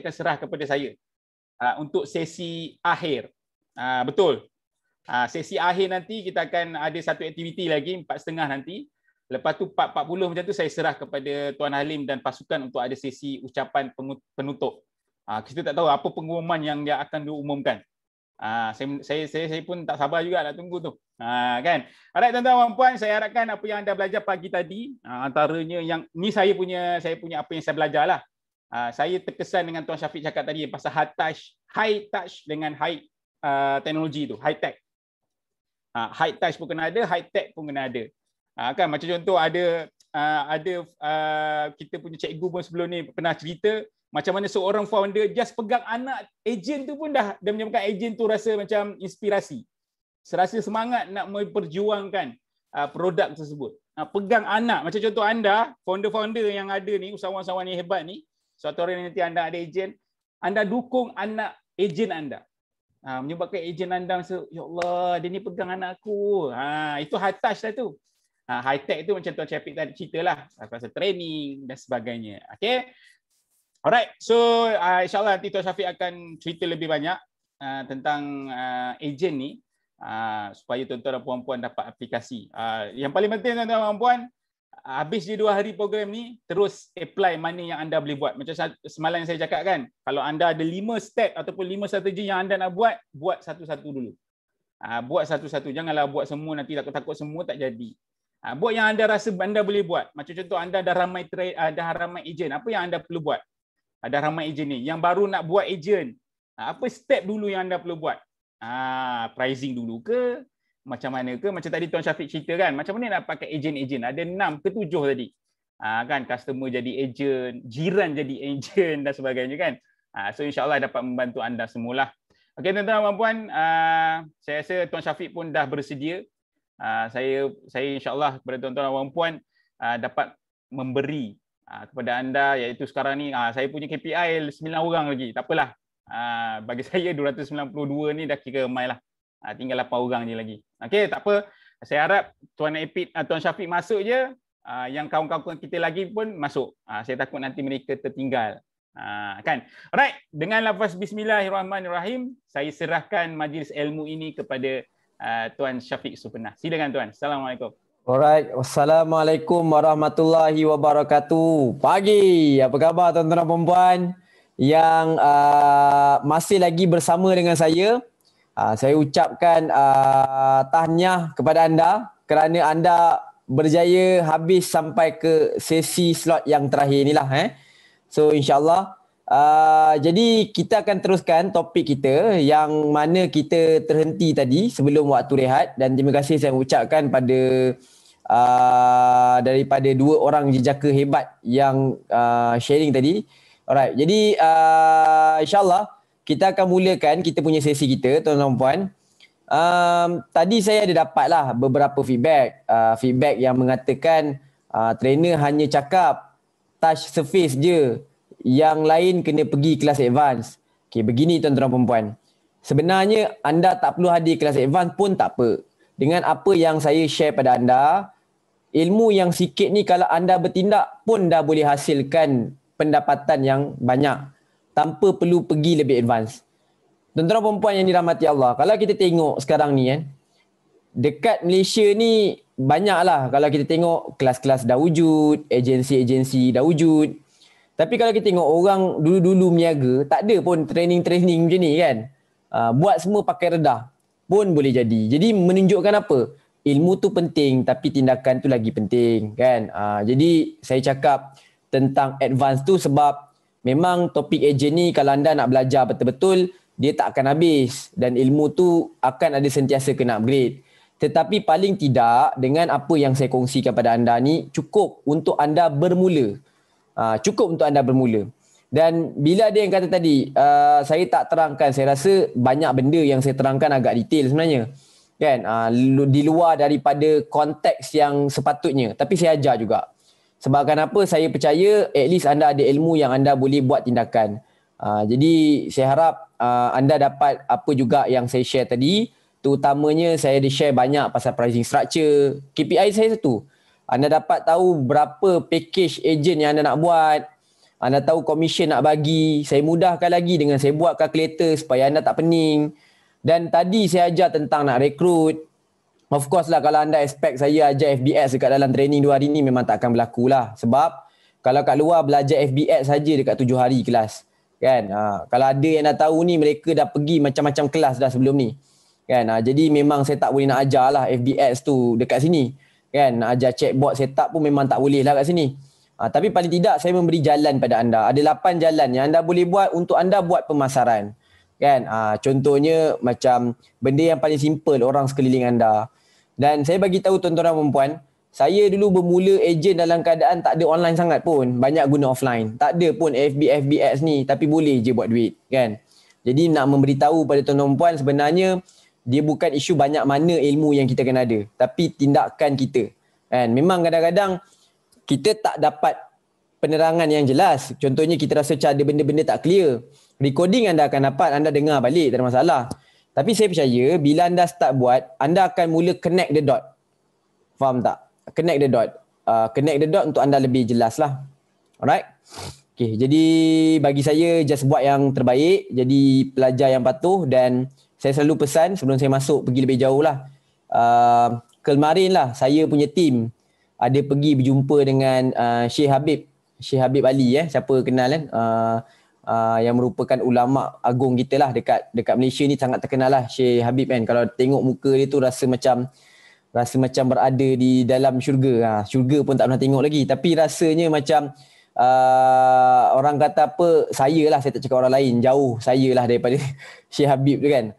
akan serah kepada saya uh, untuk sesi akhir. Uh, betul. Uh, sesi akhir nanti kita akan ada satu aktiviti lagi 4.30 nanti. Lepas tu 4.40 macam tu saya serah kepada Tuan Halim dan pasukan untuk ada sesi ucapan penutup. Uh, kita tak tahu apa pengumuman yang dia akan diumumkan. Uh, saya, saya, saya, pun tak sabar juga nak tunggu tu. Uh, kan? Alright tuan-tuan dan puan, saya harapkan apa yang anda belajar pagi tadi, uh, antaranya yang ni saya punya saya punya apa yang saya belajar lah. Ah, saya terkesan dengan Tuan Syafiq cakap tadi pasal high touch, high touch dengan high uh, teknologi tu, high tech. Uh, high touch pun kena ada, high tech pun kena ada. Uh, kan macam contoh ada uh, ada uh, kita punya cikgu pun sebelum ni pernah cerita macam mana seorang founder just pegang anak ejen tu pun dah dan menyebabkan ejen tu rasa macam inspirasi. Serasa semangat nak memperjuangkan uh, produk tersebut. Uh, pegang anak macam contoh anda, founder-founder yang ada ni usahawan-usahawan yang hebat ni suatu hari nanti anda ada ejen, anda dukung anak ejen anda. Ha, menyebabkan ejen anda rasa, Ya Allah, dia ni pegang anak aku. Ha, itu high touch lah tu. Ha, high tech tu macam Tuan Cepik tadi cerita lah. Aku rasa training dan sebagainya. Okay. Alright, so uh, insyaAllah nanti Tuan Syafiq akan cerita lebih banyak uh, tentang uh, ejen ni uh, supaya tuan-tuan dan puan-puan dapat aplikasi. Uh, yang paling penting tuan-tuan dan puan-puan, habis je dua hari program ni, terus apply mana yang anda boleh buat. Macam semalam yang saya cakap kan, kalau anda ada lima step ataupun lima strategi yang anda nak buat, buat satu-satu dulu. Ha, buat satu-satu. Janganlah buat semua nanti takut-takut semua tak jadi. Ha, buat yang anda rasa anda boleh buat. Macam contoh anda dah ramai trade, ada ah, ramai ejen. Apa yang anda perlu buat? Ada ha, ramai ejen ni. Yang baru nak buat ejen, apa step dulu yang anda perlu buat? Ah, pricing dulu ke? macam mana ke macam tadi tuan Syafiq cerita kan macam mana nak pakai ejen-ejen ada enam ke tujuh tadi ha, kan customer jadi ejen jiran jadi ejen dan sebagainya kan ha, so insyaallah dapat membantu anda semula okey tuan-tuan dan puan-puan ha, saya rasa tuan Syafiq pun dah bersedia uh, saya saya insyaallah kepada tuan-tuan dan puan-puan ha, dapat memberi uh, kepada anda iaitu sekarang ni uh, saya punya KPI 9 orang lagi tak apalah uh, bagi saya 292 ni dah kira mai lah Ha, tinggal 8 orang je lagi. Okey, tak apa. Saya harap Tuan Epid ah, Tuan Syafiq masuk je, ah, yang kawan-kawan kita lagi pun masuk. Ah, saya takut nanti mereka tertinggal. kan. Alright, dengan lafaz bismillahirrahmanirrahim, saya serahkan majlis ilmu ini kepada Tuan Syafiq Supenah. Silakan Tuan. Assalamualaikum. Alright. Assalamualaikum warahmatullahi wabarakatuh. Pagi. Apa khabar tuan-tuan dan puan-puan yang uh, masih lagi bersama dengan saya? Ah, saya ucapkan uh, tahniah kepada anda kerana anda berjaya habis sampai ke sesi slot yang terakhir inilah eh. So insyaallah uh, jadi kita akan teruskan topik kita yang mana kita terhenti tadi sebelum waktu rehat dan terima kasih saya ucapkan pada uh, daripada dua orang jejaka hebat yang uh, sharing tadi. Alright. Jadi uh, insyaallah kita akan mulakan kita punya sesi kita tuan-tuan dan puan. Um, tadi saya ada dapatlah beberapa feedback, uh, feedback yang mengatakan uh, trainer hanya cakap touch surface je. Yang lain kena pergi kelas advance. Okey, begini tuan-tuan dan puan. Sebenarnya anda tak perlu hadir kelas advance pun tak apa. Dengan apa yang saya share pada anda, ilmu yang sikit ni kalau anda bertindak pun dah boleh hasilkan pendapatan yang banyak tanpa perlu pergi lebih advance. Tuan-tuan perempuan yang dirahmati Allah, kalau kita tengok sekarang ni kan, dekat Malaysia ni banyaklah kalau kita tengok kelas-kelas dah wujud, agensi-agensi dah wujud. Tapi kalau kita tengok orang dulu-dulu meniaga, tak ada pun training-training macam ni kan. Ah, buat semua pakai redah pun boleh jadi. Jadi menunjukkan apa? Ilmu tu penting tapi tindakan tu lagi penting kan. Ah, jadi saya cakap tentang advance tu sebab memang topik ejen ni kalau anda nak belajar betul-betul dia tak akan habis dan ilmu tu akan ada sentiasa kena upgrade tetapi paling tidak dengan apa yang saya kongsikan pada anda ni cukup untuk anda bermula ha, cukup untuk anda bermula dan bila ada yang kata tadi uh, saya tak terangkan saya rasa banyak benda yang saya terangkan agak detail sebenarnya kan ha, di luar daripada konteks yang sepatutnya tapi saya ajar juga sebabkan apa saya percaya at least anda ada ilmu yang anda boleh buat tindakan. Uh, jadi saya harap uh, anda dapat apa juga yang saya share tadi. Terutamanya saya ada share banyak pasal pricing structure. KPI saya satu. Anda dapat tahu berapa package agent yang anda nak buat. Anda tahu komisen nak bagi. Saya mudahkan lagi dengan saya buat calculator supaya anda tak pening. Dan tadi saya ajar tentang nak recruit. Of course lah kalau anda expect saya ajar FBS dekat dalam training dua hari ni memang tak akan berlaku lah. Sebab kalau kat luar belajar FBS saja dekat tujuh hari kelas. Kan? Ha, kalau ada yang dah tahu ni mereka dah pergi macam-macam kelas dah sebelum ni. Kan? Ha, jadi memang saya tak boleh nak ajar lah FBS tu dekat sini. Kan? Nak ajar chatbot setup pun memang tak boleh lah kat sini. Ha, tapi paling tidak saya memberi jalan pada anda. Ada lapan jalan yang anda boleh buat untuk anda buat pemasaran. Kan? Ha, contohnya macam benda yang paling simple orang sekeliling anda. Uh, dan saya bagi tahu tuan-tuan dan puan, saya dulu bermula ejen dalam keadaan tak ada online sangat pun, banyak guna offline. Tak ada pun FB FB ads ni tapi boleh je buat duit, kan? Jadi nak memberitahu pada tuan-tuan dan puan sebenarnya dia bukan isu banyak mana ilmu yang kita kena ada, tapi tindakan kita. Kan? Memang kadang-kadang kita tak dapat penerangan yang jelas. Contohnya kita rasa macam ada benda-benda tak clear. Recording anda akan dapat, anda dengar balik, tak ada masalah. Tapi saya percaya bila anda start buat, anda akan mula connect the dot. Faham tak? Connect the dot. Uh, connect the dot untuk anda lebih jelas lah. Alright? Okay, jadi bagi saya just buat yang terbaik. Jadi pelajar yang patuh dan saya selalu pesan sebelum saya masuk pergi lebih jauh lah. Uh, kemarin lah saya punya team ada pergi berjumpa dengan uh, ah, Syekh Habib. Syekh Habib Ali eh. Siapa kenal kan? Eh? Uh, uh, yang merupakan ulama agung kita lah dekat dekat Malaysia ni sangat terkenal lah Syekh Habib kan. Kalau tengok muka dia tu rasa macam rasa macam berada di dalam syurga. Ha, syurga pun tak pernah tengok lagi tapi rasanya macam uh, orang kata apa saya lah saya tak cakap orang lain jauh saya lah daripada Syekh Habib tu kan.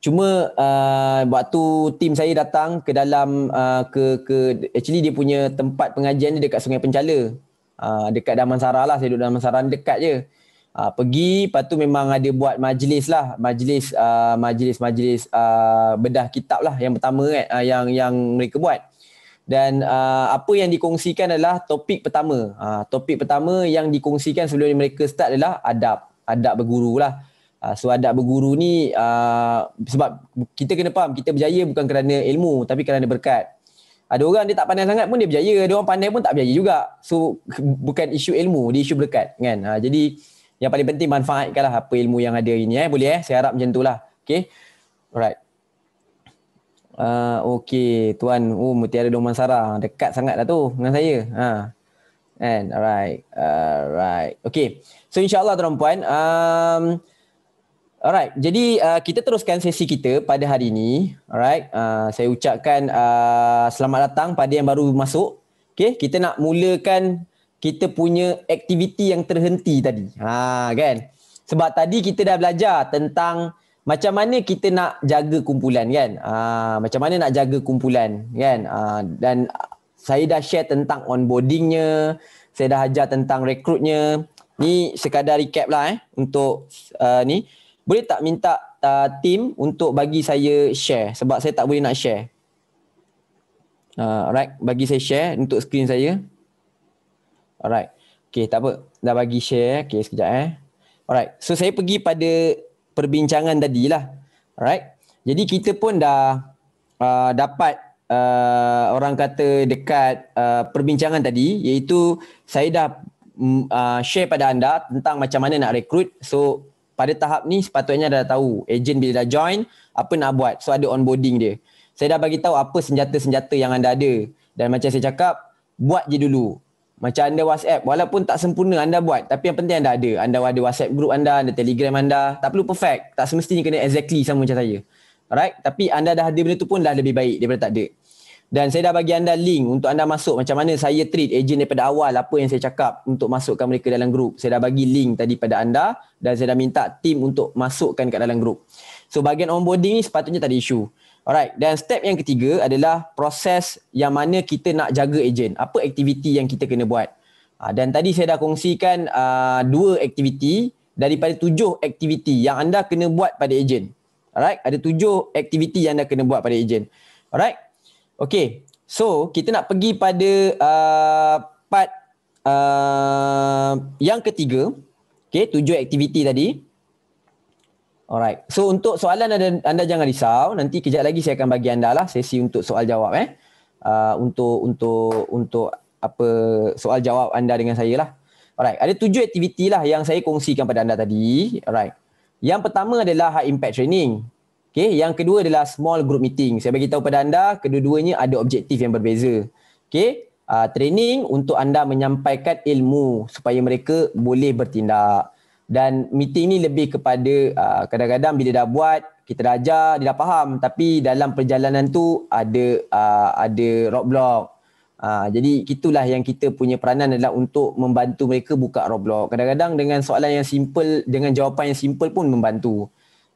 Cuma uh, waktu tim saya datang ke dalam uh, ke ke actually dia punya tempat pengajian dia dekat Sungai Pencala. Uh, dekat Damansara lah saya duduk Damansara dekat je. Uh, pergi lepas tu memang ada buat majlis lah majlis ah, majlis majlis uh, bedah kitab lah yang pertama kan uh, yang yang mereka buat dan uh, apa yang dikongsikan adalah topik pertama uh, topik pertama yang dikongsikan sebelum ni mereka start adalah adab adab berguru lah uh, so adab berguru ni uh, sebab kita kena faham kita berjaya bukan kerana ilmu tapi kerana berkat ada orang dia tak pandai sangat pun dia berjaya ada orang pandai pun tak berjaya juga so bukan isu ilmu dia isu berkat kan uh, jadi jadi yang paling penting manfaatkanlah apa ilmu yang ada ini eh. Boleh eh? Saya harap macam itulah. Okay. Alright. Uh, ah, okay. Tuan. Oh, Mutiara Doman Sarah. Dekat sangat lah tu dengan saya. Ha. And alright. Alright. Uh, okay. So insyaAllah tuan puan. Um, Alright, jadi uh, kita teruskan sesi kita pada hari ini. Alright, uh, saya ucapkan uh, selamat datang pada yang baru masuk. Okay, kita nak mulakan kita punya aktiviti yang terhenti tadi. Ha kan? Sebab tadi kita dah belajar tentang macam mana kita nak jaga kumpulan kan? Ha macam mana nak jaga kumpulan kan? Ha dan saya dah share tentang onboardingnya, saya dah ajar tentang rekrutnya. Ni sekadar recap lah eh untuk uh, ni. Boleh tak minta uh, team untuk bagi saya share sebab saya tak boleh nak share. Uh, right, bagi saya share untuk screen saya. Alright. Okay tak apa. Dah bagi share. Eh. Okay sekejap eh. Alright. So saya pergi pada perbincangan tadi lah. Alright. Jadi kita pun dah uh, dapat uh, orang kata dekat uh, perbincangan tadi iaitu saya dah mm, uh, share pada anda tentang macam mana nak rekrut. So pada tahap ni sepatutnya dah tahu agent bila dah join apa nak buat. So ada onboarding dia. Saya dah bagi tahu apa senjata-senjata yang anda ada dan macam saya cakap buat je dulu macam anda WhatsApp walaupun tak sempurna anda buat tapi yang penting anda ada anda ada WhatsApp group anda anda Telegram anda tak perlu perfect tak semestinya kena exactly sama macam saya alright tapi anda dah ada benda tu pun dah lebih baik daripada tak ada dan saya dah bagi anda link untuk anda masuk macam mana saya treat agent daripada awal apa yang saya cakap untuk masukkan mereka dalam group saya dah bagi link tadi pada anda dan saya dah minta tim untuk masukkan kat dalam group so bahagian onboarding ni sepatutnya tak ada isu. Alright, dan step yang ketiga adalah proses yang mana kita nak jaga ejen. Apa aktiviti yang kita kena buat. Ah, dan tadi saya dah kongsikan uh, dua aktiviti daripada tujuh aktiviti yang anda kena buat pada ejen. Alright, ada tujuh aktiviti yang anda kena buat pada ejen. Alright, okay. So, kita nak pergi pada uh, part uh, yang ketiga. Okay, tujuh aktiviti tadi. Alright. So untuk soalan anda, anda jangan risau. Nanti kejap lagi saya akan bagi anda lah sesi untuk soal jawab eh. Uh, untuk untuk untuk apa soal jawab anda dengan saya lah. Alright. Ada tujuh aktiviti lah yang saya kongsikan pada anda tadi. Alright. Yang pertama adalah high impact training. Okay. Yang kedua adalah small group meeting. Saya bagi tahu pada anda kedua-duanya ada objektif yang berbeza. Okay. Uh, training untuk anda menyampaikan ilmu supaya mereka boleh bertindak dan meeting ni lebih kepada uh, kadang-kadang bila dah buat kita dah ajar dia dah faham tapi dalam perjalanan tu ada uh, ada roadblock uh, jadi itulah yang kita punya peranan adalah untuk membantu mereka buka roadblock kadang-kadang dengan soalan yang simple dengan jawapan yang simple pun membantu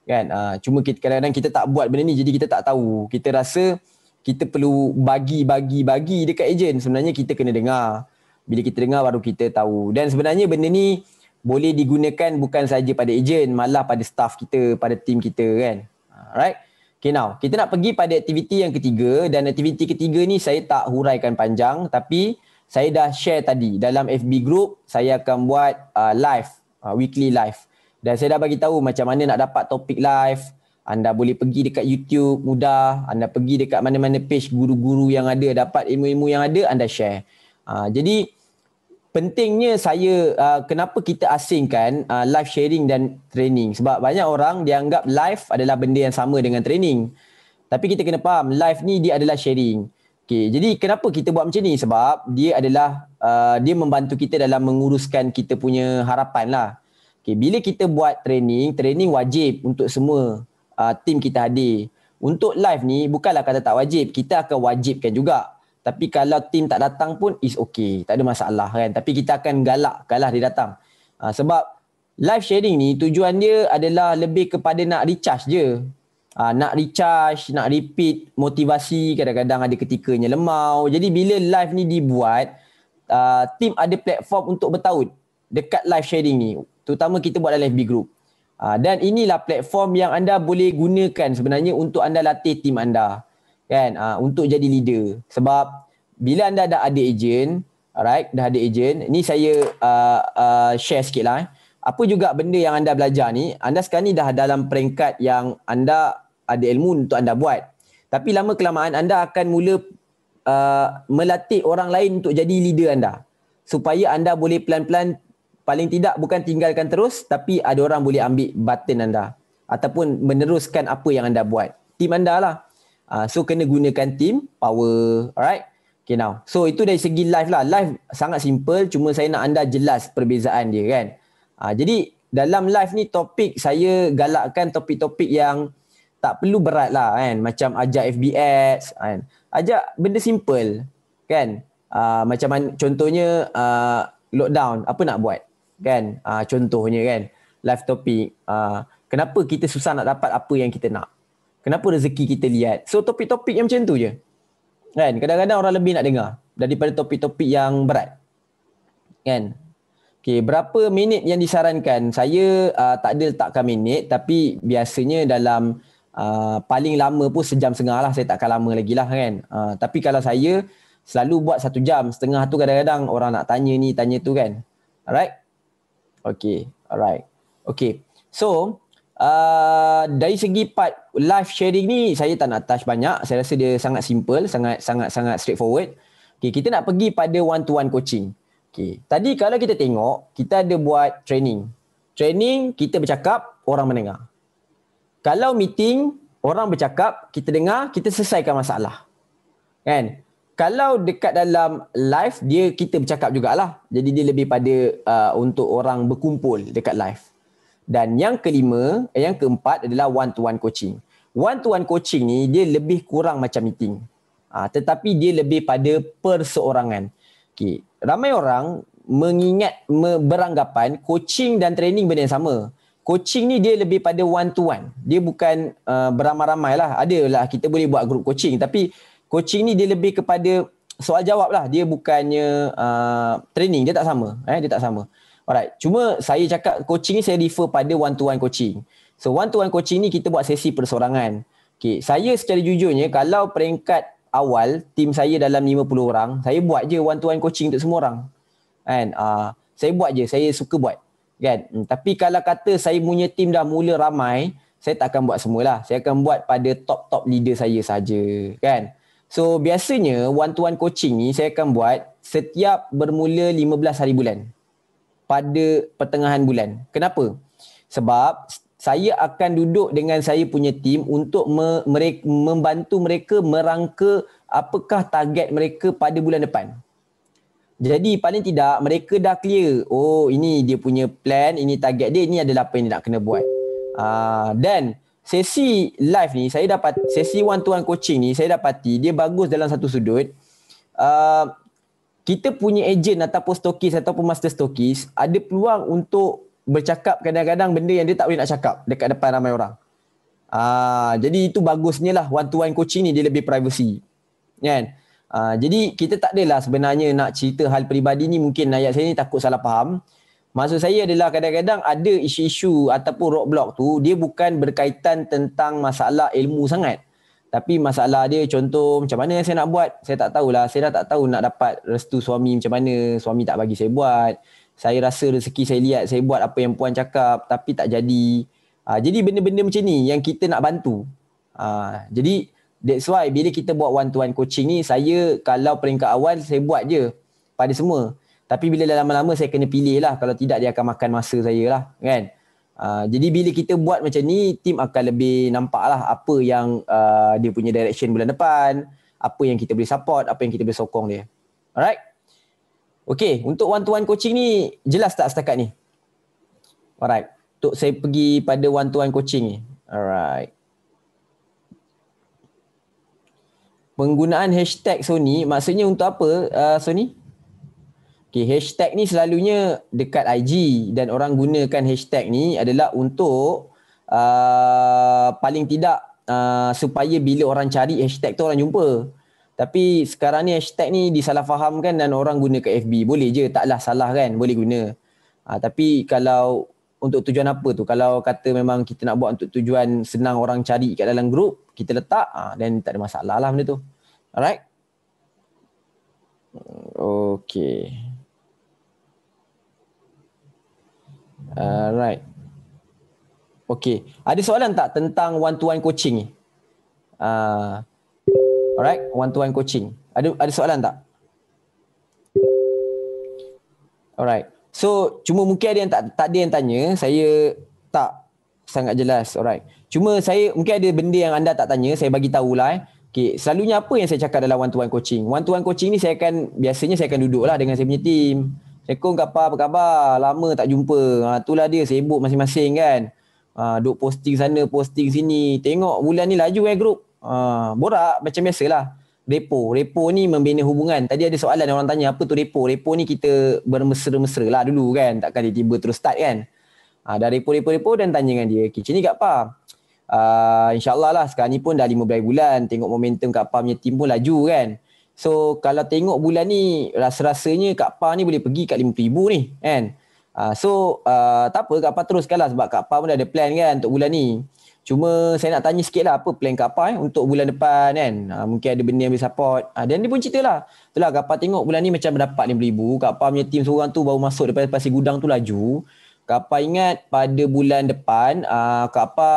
kan cuma kadang-kadang kita tak buat benda ni jadi kita tak tahu kita rasa kita perlu bagi bagi bagi dekat ejen sebenarnya kita kena dengar bila kita dengar baru kita tahu dan sebenarnya benda ni boleh digunakan bukan saja pada ejen malah pada staff kita pada tim kita kan ha, alright okay now kita nak pergi pada aktiviti yang ketiga dan aktiviti ketiga ni saya tak huraikan panjang tapi saya dah share tadi dalam FB group saya akan buat uh, live uh, weekly live dan saya dah bagi tahu macam mana nak dapat topik live anda boleh pergi dekat YouTube mudah anda pergi dekat mana-mana page guru-guru yang ada dapat ilmu-ilmu yang ada anda share uh, jadi pentingnya saya uh, kenapa kita asingkan uh, live sharing dan training sebab banyak orang dianggap live adalah benda yang sama dengan training tapi kita kena faham live ni dia adalah sharing okey jadi kenapa kita buat macam ni sebab dia adalah uh, dia membantu kita dalam menguruskan kita punya harapan lah okey bila kita buat training training wajib untuk semua uh, team kita hadir untuk live ni bukanlah kata tak wajib kita akan wajibkan juga tapi kalau tim tak datang pun is okay. Tak ada masalah kan. Tapi kita akan galak kalah dia datang. Ha, sebab live sharing ni tujuan dia adalah lebih kepada nak recharge je. Ha, nak recharge, nak repeat motivasi kadang-kadang ada ketikanya lemau. Jadi bila live ni dibuat, uh, team ada platform untuk bertaut dekat live sharing ni. Terutama kita buat dalam FB group. Ha, dan inilah platform yang anda boleh gunakan sebenarnya untuk anda latih tim anda kan uh, untuk jadi leader sebab bila anda dah ada agent alright dah ada agent ni saya uh, uh, share sikit lah eh. apa juga benda yang anda belajar ni anda sekarang ni dah dalam peringkat yang anda ada ilmu untuk anda buat tapi lama kelamaan anda akan mula uh, melatih orang lain untuk jadi leader anda supaya anda boleh pelan-pelan paling tidak bukan tinggalkan terus tapi ada orang boleh ambil button anda ataupun meneruskan apa yang anda buat. Team anda lah. Uh, so kena gunakan team power alright okay now so itu dari segi live lah live sangat simple cuma saya nak anda jelas perbezaan dia kan uh, jadi dalam live ni topik saya galakkan topik-topik yang tak perlu berat lah kan macam ajar FB ads kan ajak benda simple kan uh, macam contohnya uh, lockdown apa nak buat kan uh, contohnya kan live topik uh, kenapa kita susah nak dapat apa yang kita nak Kenapa rezeki kita lihat? So topik-topik yang macam tu je. Kan? Kadang-kadang orang lebih nak dengar daripada topik-topik yang berat. Kan? Okay, berapa minit yang disarankan? Saya uh, tak ada letakkan minit tapi biasanya dalam uh, paling lama pun sejam setengah lah. Saya takkan lama lagi lah kan. Uh, tapi kalau saya selalu buat satu jam setengah tu kadang-kadang orang nak tanya ni tanya tu kan. Alright? Okay, alright. Okay, so Ah, dari segi part live sharing ni saya tak nak touch banyak. Saya rasa dia sangat simple, sangat sangat sangat straightforward. Okay, kita nak pergi pada one to one coaching. Okay. Tadi kalau kita tengok, kita ada buat training. Training kita bercakap, orang mendengar. Kalau meeting, orang bercakap, kita dengar, kita selesaikan masalah. Kan? Kalau dekat dalam live, dia kita bercakap jugalah. Jadi dia lebih pada uh, untuk orang berkumpul dekat live. Dan yang kelima, eh, yang keempat adalah one-to-one coaching. One-to-one coaching ni dia lebih kurang macam meeting. Ha, tetapi dia lebih pada perseorangan. Okay. Ramai orang mengingat beranggapan coaching dan training benda yang sama. Coaching ni dia lebih pada one-to-one. Dia bukan uh, beramai-ramai lah. Adalah kita boleh buat grup coaching. Tapi coaching ni dia lebih kepada soal jawab lah. Dia bukannya uh, training. Dia tak sama. Eh, dia tak sama. Alright, cuma saya cakap coaching ni saya refer pada one-to-one coaching. So one-to-one coaching ni kita buat sesi persorangan. Okay, saya secara jujurnya kalau peringkat awal tim saya dalam 50 orang, saya buat je one-to-one coaching untuk semua orang. Kan? Uh, saya buat je, saya suka buat. Kan? Hmm, tapi kalau kata saya punya tim dah mula ramai, saya tak akan buat semualah. Saya akan buat pada top-top leader saya saja. Kan? So biasanya one-to-one coaching ni saya akan buat setiap bermula 15 hari bulan pada pertengahan bulan. Kenapa? Sebab saya akan duduk dengan saya punya tim untuk me- mereka, membantu mereka merangka apakah target mereka pada bulan depan. Jadi paling tidak mereka dah clear. Oh ini dia punya plan, ini target dia, ini adalah apa yang dia nak kena buat. Ah, dan uh, sesi live ni saya dapat, sesi one to one coaching ni saya dapati dia bagus dalam satu sudut. Uh, kita punya ejen ataupun stokis ataupun master stokis ada peluang untuk bercakap kadang-kadang benda yang dia tak boleh nak cakap dekat depan ramai orang. Aa, ah, jadi itu bagusnya lah one to one coaching ni dia lebih privacy. Kan? Aa, ah, jadi kita tak adalah sebenarnya nak cerita hal peribadi ni mungkin ayat saya ni takut salah faham. Maksud saya adalah kadang-kadang ada isu-isu ataupun roadblock tu dia bukan berkaitan tentang masalah ilmu sangat. Tapi masalah dia contoh macam mana saya nak buat, saya tak tahulah. Saya dah tak tahu nak dapat restu suami macam mana. Suami tak bagi saya buat. Saya rasa rezeki saya lihat, saya buat apa yang puan cakap tapi tak jadi. Uh, jadi benda-benda macam ni yang kita nak bantu. Uh, jadi that's why bila kita buat one-to-one coaching ni, saya kalau peringkat awal saya buat je pada semua. Tapi bila dah lama-lama saya kena pilih lah. Kalau tidak dia akan makan masa saya lah kan. Ah, jadi bila kita buat macam ni, tim akan lebih nampak lah apa yang uh, dia punya direction bulan depan, apa yang kita boleh support, apa yang kita boleh sokong dia. Alright? Okay, untuk one-to-one coaching ni, jelas tak setakat ni? Alright. Untuk saya pergi pada one-to-one coaching ni. Alright. Penggunaan hashtag Sony, maksudnya untuk apa uh, Sony? Okay, hashtag ni selalunya dekat IG dan orang gunakan hashtag ni adalah untuk uh, paling tidak uh, supaya bila orang cari hashtag tu orang jumpa. Tapi sekarang ni hashtag ni disalahfahamkan dan orang guna ke FB. Boleh je, taklah salah kan, boleh guna. Uh, tapi kalau untuk tujuan apa tu? Kalau kata memang kita nak buat untuk tujuan senang orang cari kat dalam grup, kita letak uh, ah, dan tak ada masalah lah benda tu. Alright? Okay. Alright. Uh, okay. Ada soalan tak tentang one-to-one coaching ni? Uh, alright. One-to-one coaching. Ada ada soalan tak? Alright. So cuma mungkin ada yang tak, tak ada yang tanya. Saya tak sangat jelas. Alright. Cuma saya mungkin ada benda yang anda tak tanya. Saya bagi tahu lah eh. Okay. Selalunya apa yang saya cakap dalam one-to-one coaching? One-to-one coaching ni saya akan biasanya saya akan duduklah dengan saya punya team. Assalamualaikum Kak apa khabar? Lama tak jumpa. Ha, itulah dia sibuk masing-masing kan. Ha, duk posting sana, posting sini. Tengok bulan ni laju eh grup. Ha, borak macam biasalah. Repo. Repo ni membina hubungan. Tadi ada soalan orang tanya apa tu repo. Repo ni kita bermesra-mesra lah dulu kan. Takkan dia tiba terus start kan. Ha, dah repo-repo-repo dan tanya dengan dia. Okay, macam ni Kak Pah. Uh, InsyaAllah lah sekarang ni pun dah 15 bulan Tengok momentum Kak Pah punya team pun laju kan So kalau tengok bulan ni rasa-rasanya Kak Pa ni boleh pergi kat 50,000 ni kan. Uh, so uh, tak apa Kak Pa teruskanlah sebab Kak Pa pun dah ada plan kan untuk bulan ni. Cuma saya nak tanya sikit lah apa plan Kak Pa eh, untuk bulan depan kan. Uh, mungkin ada benda yang boleh support. Uh, dan dia pun cerita lah. Itulah Kak Pa tengok bulan ni macam dapat RM50,000. Kak Pa punya tim seorang tu baru masuk depan pasir gudang tu laju. Kak Pa ingat pada bulan depan uh, Kak Pa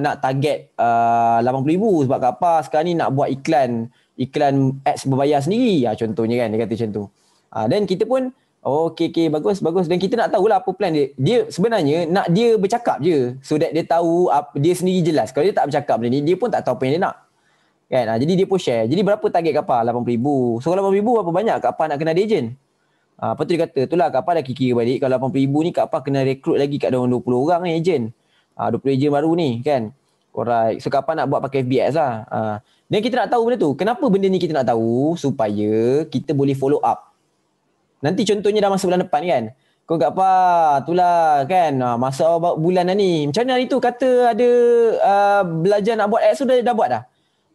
nak target RM80,000 uh, sebab Kak Pa sekarang ni nak buat iklan iklan ads berbayar sendiri ya contohnya kan dia kata macam tu ha, then kita pun oh, okay okay bagus bagus dan kita nak tahulah apa plan dia dia sebenarnya nak dia bercakap je so that dia tahu apa dia sendiri jelas kalau dia tak bercakap benda ni dia pun tak tahu apa yang dia nak kan ha, jadi dia pun share jadi berapa target kapal 80000 so kalau 80000 berapa banyak kapal nak kena ada ha, apa tu dia kata itulah kapal dah kira balik kalau 80000 ni kapal kena rekrut lagi kat dalam 20 orang ni ejen ha, 20 ejen baru ni kan Alright, so kapal nak buat pakai FBX lah. Ha, dan kita nak tahu benda tu. Kenapa benda ni kita nak tahu? Supaya kita boleh follow up. Nanti contohnya dah masa bulan depan kan. Kau kat apa? Itulah kan. Ah, masa bulan dah ni. Macam mana hari tu kata ada uh, belajar nak buat ads tu dah, dah buat dah?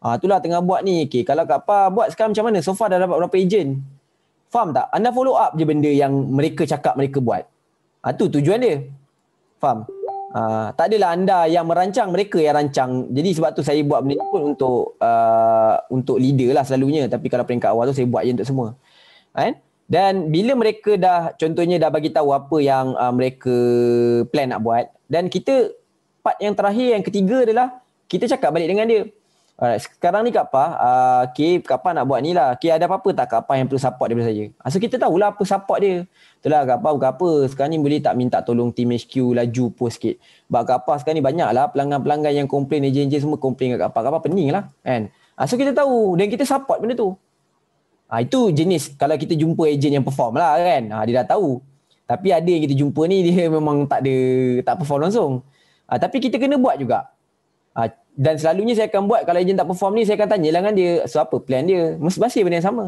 Ah, itulah tengah buat ni. Okay, kalau kat apa buat sekarang macam mana? So far dah dapat berapa ejen? Faham tak? Anda follow up je benda yang mereka cakap mereka buat. Ah, tu tujuan dia. Faham? Uh, tak adalah anda yang merancang mereka yang rancang jadi sebab tu saya buat benda pun untuk uh, untuk leader lah selalunya tapi kalau peringkat awal tu saya buat je untuk semua kan dan bila mereka dah contohnya dah bagi tahu apa yang uh, mereka plan nak buat dan kita part yang terakhir yang ketiga adalah kita cakap balik dengan dia Alright, sekarang ni Kak Pa, uh, okay, Kak Pa nak buat ni lah. Okay, ada apa-apa tak Kak Pa yang perlu support daripada saya? So, kita tahulah apa support dia. Itulah Kak Pa, bukan apa. Sekarang ni boleh tak minta tolong team HQ laju pun sikit. Sebab Kak Pa sekarang ni banyak lah pelanggan-pelanggan yang komplain, agen-agen semua komplain dengan Kak Pa. Kak Pa pening lah, kan? So, kita tahu dan kita support benda tu. Ha, itu jenis kalau kita jumpa agent yang perform lah kan. Ha, dia dah tahu. Tapi ada yang kita jumpa ni dia memang tak ada tak perform langsung. Ha, tapi kita kena buat juga dan selalunya saya akan buat kalau ejen tak perform ni saya akan tanya lah dia so apa plan dia masih benda yang sama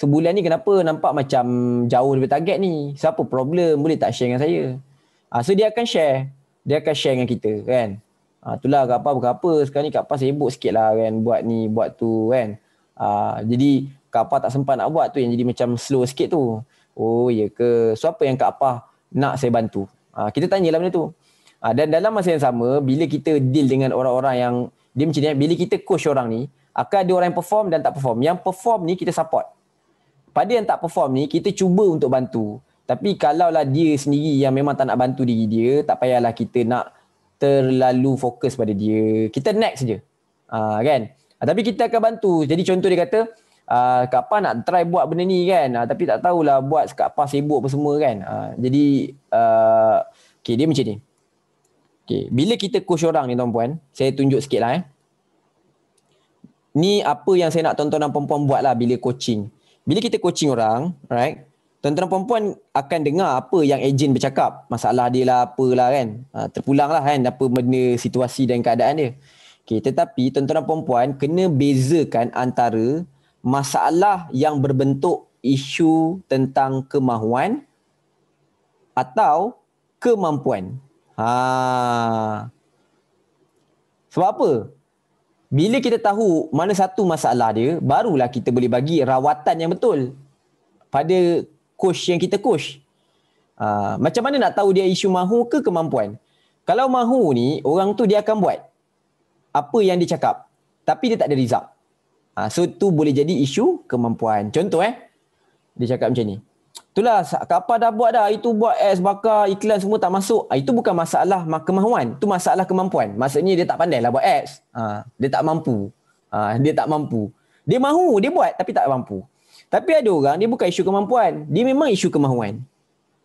sebulan ni kenapa nampak macam jauh daripada target ni siapa so problem boleh tak share dengan saya Ah, so dia akan share dia akan share dengan kita kan Ah, itulah kat apa bukan apa sekarang ni kat apa sibuk sikit lah kan buat ni buat tu kan Ah, jadi kat apa tak sempat nak buat tu yang jadi macam slow sikit tu oh ya ke so apa yang kat apa nak saya bantu Ah, kita tanyalah benda tu Ha, dan dalam masa yang sama, bila kita deal dengan orang-orang yang dia macam ni, eh, bila kita coach orang ni, akan ada orang yang perform dan tak perform. Yang perform ni kita support. Pada yang tak perform ni, kita cuba untuk bantu. Tapi kalaulah dia sendiri yang memang tak nak bantu diri dia, tak payahlah kita nak terlalu fokus pada dia. Kita next je. Ha, ah, kan? Ha, tapi kita akan bantu. Jadi contoh dia kata, Uh, Kak Pa nak try buat benda ni kan uh, Tapi tak tahulah buat Kak Pa sibuk apa semua kan uh, Jadi uh, Okay dia macam ni Okay. Bila kita coach orang ni tuan-puan, saya tunjuk sikit lah eh. Ni apa yang saya nak tuan-tuan dan perempuan buat lah bila coaching. Bila kita coaching orang, right? Tuan-tuan dan perempuan akan dengar apa yang ejen bercakap. Masalah dia lah apalah kan. Ha, terpulang lah kan apa benda situasi dan keadaan dia. Okay, tetapi tuan-tuan dan perempuan kena bezakan antara masalah yang berbentuk isu tentang kemahuan atau kemampuan. Ha. Sebab apa? Bila kita tahu mana satu masalah dia, barulah kita boleh bagi rawatan yang betul pada coach yang kita coach. Ha. macam mana nak tahu dia isu mahu ke kemampuan? Kalau mahu ni, orang tu dia akan buat apa yang dia cakap. Tapi dia tak ada result. Ha. so tu boleh jadi isu kemampuan. Contoh eh. Dia cakap macam ni. Itulah kapal dah buat dah itu buat es bakar iklan semua tak masuk. Ah, itu bukan masalah kemahuan, itu masalah kemampuan. Maksudnya dia tak pandai lah buat es. Ha, ah, dia tak mampu. Ha, dia tak mampu. Dia mahu, dia buat tapi tak mampu. Tapi ada orang dia bukan isu kemampuan, dia memang isu kemahuan.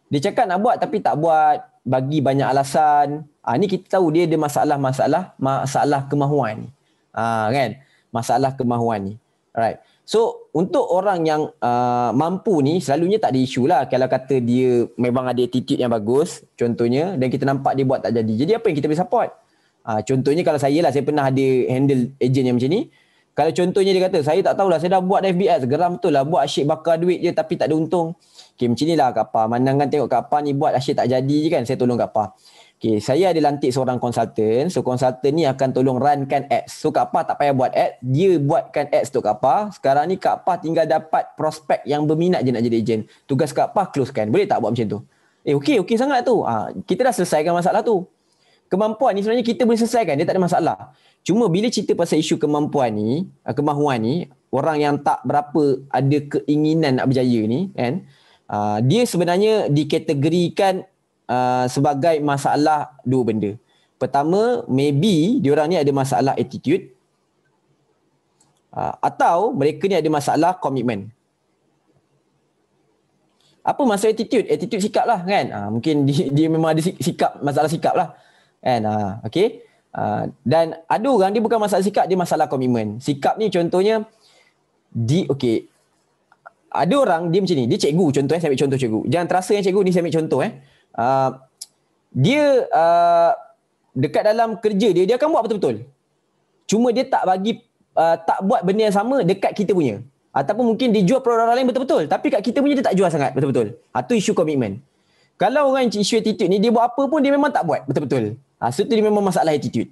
Dia cakap nak buat tapi tak buat, bagi banyak alasan. Ha, ni kita tahu dia ada masalah-masalah masalah kemahuan ni. Ha, kan? Masalah kemahuan ni. Alright. So untuk orang yang uh, mampu ni selalunya tak ada isu lah kalau kata dia memang ada attitude yang bagus contohnya dan kita nampak dia buat tak jadi. Jadi apa yang kita boleh support? Uh, contohnya kalau saya lah saya pernah ada handle agent yang macam ni. Kalau contohnya dia kata saya tak tahulah saya dah buat FBS geram betul lah buat asyik bakar duit je tapi tak ada untung. Okay macam ni lah Kak Pa. Mandangkan tengok Kak Pa ni buat asyik tak jadi je kan saya tolong Kak Pa. Okay, saya ada lantik seorang konsultan. So, konsultan ni akan tolong runkan ads. So, Kak Pah tak payah buat ads. Dia buatkan ads untuk Kak Pah. Sekarang ni Kak Pah tinggal dapat prospek yang berminat je nak jadi agent. Tugas Kak Pah closekan. Boleh tak buat macam tu? Eh, okey, okey sangat tu. Ha, kita dah selesaikan masalah tu. Kemampuan ni sebenarnya kita boleh selesaikan. Dia tak ada masalah. Cuma bila cerita pasal isu kemampuan ni, ah, kemahuan ni, orang yang tak berapa ada keinginan nak berjaya ni, kan? Uh, dia sebenarnya dikategorikan Uh, sebagai masalah dua benda. Pertama, maybe diorang ni ada masalah attitude uh, atau mereka ni ada masalah komitmen. Apa masalah attitude? Attitude sikap lah kan? Uh, mungkin dia, dia memang ada sikap, masalah sikap lah. And, uh, ah, okay? Uh, dan ada orang dia bukan masalah sikap, dia masalah komitmen. Sikap ni contohnya, di okay. Ada orang dia macam ni, dia cikgu contoh eh, saya ambil contoh cikgu. Jangan terasa yang cikgu ni saya ambil contoh eh. Ah, dia uh, dekat dalam kerja dia dia akan buat betul-betul cuma dia tak bagi uh, tak buat benda yang sama dekat kita punya ataupun mungkin dia jual produk orang lain betul-betul tapi kat kita punya dia tak jual sangat betul-betul itu isu komitmen kalau orang isu attitude ni dia buat apa pun dia memang tak buat betul-betul ha, so tu dia memang masalah attitude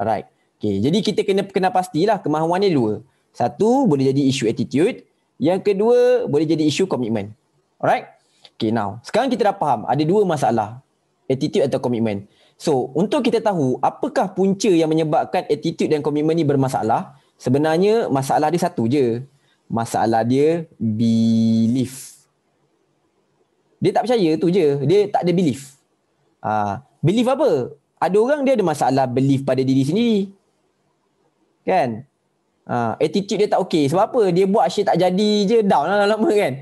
alright okay. jadi kita kena kena pastilah kemahuan dia dua satu boleh jadi isu attitude yang kedua boleh jadi isu komitmen alright Okay now Sekarang kita dah faham Ada dua masalah Attitude atau commitment So untuk kita tahu Apakah punca yang menyebabkan Attitude dan commitment ni bermasalah Sebenarnya masalah dia satu je Masalah dia Belief Dia tak percaya tu je Dia tak ada belief ha, Belief apa? Ada orang dia ada masalah Belief pada diri sendiri Kan? Ha, attitude dia tak okay Sebab apa? Dia buat asyik tak jadi je Down lah lama kan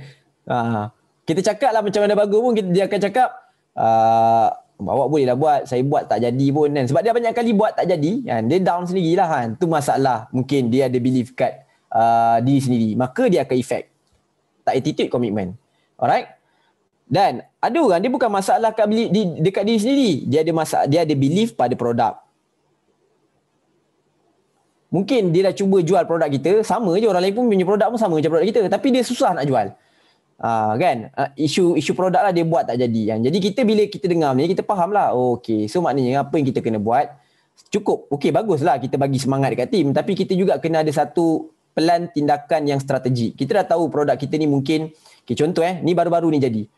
Haa kita cakap lah macam mana bagus pun kita, dia akan cakap uh, ah, bawa boleh lah buat saya buat tak jadi pun kan sebab dia banyak kali buat tak jadi kan dia down sendiri sendirilah kan tu masalah mungkin dia ada belief kat uh, diri sendiri maka dia akan effect tak attitude commitment alright dan ada orang dia bukan masalah kat beli, di, dekat diri sendiri dia ada masalah dia ada belief pada produk mungkin dia dah cuba jual produk kita sama je orang lain pun punya produk pun sama macam produk kita tapi dia susah nak jual Uh, kan ah, isu uh, isu produk lah dia buat tak jadi kan jadi kita bila kita dengar ni kita faham lah oh, okay so maknanya apa yang kita kena buat cukup okay bagus lah kita bagi semangat dekat tim tapi kita juga kena ada satu pelan tindakan yang strategi kita dah tahu produk kita ni mungkin okay, contoh eh ni baru-baru ni jadi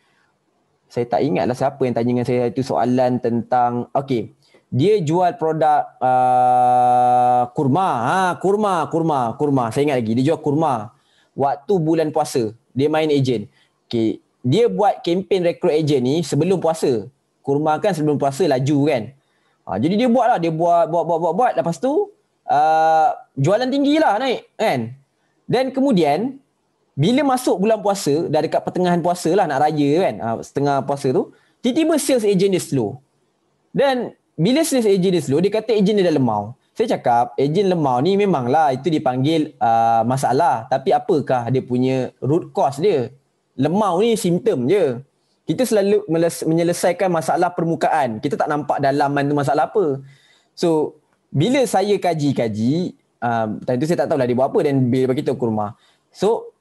saya tak ingat lah siapa yang tanya dengan saya itu soalan tentang okay dia jual produk uh, kurma ha kurma kurma kurma saya ingat lagi dia jual kurma waktu bulan puasa dia main agent. Okay. Dia buat kempen recruit agent ni sebelum puasa. Kurma kan sebelum puasa laju kan. Ha, jadi dia buat lah. Dia buat, buat, buat, buat, buat. Lepas tu, uh, jualan tinggi lah naik kan. Then kemudian, bila masuk bulan puasa, dah dekat pertengahan puasa lah nak raya kan. Uh, setengah puasa tu. Tiba-tiba sales agent dia slow. Then, bila sales agent dia slow, dia kata agent dia dah lemau saya cakap ejen lemah ni memanglah itu dipanggil uh, masalah tapi apakah dia punya root cause dia lemah ni simptom je kita selalu menyelesaikan masalah permukaan kita tak nampak dalaman tu masalah apa so bila saya kaji-kaji um, time saya tak tahu lah dia buat apa dan bila bagi tahu kurma so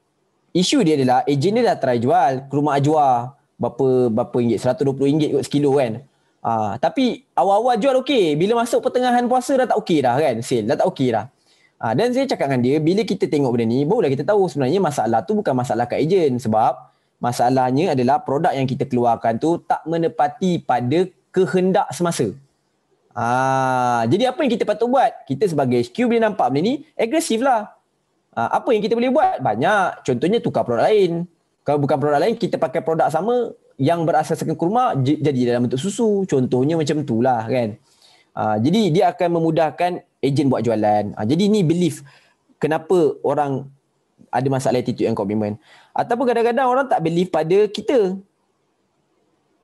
isu dia adalah ejen dia dah try jual kurma ajwa berapa berapa ringgit 120 ringgit kot sekilo kan Ah, tapi awal-awal jual okey. Bila masuk pertengahan puasa dah tak okey dah kan. Sale dah tak okey dah. Ah, dan saya cakap dengan dia, bila kita tengok benda ni, barulah kita tahu sebenarnya masalah tu bukan masalah kat ejen. Sebab masalahnya adalah produk yang kita keluarkan tu tak menepati pada kehendak semasa. Ah, jadi apa yang kita patut buat? Kita sebagai HQ bila nampak benda ni, agresif lah. Ah, apa yang kita boleh buat? Banyak. Contohnya tukar produk lain. Kalau bukan produk lain, kita pakai produk sama, yang berasal saking kurma jadi dalam bentuk susu contohnya macam itulah kan uh, jadi dia akan memudahkan ejen buat jualan uh, jadi ni belief kenapa orang ada masalah attitude and commitment ataupun kadang-kadang orang tak believe pada kita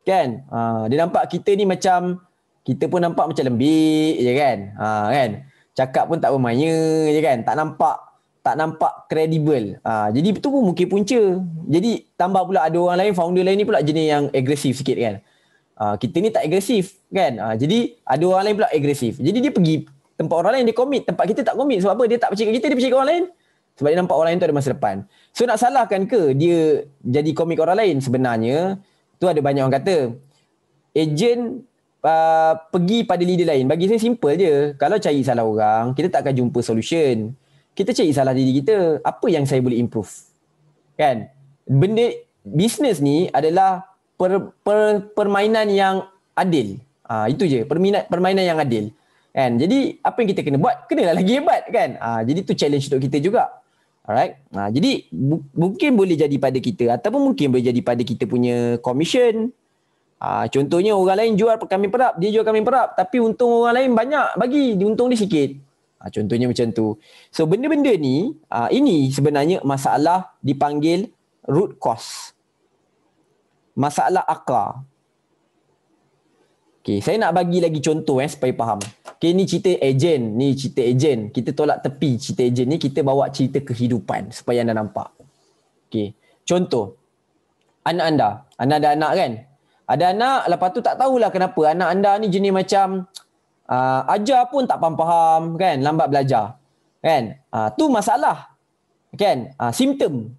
kan uh, dia nampak kita ni macam kita pun nampak macam lembik je kan uh, kan cakap pun tak bermaya je kan tak nampak tak nampak kredibel. Ha, jadi itu pun mungkin punca. Jadi tambah pula ada orang lain, founder lain ni pula jenis yang agresif sikit kan. Ha, kita ni tak agresif kan. Ha, jadi ada orang lain pula agresif. Jadi dia pergi tempat orang lain, dia commit. Tempat kita tak commit. Sebab apa? Dia tak percaya kita, dia percaya orang lain. Sebab dia nampak orang lain tu ada masa depan. So nak salahkan ke dia jadi komik orang lain? Sebenarnya tu ada banyak orang kata. Ejen uh, pergi pada leader lain. Bagi saya simple je. Kalau cari salah orang, kita tak akan jumpa solution kita cari salah diri kita apa yang saya boleh improve kan benda bisnes ni adalah per, per, permainan yang adil ha, itu je perminat, permainan yang adil kan jadi apa yang kita kena buat kenalah lagi hebat kan ha, jadi tu challenge untuk kita juga Alright. Ha, jadi bu- mungkin boleh jadi pada kita ataupun mungkin boleh jadi pada kita punya commission. Ha, contohnya orang lain jual kami perap, dia jual kami perap tapi untung orang lain banyak bagi, diuntung dia sikit. Ha, contohnya macam tu. So benda-benda ni, ha, ini sebenarnya masalah dipanggil root cause. Masalah akar. Okay, saya nak bagi lagi contoh eh, supaya faham. Okay, ni cerita ejen. Ni cerita ejen. Kita tolak tepi cerita ejen ni. Kita bawa cerita kehidupan supaya anda nampak. Okay, contoh. Anak anda. Anda ada anak kan? Ada anak, lepas tu tak tahulah kenapa anak anda ni jenis macam uh, ajar pun tak paham, faham kan lambat belajar kan uh, tu masalah kan uh, simptom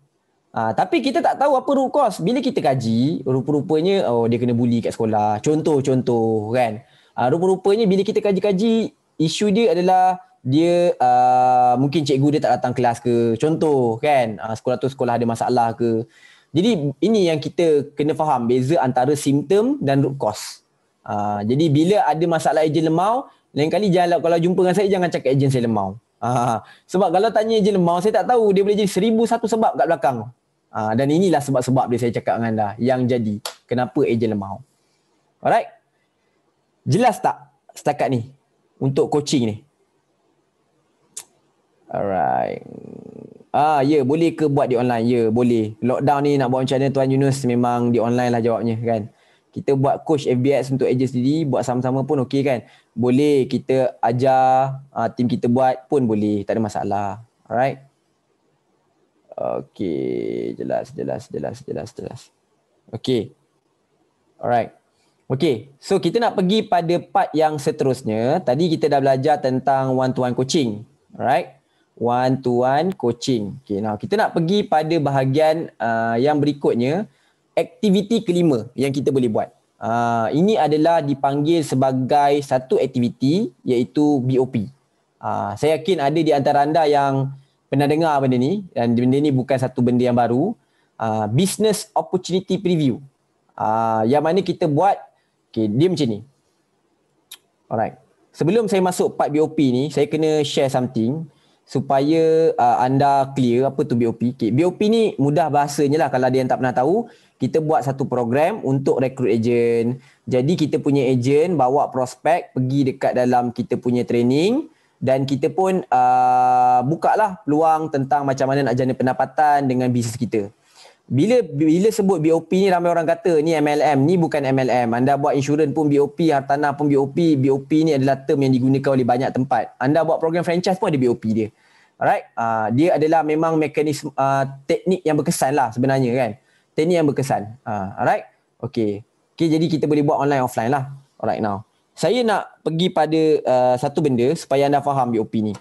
uh, tapi kita tak tahu apa root cause bila kita kaji rupa-rupanya oh dia kena bully kat sekolah contoh-contoh kan uh, rupa-rupanya bila kita kaji-kaji isu dia adalah dia uh, mungkin cikgu dia tak datang kelas ke contoh kan uh, sekolah tu sekolah ada masalah ke jadi ini yang kita kena faham beza antara simptom dan root cause Uh, jadi bila ada masalah ejen lemau, lain kali jangan lah, kalau jumpa dengan saya jangan cakap ejen saya lemau. Uh, sebab kalau tanya ejen lemau, saya tak tahu dia boleh jadi seribu satu sebab kat belakang. Uh, dan inilah sebab-sebab dia saya cakap dengan anda yang jadi kenapa ejen lemau. Alright? Jelas tak setakat ni untuk coaching ni? Alright. Ah, ya, yeah, boleh ke buat di online? Ya, yeah, boleh. Lockdown ni nak buat macam mana Tuan Yunus memang di online lah jawabnya kan kita buat coach FBS untuk AJ sendiri buat sama-sama pun okey kan boleh kita ajar uh, team kita buat pun boleh tak ada masalah alright okey jelas jelas jelas jelas jelas okey alright okey so kita nak pergi pada part yang seterusnya tadi kita dah belajar tentang one to one coaching alright one to one coaching okey now kita nak pergi pada bahagian uh, yang berikutnya aktiviti kelima yang kita boleh buat. Uh, ini adalah dipanggil sebagai satu aktiviti iaitu BOP. Uh, ah, saya yakin ada di antara anda yang pernah dengar benda ni dan benda ni bukan satu benda yang baru. Uh, business opportunity preview. Uh, yang mana kita buat, okay, dia macam ni. Alright. Sebelum saya masuk part BOP ni, saya kena share something supaya uh, anda clear apa tu BOP. Okay. BOP ni mudah bahasanya lah kalau ada yang tak pernah tahu. Kita buat satu program untuk recruit agent. Jadi kita punya agent bawa prospek pergi dekat dalam kita punya training dan kita pun uh, buka lah peluang tentang macam mana nak jana pendapatan dengan bisnes kita bila bila sebut BOP ni ramai orang kata ni MLM ni bukan MLM anda buat insurans pun BOP hartanah pun BOP BOP ni adalah term yang digunakan oleh banyak tempat anda buat program franchise pun ada BOP dia alright uh, dia adalah memang mekanisme uh, ah, teknik yang berkesan lah sebenarnya kan teknik yang berkesan uh, alright okay. okay jadi kita boleh buat online offline lah alright now saya nak pergi pada uh, satu benda supaya anda faham BOP ni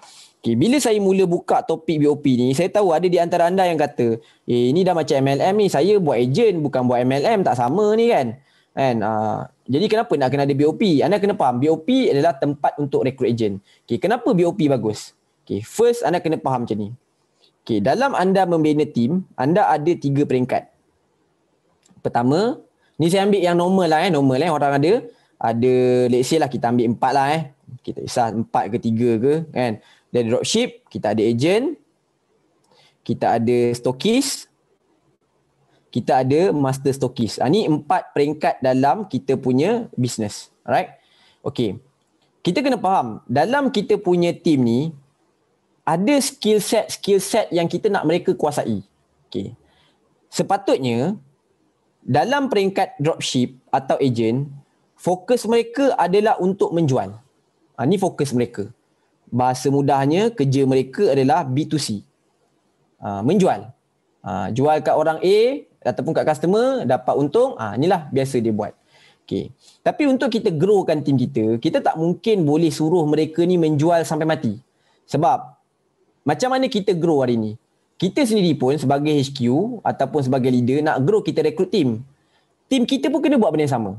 Okay, bila saya mula buka topik BOP ni, saya tahu ada di antara anda yang kata, eh ini dah macam MLM ni, saya buat ejen bukan buat MLM, tak sama ni kan. And, uh, ah, jadi kenapa nak kena ada BOP? Anda kena faham, BOP adalah tempat untuk rekrut ejen. Okay, kenapa BOP bagus? Okay, first anda kena faham macam ni. Okay, dalam anda membina team, anda ada tiga peringkat. Pertama, ni saya ambil yang normal lah eh, normal eh orang ada. Ada, let's say lah kita ambil empat lah eh. Kita okay, empat ke tiga ke kan. Dia ada dropship, kita ada agent, kita ada stokis, kita ada master stockist. Ha, ah, empat peringkat dalam kita punya business. Alright? Okay. Kita kena faham, dalam kita punya team ni, ada skill set skill set yang kita nak mereka kuasai. Okay. Sepatutnya dalam peringkat dropship atau agent, fokus mereka adalah untuk menjual. Ha, fokus mereka bahasa mudahnya kerja mereka adalah B2C. Uh, ah, menjual. Uh, jual kat orang A ataupun kat customer dapat untung, uh, inilah biasa dia buat. Okay. Tapi untuk kita growkan tim kita, kita tak mungkin boleh suruh mereka ni menjual sampai mati. Sebab macam mana kita grow hari ni? Kita sendiri pun sebagai HQ ataupun sebagai leader nak grow kita rekrut tim. Tim kita pun kena buat benda yang sama.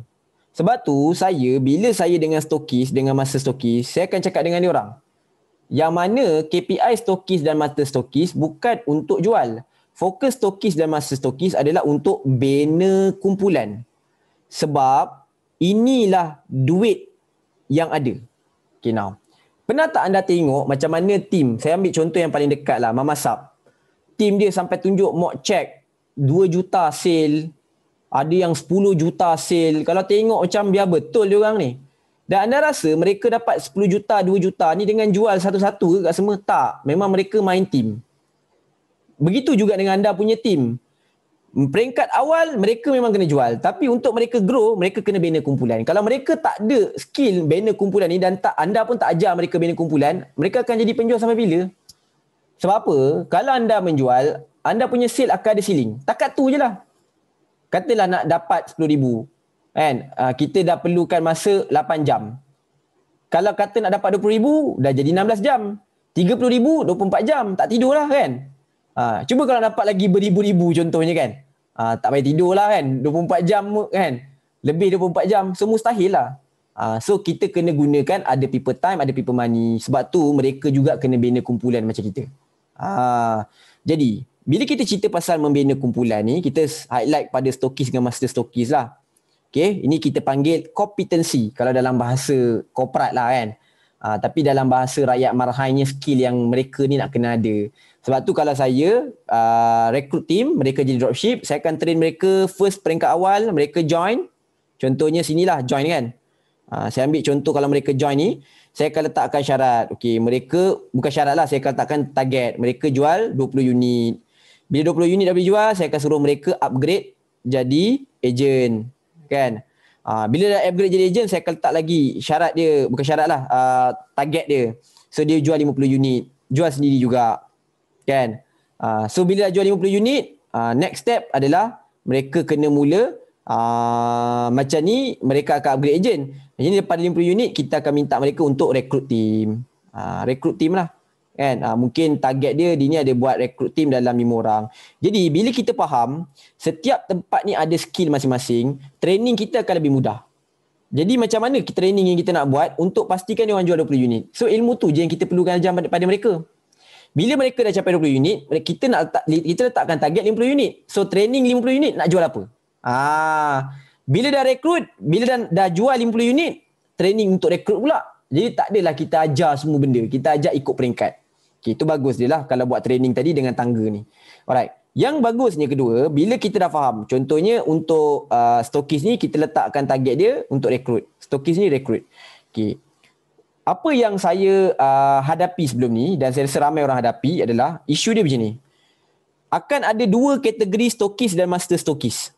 Sebab tu saya bila saya dengan stokis, dengan master stokis, saya akan cakap dengan dia orang yang mana KPI stokis dan mata stokis bukan untuk jual. Fokus stokis dan mata stokis adalah untuk bina kumpulan. Sebab inilah duit yang ada. Okay now. Pernah tak anda tengok macam mana tim, saya ambil contoh yang paling dekat lah, Mama Sub. Tim dia sampai tunjuk mock check 2 juta sale, ada yang 10 juta sale. Kalau tengok macam biar betul dia orang ni. Dan anda rasa mereka dapat 10 juta, 2 juta ni dengan jual satu-satu ke kat semua? Tak. Memang mereka main team. Begitu juga dengan anda punya team. Peringkat awal mereka memang kena jual. Tapi untuk mereka grow, mereka kena bina kumpulan. Kalau mereka tak ada skill bina kumpulan ni dan tak anda pun tak ajar mereka bina kumpulan, mereka akan jadi penjual sampai bila? Sebab apa? Kalau anda menjual, anda punya sale akan ada ceiling. Takat tu je lah. Katalah nak dapat 10 ribu kan uh, kita dah perlukan masa 8 jam kalau kata nak dapat ribu, dah jadi 16 jam 30000 24 jam tak tidur lah kan uh, cuba kalau dapat lagi beribu-ribu contohnya kan uh, tak payah lah kan 24 jam kan lebih 24 jam so mustahil lah uh, so kita kena gunakan ada people time ada people money sebab tu mereka juga kena bina kumpulan macam kita uh, jadi bila kita cerita pasal membina kumpulan ni kita highlight pada stokis dengan master stokis lah Okay, ini kita panggil kompetensi kalau dalam bahasa korporat lah kan. Uh, tapi dalam bahasa rakyat marhainya skill yang mereka ni nak kena ada. Sebab tu kalau saya uh, rekrut tim, mereka jadi dropship, saya akan train mereka first peringkat awal, mereka join. Contohnya sinilah join kan. Uh, saya ambil contoh kalau mereka join ni, saya akan letakkan syarat. Okay, mereka, bukan syarat lah, saya akan letakkan target. Mereka jual 20 unit. Bila 20 unit dah boleh jual, saya akan suruh mereka upgrade jadi agent kan uh, bila dah upgrade jadi agent saya akan letak lagi syarat dia bukan syarat lah uh, target dia so dia jual 50 unit jual sendiri juga kan uh, so bila dah jual 50 unit uh, next step adalah mereka kena mula uh, macam ni mereka akan upgrade agent jadi daripada 50 unit kita akan minta mereka untuk rekrut team uh, rekrut team lah kan uh, mungkin target dia dia ni ada buat rekrut tim dalam lima orang jadi bila kita faham setiap tempat ni ada skill masing-masing training kita akan lebih mudah jadi macam mana training yang kita nak buat untuk pastikan dia orang jual 20 unit so ilmu tu je yang kita perlukan ajar pada mereka bila mereka dah capai 20 unit kita nak letak, kita letakkan target 50 unit so training 50 unit nak jual apa ah bila dah rekrut, bila dah, dah jual 50 unit, training untuk rekrut pula. Jadi tak adalah kita ajar semua benda. Kita ajar ikut peringkat. Okay, itu bagus dia lah kalau buat training tadi dengan tangga ni. Alright. Yang bagusnya kedua, bila kita dah faham, contohnya untuk uh, stokis ni kita letakkan target dia untuk rekrut. Stokis ni rekrut. Okay. Apa yang saya uh, hadapi sebelum ni dan saya rasa ramai orang hadapi adalah isu dia macam ni. Akan ada dua kategori stokis dan master stokis.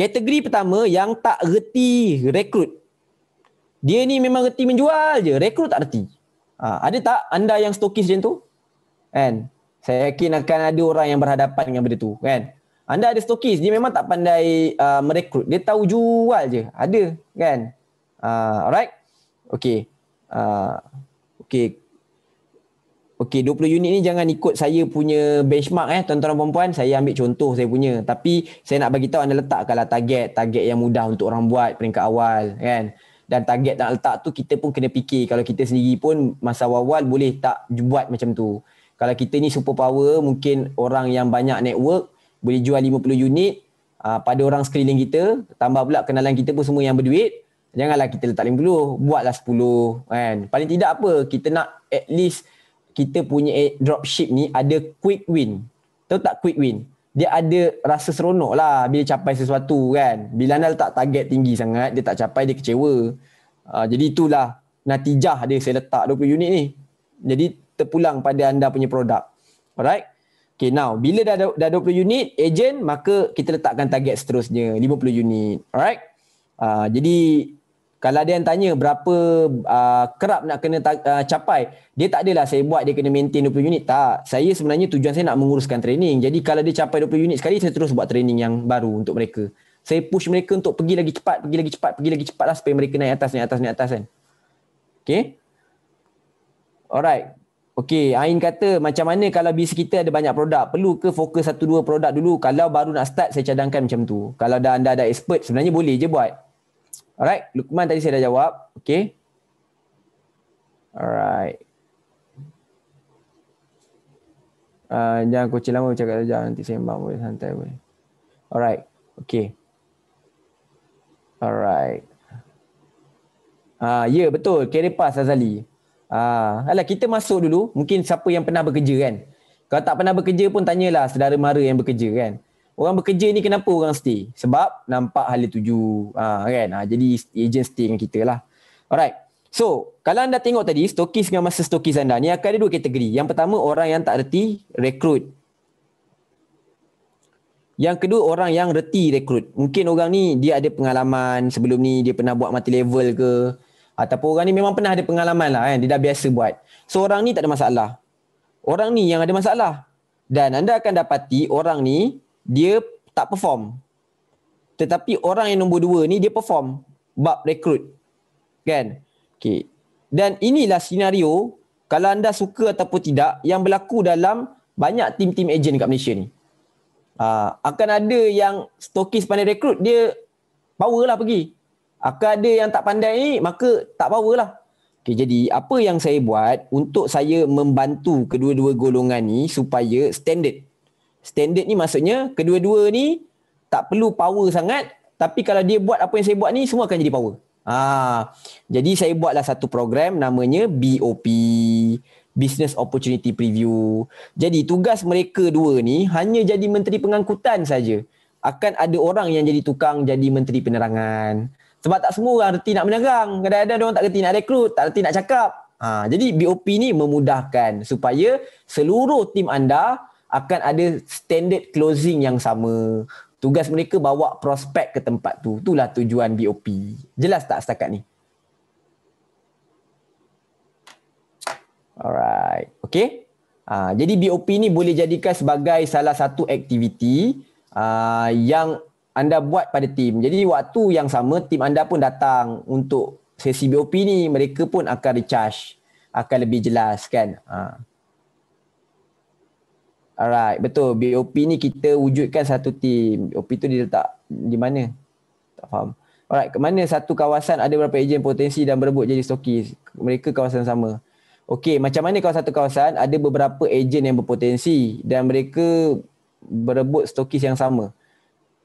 Kategori pertama yang tak reti rekrut. Dia ni memang reti menjual je, rekrut tak reti. Ha, ada tak anda yang stokis macam tu? Kan? Saya yakin akan ada orang yang berhadapan dengan benda tu, kan? Anda ada stokis, dia memang tak pandai uh, merekrut. Dia tahu jual je. Ada, kan? Uh, alright? Okay. Uh, okay. Okay, 20 unit ni jangan ikut saya punya benchmark eh, tuan-tuan dan puan-puan. Saya ambil contoh saya punya. Tapi saya nak bagi tahu anda letakkanlah target. Target yang mudah untuk orang buat peringkat awal, kan? dan target nak letak tu kita pun kena fikir kalau kita sendiri pun masa awal-awal boleh tak buat macam tu kalau kita ni super power mungkin orang yang banyak network boleh jual 50 unit aa, ah, pada orang sekeliling kita tambah pula kenalan kita pun semua yang berduit janganlah kita letak 50 buatlah 10 kan paling tidak apa kita nak at least kita punya dropship ni ada quick win tahu tak quick win dia ada rasa seronok lah bila capai sesuatu kan. Bila anda letak target tinggi sangat, dia tak capai, dia kecewa. Uh, jadi itulah natijah dia saya letak 20 unit ni. Jadi terpulang pada anda punya produk. Alright. Okay now, bila dah, dah 20 unit, agent, maka kita letakkan target seterusnya, 50 unit. Alright. Uh, jadi kalau ada yang tanya berapa uh, kerap nak kena uh, capai dia tak adalah saya buat dia kena maintain 20 unit tak saya sebenarnya tujuan saya nak menguruskan training jadi kalau dia capai 20 unit sekali saya terus buat training yang baru untuk mereka saya push mereka untuk pergi lagi cepat pergi lagi cepat pergi lagi cepat lah supaya mereka naik atas naik atas naik atas kan Okay. alright Okay. Ain kata macam mana kalau bis kita ada banyak produk, perlu ke fokus satu dua produk dulu? Kalau baru nak start, saya cadangkan macam tu. Kalau dah anda ada expert, sebenarnya boleh je buat. Alright, Lukman tadi saya dah jawab. Okay. Alright. Uh, jangan kucing lama bercakap jangan Nanti sembang boleh santai boleh. Alright. Okay. Alright. Ah, ya yeah, betul. pas Azali. Ah, alah kita masuk dulu. Mungkin siapa yang pernah bekerja kan. Kalau tak pernah bekerja pun tanyalah saudara mara yang bekerja kan orang bekerja ni kenapa orang stay? Sebab nampak hal tuju uh, kan. Uh, jadi agent stay dengan kita lah. Alright. So, kalau anda tengok tadi stokis dengan masa stokis anda ni akan ada dua kategori. Yang pertama orang yang tak reti rekrut. Yang kedua orang yang reti rekrut. Mungkin orang ni dia ada pengalaman sebelum ni dia pernah buat mati level ke ataupun orang ni memang pernah ada pengalaman lah kan. Dia dah biasa buat. So orang ni tak ada masalah. Orang ni yang ada masalah. Dan anda akan dapati orang ni dia tak perform. Tetapi orang yang nombor dua ni dia perform bab rekrut. Kan? Okay. Dan inilah senario kalau anda suka ataupun tidak yang berlaku dalam banyak tim-tim ejen kat Malaysia ni. Aa, ah, akan ada yang stokis pandai rekrut dia power lah pergi. Akan ada yang tak pandai ni maka tak power lah. Okay, jadi apa yang saya buat untuk saya membantu kedua-dua golongan ni supaya standard Standard ni maksudnya kedua-dua ni tak perlu power sangat tapi kalau dia buat apa yang saya buat ni semua akan jadi power. Ha. Jadi saya buatlah satu program namanya BOP Business Opportunity Preview. Jadi tugas mereka dua ni hanya jadi menteri pengangkutan saja. Akan ada orang yang jadi tukang jadi menteri penerangan. Sebab tak semua orang reti nak menerang. Kadang-kadang orang tak reti nak rekrut, tak reti nak cakap. Ha. jadi BOP ni memudahkan supaya seluruh tim anda akan ada standard closing yang sama. Tugas mereka bawa prospek ke tempat tu. Itulah tujuan BOP. Jelas tak setakat ni? Alright. Okay. Ha, ah, jadi BOP ni boleh jadikan sebagai salah satu aktiviti uh, yang anda buat pada tim. Jadi waktu yang sama tim anda pun datang untuk sesi BOP ni mereka pun akan recharge. Akan lebih jelas kan. Uh. Alright, betul. BOP ni kita wujudkan satu team. BOP tu diletak di mana? Tak faham. Alright, ke mana satu kawasan ada berapa ejen potensi dan berebut jadi stokis? Mereka kawasan sama. Okay macam mana kalau satu kawasan ada beberapa ejen yang berpotensi dan mereka berebut stokis yang sama?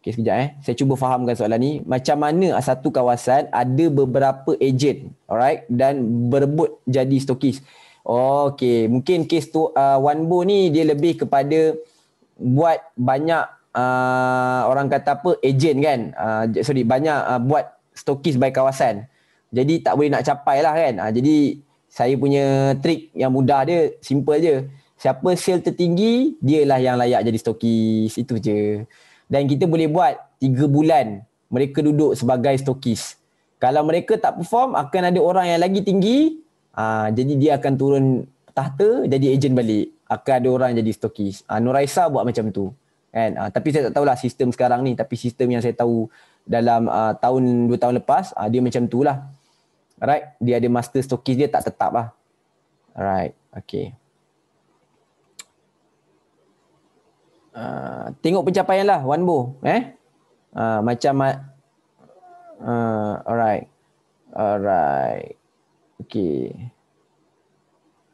Okay sekejap eh. Saya cuba fahamkan soalan ni. Macam mana satu kawasan ada beberapa ejen, alright, dan berebut jadi stokis? Okay, mungkin kes tu Wanbo uh, ni dia lebih kepada buat banyak uh, orang kata apa agent kan. Uh, sorry, banyak uh, buat stokis by kawasan. Jadi tak boleh nak capai lah kan. Uh, jadi saya punya trik yang mudah dia simple je. Siapa sale tertinggi, dia lah yang layak jadi stokis. Itu je. Dan kita boleh buat 3 bulan mereka duduk sebagai stokis. Kalau mereka tak perform, akan ada orang yang lagi tinggi Uh, jadi dia akan turun tahta jadi ejen balik. Akan ada orang jadi stokis. Uh, Nuraisa buat macam tu. And Uh, ah, tapi saya tak tahulah sistem sekarang ni. Tapi sistem yang saya tahu dalam uh, tahun, dua tahun lepas, uh, dia macam tu lah. Alright? Dia ada master stokis dia tak tetap lah. Alright. Okay. Uh, tengok pencapaian lah Wan Bo. Eh? Uh, macam... Uh, alright. Alright. Okay.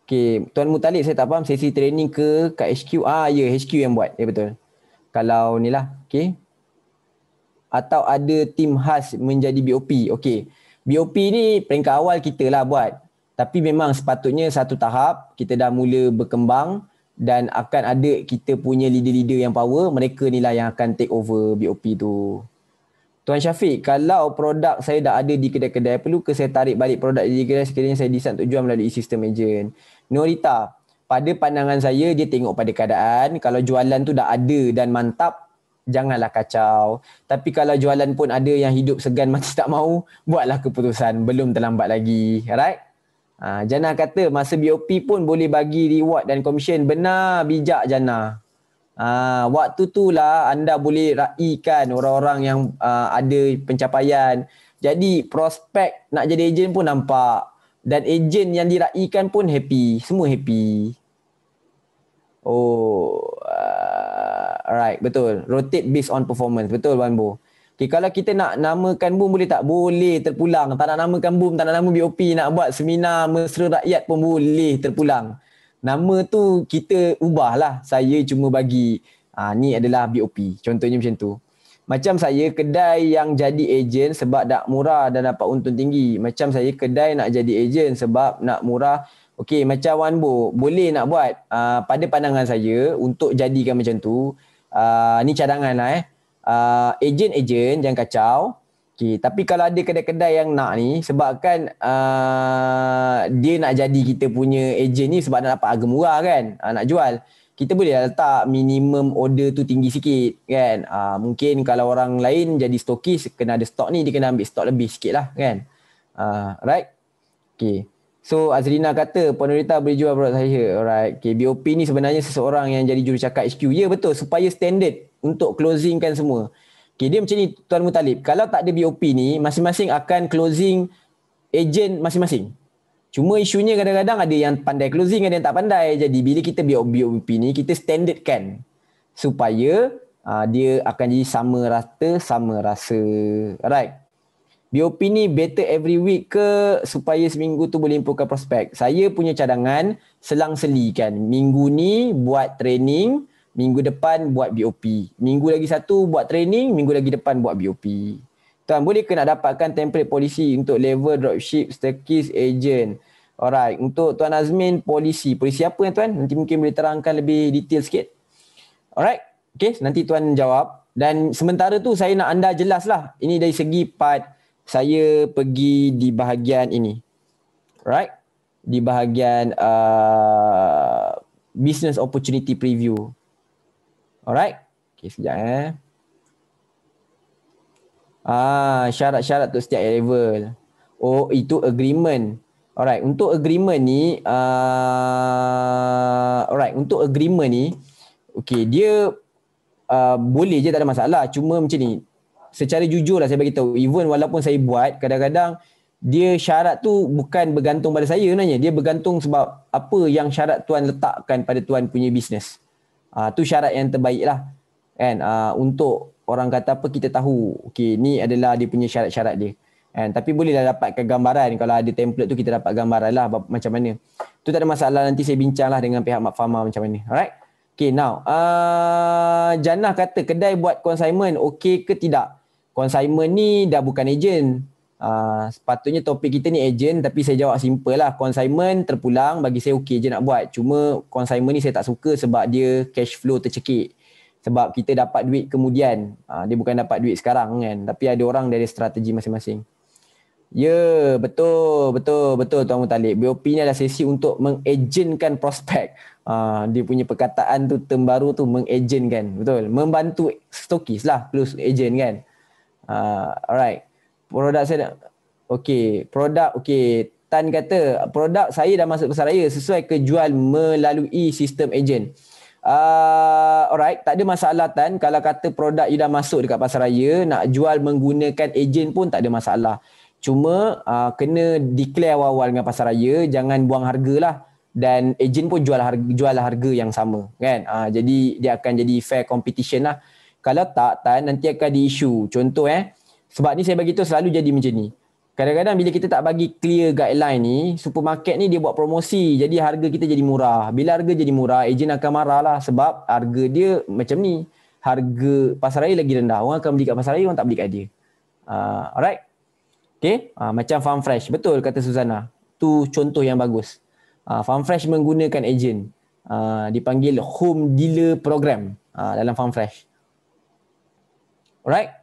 Okay, Tuan Mutalib saya tak faham sesi training ke kat HQ? Ah, ya yeah, HQ yang buat. Ya yeah, betul. Kalau ni lah, okay. Atau ada tim khas menjadi BOP? Okay. BOP ni peringkat awal kita lah buat. Tapi memang sepatutnya satu tahap kita dah mula berkembang dan akan ada kita punya leader-leader yang power, mereka ni lah yang akan take over BOP tu. Tuan Syafiq, kalau produk saya dah ada di kedai-kedai, perlu ke saya tarik balik produk di kedai sekiranya saya desain untuk jual melalui sistem agent? Norita, pada pandangan saya, dia tengok pada keadaan, kalau jualan tu dah ada dan mantap, janganlah kacau. Tapi kalau jualan pun ada yang hidup segan masih tak mau, buatlah keputusan. Belum terlambat lagi. Right? Ha, ah, Jana kata masa BOP pun boleh bagi reward dan komisen, Benar, bijak Jana. Uh, waktu tu lah anda boleh raihkan orang-orang yang uh, ada pencapaian. Jadi prospek nak jadi ejen pun nampak. Dan ejen yang diraihkan pun happy. Semua happy. Oh, uh, right, betul. Rotate based on performance. Betul, Wan Bo. Okay, kalau kita nak namakan boom boleh tak? Boleh terpulang. Tak nak namakan boom, tak nak nama BOP. Nak buat seminar mesra rakyat pun boleh terpulang nama tu kita ubah lah. Saya cuma bagi uh, ni adalah BOP. Contohnya macam tu. Macam saya kedai yang jadi ejen sebab nak murah dan dapat untung tinggi. Macam saya kedai nak jadi ejen sebab nak murah. Okey macam wan Bo, boleh nak buat. Uh, pada pandangan saya untuk jadikan macam tu. Uh, ni cadangan lah eh. Ejen-ejen uh, jangan kacau. Okay, tapi kalau ada kedai-kedai yang nak ni sebabkan uh, dia nak jadi kita punya ejen ni sebab nak dapat harga murah kan uh, nak jual kita boleh letak minimum order tu tinggi sikit kan uh, mungkin kalau orang lain jadi stokis kena ada stok ni dia kena ambil stok lebih sikit lah kan uh, right okay. so Azrina kata Ponorita boleh jual produk saya alright okay. BOP ni sebenarnya seseorang yang jadi jurucakap HQ ya yeah, betul supaya standard untuk closing kan semua Okay, dia macam ni Tuan Mutalib. Kalau tak ada BOP ni, masing-masing akan closing agent masing-masing. Cuma isunya kadang-kadang ada yang pandai closing, ada yang tak pandai. Jadi bila kita BOP ni, kita standardkan supaya uh, dia akan jadi sama rata, sama rasa. Alright. BOP ni better every week ke supaya seminggu tu boleh impulkan prospek? Saya punya cadangan selang-seli kan. Minggu ni buat training, minggu depan buat BOP. Minggu lagi satu buat training, minggu lagi depan buat BOP. Tuan, boleh ke nak dapatkan template polisi untuk level dropship, stakis, agent? Alright, untuk Tuan Azmin, polisi. Polisi apa yang Tuan? Nanti mungkin boleh terangkan lebih detail sikit. Alright, okay, nanti Tuan jawab. Dan sementara tu saya nak anda jelaslah. Ini dari segi part saya pergi di bahagian ini. Alright, di bahagian uh, business opportunity preview. Alright. Okay, sekejap eh. Ah, syarat-syarat tu setiap level. Oh, itu agreement. Alright, untuk agreement ni, uh, alright, untuk agreement ni, okay, dia uh, boleh je tak ada masalah. Cuma macam ni, secara jujur lah saya bagi tahu. Even walaupun saya buat, kadang-kadang dia syarat tu bukan bergantung pada saya Nanya Dia bergantung sebab apa yang syarat tuan letakkan pada tuan punya bisnes. Ah uh, tu syarat yang terbaik lah kan uh, untuk orang kata apa kita tahu okay ni adalah dia punya syarat-syarat dia and tapi bolehlah dapatkan gambaran kalau ada template tu kita dapat gambaran lah macam mana tu tak ada masalah nanti saya bincang lah dengan pihak makfama macam mana alright okay now uh, Jannah kata kedai buat consignment okay ke tidak consignment ni dah bukan agent Uh, sepatutnya topik kita ni agent tapi saya jawab simple lah consignment terpulang bagi saya okey je nak buat cuma consignment ni saya tak suka sebab dia cash flow tercekik sebab kita dapat duit kemudian uh, dia bukan dapat duit sekarang kan tapi ada orang dari strategi masing-masing ya yeah, betul betul betul Tuan Mutalib BOP ni adalah sesi untuk mengagentkan prospek uh, dia punya perkataan tu term baru tu mengagentkan betul membantu stokis lah plus agent kan uh, alright produk saya nak okey produk okey tan kata produk saya dah masuk pasar raya sesuai ke jual melalui sistem ejen uh, alright tak ada masalah tan kalau kata produk you dah masuk dekat pasar raya nak jual menggunakan ejen pun tak ada masalah cuma uh, kena declare awal-awal dengan pasar raya jangan buang harga lah dan ejen pun jual harga, jual harga yang sama kan uh, jadi dia akan jadi fair competition lah kalau tak tan nanti akan di contoh eh sebab ni saya bagi tu selalu jadi macam ni. Kadang-kadang bila kita tak bagi clear guideline ni, supermarket ni dia buat promosi. Jadi harga kita jadi murah. Bila harga jadi murah, ejen akan marah lah sebab harga dia macam ni. Harga pasaraya lagi rendah. Orang akan beli kat pasaraya, orang tak beli kat dia. Uh, alright? Okay? Uh, macam Farm Fresh. Betul kata Suzana. Tu contoh yang bagus. Uh, Farm Fresh menggunakan ejen. Uh, dipanggil Home Dealer Program uh, dalam Farm Fresh. Alright?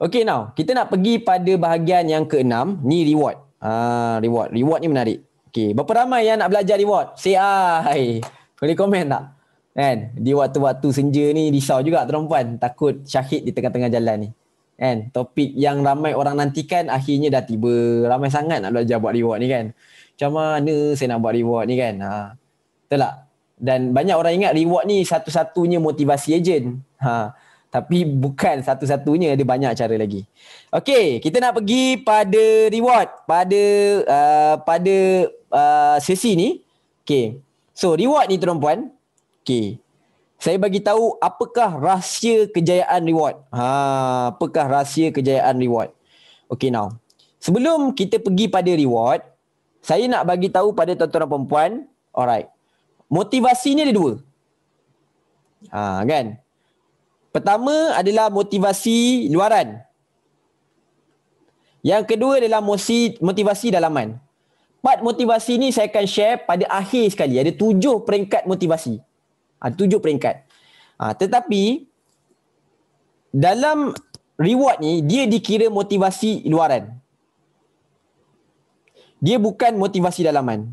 Okay now, kita nak pergi pada bahagian yang keenam, ni reward. Ah, reward. Reward ni menarik. Okay, berapa ramai yang nak belajar reward? Say I. Boleh komen tak? Kan? Di waktu-waktu senja ni risau juga tuan puan, takut syahid di tengah-tengah jalan ni. Kan? Topik yang ramai orang nantikan akhirnya dah tiba. Ramai sangat nak belajar buat reward ni kan. Macam mana saya nak buat reward ni kan? Ha. Betul tak? Dan banyak orang ingat reward ni satu-satunya motivasi agent. Ha. Tapi bukan satu-satunya ada banyak cara lagi. Okay, kita nak pergi pada reward pada uh, pada uh, sesi ni. Okay, so reward ni tuan puan. Okay, saya bagi tahu apakah rahsia kejayaan reward. Ha, apakah rahsia kejayaan reward? Okay now. Sebelum kita pergi pada reward, saya nak bagi tahu pada tuan-tuan perempuan, alright. motivasinya ni ada dua. Ha, kan? Pertama adalah motivasi luaran. Yang kedua adalah motivasi dalaman. Part motivasi ni saya akan share pada akhir sekali. Ada tujuh peringkat motivasi. Ada ha, tujuh peringkat. Ha, tetapi dalam reward ni dia dikira motivasi luaran. Dia bukan motivasi dalaman.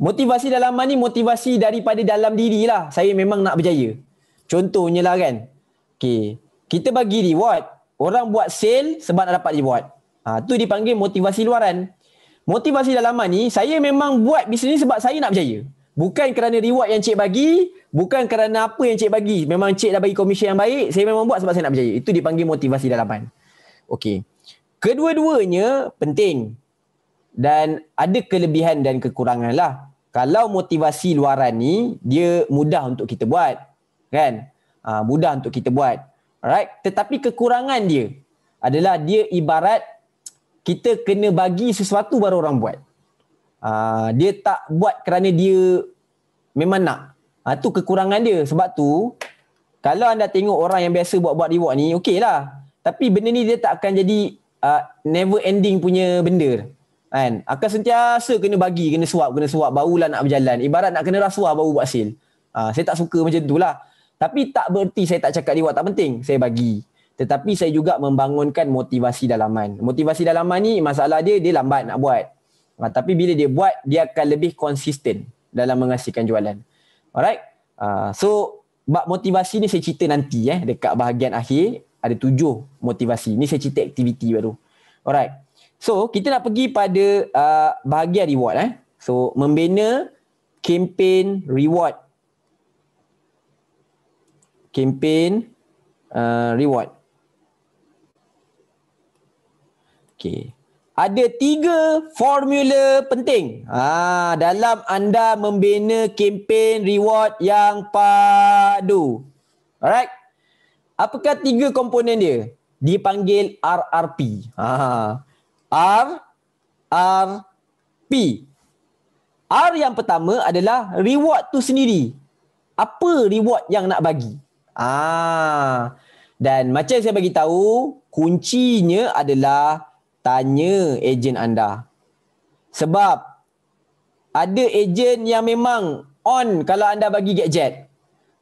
Motivasi dalaman ni motivasi daripada dalam diri lah Saya memang nak berjaya. Contohnya lah kan. Okay. Kita bagi reward. Orang buat sale sebab nak dapat reward. Ha, tu dipanggil motivasi luaran. Motivasi dalaman ni, saya memang buat bisnes ni sebab saya nak berjaya. Bukan kerana reward yang cik bagi, bukan kerana apa yang cik bagi. Memang cik dah bagi komisen yang baik, saya memang buat sebab saya nak berjaya. Itu dipanggil motivasi dalaman. Okey. Kedua-duanya penting. Dan ada kelebihan dan kekurangan lah. Kalau motivasi luaran ni, dia mudah untuk kita buat kan uh, mudah untuk kita buat alright tetapi kekurangan dia adalah dia ibarat kita kena bagi sesuatu baru orang buat uh, dia tak buat kerana dia memang nak uh, tu kekurangan dia sebab tu kalau anda tengok orang yang biasa buat-buat reward ni okey lah tapi benda ni dia tak akan jadi uh, never ending punya benda kan akan sentiasa kena bagi kena suap kena suap barulah nak berjalan ibarat nak kena rasuah baru buat sale uh, saya tak suka macam tu lah tapi tak berarti saya tak cakap reward tak penting. Saya bagi. Tetapi saya juga membangunkan motivasi dalaman. Motivasi dalaman ni masalah dia, dia lambat nak buat. Ha, tapi bila dia buat, dia akan lebih konsisten dalam menghasilkan jualan. Alright? Uh, so, bab motivasi ni saya cerita nanti eh. Dekat bahagian akhir, ada tujuh motivasi. Ni saya cerita aktiviti baru. Alright? So, kita nak pergi pada uh, bahagian reward eh. So, membina kempen reward campaign uh, reward. Okay. Ada tiga formula penting ah, dalam anda membina campaign reward yang padu. Alright. Apakah tiga komponen dia? Dipanggil RRP. Ah, ha. R, R, P. R yang pertama adalah reward tu sendiri. Apa reward yang nak bagi? Ah. Dan macam saya bagi tahu, kuncinya adalah tanya ejen anda. Sebab ada ejen yang memang on kalau anda bagi gadget.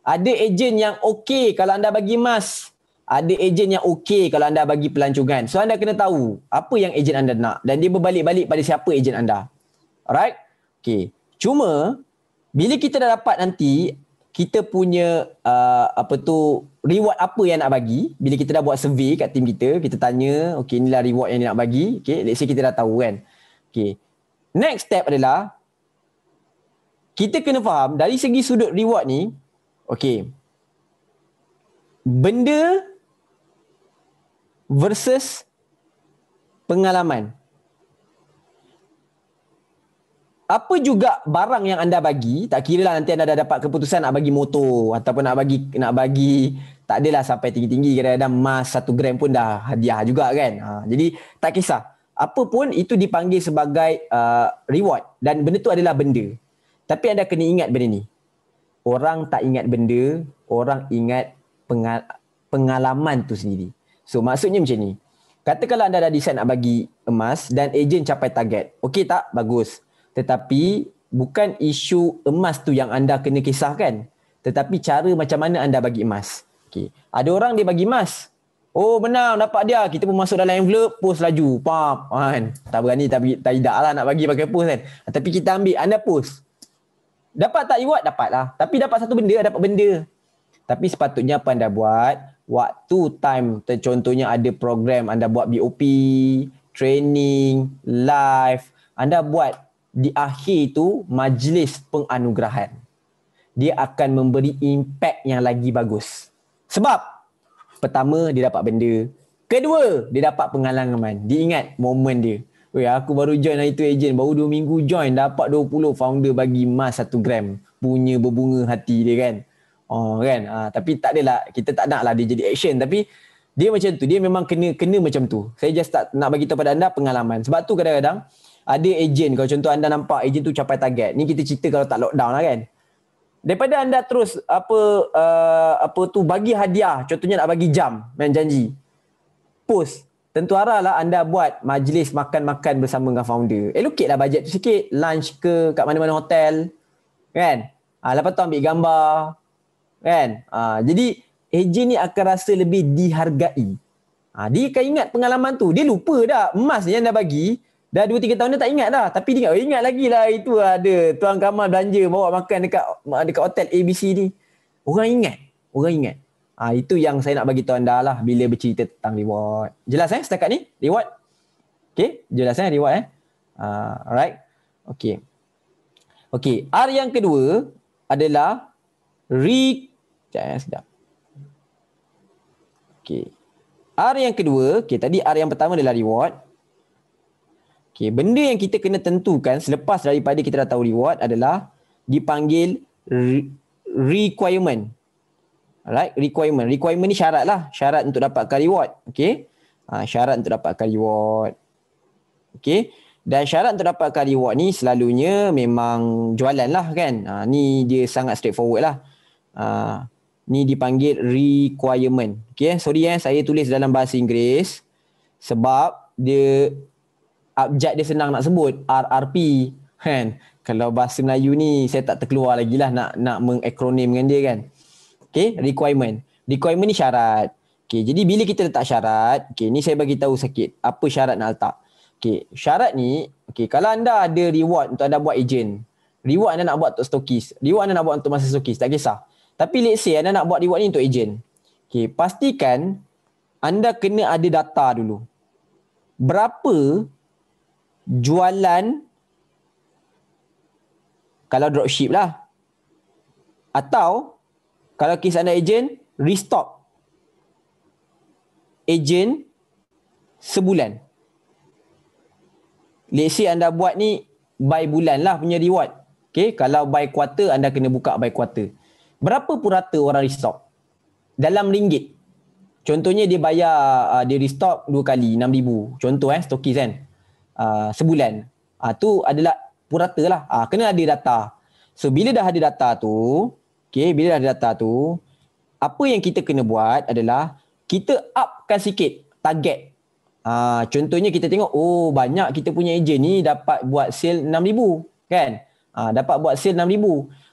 Ada ejen yang okey kalau anda bagi mas. Ada ejen yang okey kalau anda bagi pelancongan. So anda kena tahu apa yang ejen anda nak dan dia berbalik-balik pada siapa ejen anda. Alright? Okay. Cuma bila kita dah dapat nanti kita punya uh, apa tu reward apa yang nak bagi bila kita dah buat survey kat team kita kita tanya okey inilah reward yang nak bagi okey let's say kita dah tahu kan okey next step adalah kita kena faham dari segi sudut reward ni okey benda versus pengalaman apa juga barang yang anda bagi, tak kira lah nanti anda dah dapat keputusan nak bagi motor ataupun nak bagi nak bagi tak adalah sampai tinggi-tinggi kadang-kadang emas satu gram pun dah hadiah juga kan. Ha, jadi tak kisah. Apa pun itu dipanggil sebagai uh, reward dan benda tu adalah benda. Tapi anda kena ingat benda ni. Orang tak ingat benda, orang ingat pengal- pengalaman tu sendiri. So maksudnya macam ni. Katakanlah anda dah decide nak bagi emas dan ejen capai target. Okey tak? Bagus tetapi bukan isu emas tu yang anda kena kisahkan tetapi cara macam mana anda bagi emas Okay, ada orang dia bagi emas oh benar, dapat dia kita pun masuk dalam envelope post laju pam ah, kan tak berani tapi tak idaklah nak bagi pakai post kan ah, tapi kita ambil anda post dapat tak reward lah. tapi dapat satu benda dapat benda tapi sepatutnya apa anda buat waktu time contohnya ada program anda buat BOP training live anda buat di akhir itu majlis penganugerahan dia akan memberi impact yang lagi bagus sebab pertama dia dapat benda kedua dia dapat pengalaman dia ingat momen dia Oi, aku baru join itu tu agent baru 2 minggu join dapat 20 founder bagi emas 1 gram punya berbunga hati dia kan oh kan ha, tapi tak adalah kita tak naklah dia jadi action tapi dia macam tu dia memang kena kena macam tu saya just tak nak bagi tahu pada anda pengalaman sebab tu kadang-kadang ada ejen kalau contoh anda nampak ejen tu capai target ni kita cerita kalau tak lockdown lah kan daripada anda terus apa uh, apa tu bagi hadiah contohnya nak bagi jam main janji post tentu arahlah anda buat majlis makan-makan bersama dengan founder allocate lah bajet tu sikit lunch ke kat mana-mana hotel kan ha, lepas tu ambil gambar kan ha, jadi ejen ni akan rasa lebih dihargai ha, dia akan ingat pengalaman tu dia lupa dah emas ni yang anda bagi Dah 2 3 tahun dia tak ingat dah. Tapi dia ingat, oh, ingat lagi lah itu ada Tuan Kamal belanja bawa makan dekat dekat hotel ABC ni. Orang ingat. Orang ingat. Ha, itu yang saya nak bagi tuan dah lah bila bercerita tentang reward. Jelas eh setakat ni? Reward? Okay. Jelas eh reward eh. Uh, alright. Okay. Okay. R yang kedua adalah re... Sekejap eh. Sekejap. Okay. R yang kedua. Okay. Tadi R yang pertama adalah reward. Okay, benda yang kita kena tentukan selepas daripada kita dah tahu reward adalah dipanggil re- requirement. Alright, requirement. Requirement ni syarat lah. Syarat untuk dapatkan reward. Okay. Ha, syarat untuk dapatkan reward. Okay. Dan syarat untuk dapatkan reward ni selalunya memang jualan lah kan. Ha, ni dia sangat straightforward lah. Ha, ni dipanggil requirement. Okay. Sorry eh, saya tulis dalam bahasa Inggeris. Sebab dia abjad dia senang nak sebut RRP kan kalau bahasa Melayu ni saya tak terkeluar lagi lah nak nak mengakronim dengan dia kan okay requirement requirement ni syarat okay jadi bila kita letak syarat okay ni saya bagi tahu sikit apa syarat nak letak okay syarat ni okay kalau anda ada reward untuk anda buat ejen, reward anda nak buat untuk stokis reward anda nak buat untuk masa stokis tak kisah tapi let's say anda nak buat reward ni untuk ejen. okay pastikan anda kena ada data dulu berapa jualan kalau dropship lah atau kalau kes anda ejen restock ejen sebulan let's say anda buat ni by bulan lah punya reward okay kalau by quarter anda kena buka by quarter berapa purata orang restock dalam ringgit contohnya dia bayar uh, dia restock dua kali enam ribu, contoh eh stokis kan Uh, sebulan. Ah uh, tu adalah purata lah. Ah uh, kena ada data. So bila dah ada data tu, okey, bila dah ada data tu, apa yang kita kena buat adalah kita upkan sikit target. Ah uh, contohnya kita tengok oh banyak kita punya ejen ni dapat buat sale 6000, kan? Ah uh, dapat buat sale 6000. Ah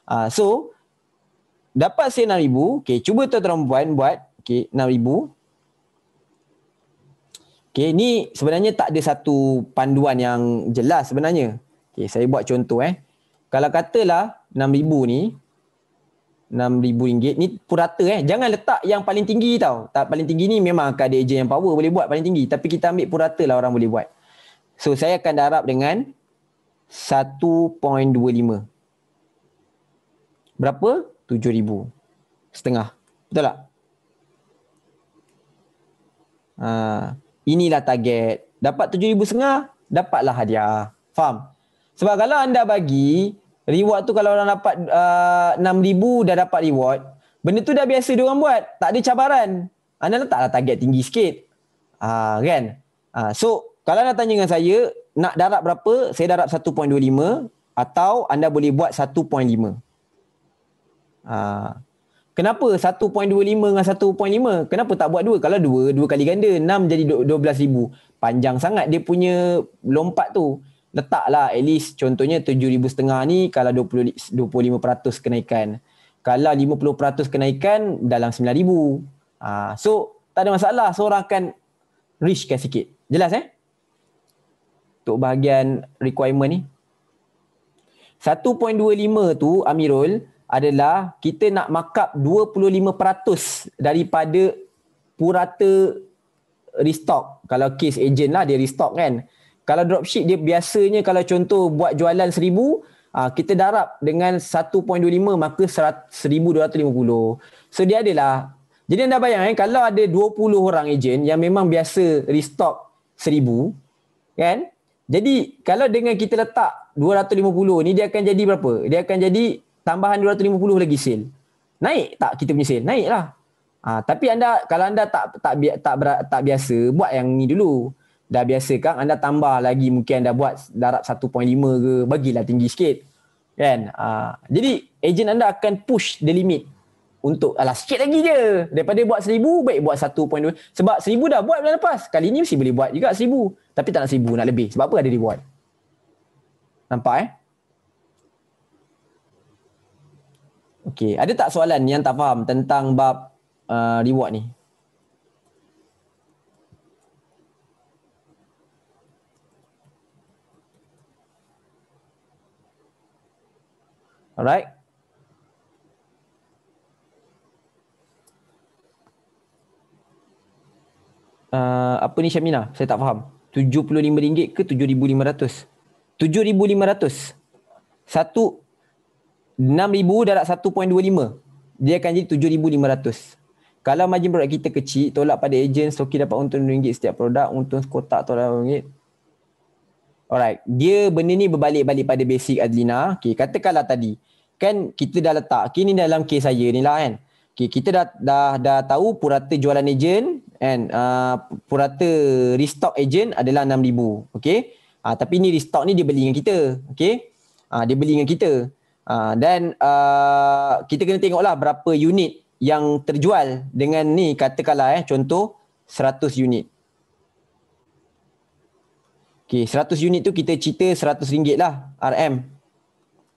uh, so dapat sale 6000, okey, cuba tuan-tuan buat okey 6000 Okay, ni sebenarnya tak ada satu panduan yang jelas sebenarnya. Okay, saya buat contoh eh. Kalau katalah RM6,000 ni, RM6,000 ni purata eh. Jangan letak yang paling tinggi tau. Tak paling tinggi ni memang akan ada agent yang power boleh buat paling tinggi. Tapi kita ambil purata lah orang boleh buat. So saya akan darab dengan 1.25. Berapa? 7,000. Setengah. Betul tak? Haa. Uh, inilah target. Dapat tujuh ribu 7500 dapatlah hadiah. Faham? Sebab kalau anda bagi, reward tu kalau orang dapat uh, enam 6000 uh, dah dapat reward, benda tu dah biasa diorang buat. Tak ada cabaran. Anda letaklah target tinggi sikit. Uh, kan? Uh, so, kalau anda tanya dengan saya, nak darab berapa, saya darab 1.25 atau anda boleh buat 1.5. Uh, Kenapa 1.25 dengan 1.5? Kenapa tak buat dua? Kalau dua, dua kali ganda. Enam jadi 12,000. Panjang sangat dia punya lompat tu. Letaklah at least contohnya 7,500 ni kalau 20, 25% kenaikan. Kalau 50% kenaikan dalam 9,000. Ah, ha, so tak ada masalah. Seorang akan reachkan sikit. Jelas eh? Untuk bahagian requirement ni. 1.25 tu Amirul, adalah kita nak markup 25% daripada purata restock. Kalau case agent lah dia restock kan. Kalau dropship dia biasanya kalau contoh buat jualan seribu ah, kita darab dengan 1.25 maka 1250. So dia adalah jadi anda bayangkan eh, kalau ada 20 orang ejen yang memang biasa restock seribu kan? Jadi kalau dengan kita letak 250 ni dia akan jadi berapa? Dia akan jadi tambahan 250 lagi sale. Naik tak kita punya sale? Naiklah. Ha, tapi anda kalau anda tak tak tak tak, tak, tak biasa buat yang ni dulu. Dah biasa kan anda tambah lagi mungkin anda buat darab 1.5 ke bagilah tinggi sikit. Kan? Ha, jadi ejen anda akan push the limit untuk alah sikit lagi je. Daripada buat 1000 baik buat 1.2 sebab 1000 dah buat bulan lepas. Kali ni mesti boleh buat juga 1000. Tapi tak nak 1000 nak lebih. Sebab apa ada reward? Nampak eh? Okey, ada tak soalan yang tak faham tentang bab uh, reward ni? Alright. Uh, apa ni Syamina? Saya tak faham. RM75 ke RM7,500? RM7,500. Satu 6000 darab 1.25 dia akan jadi 7500 kalau margin produk kita kecil tolak pada agent stoki dapat untung RM2 setiap produk untung kotak tolak RM2 alright dia benda ni berbalik-balik pada basic Adlina okay, katakanlah tadi kan kita dah letak okay, dalam case saya ni lah kan okay, kita dah, dah dah tahu purata jualan agent and uh, ah, purata restock agent adalah 6000 okey uh, tapi ni restock ni dia beli dengan kita okey uh, ah, dia beli dengan kita Ah, dan uh, kita kena tengoklah berapa unit yang terjual dengan ni katakanlah eh contoh 100 unit. Okey 100 unit tu kita cerita 100 ringgit lah RM.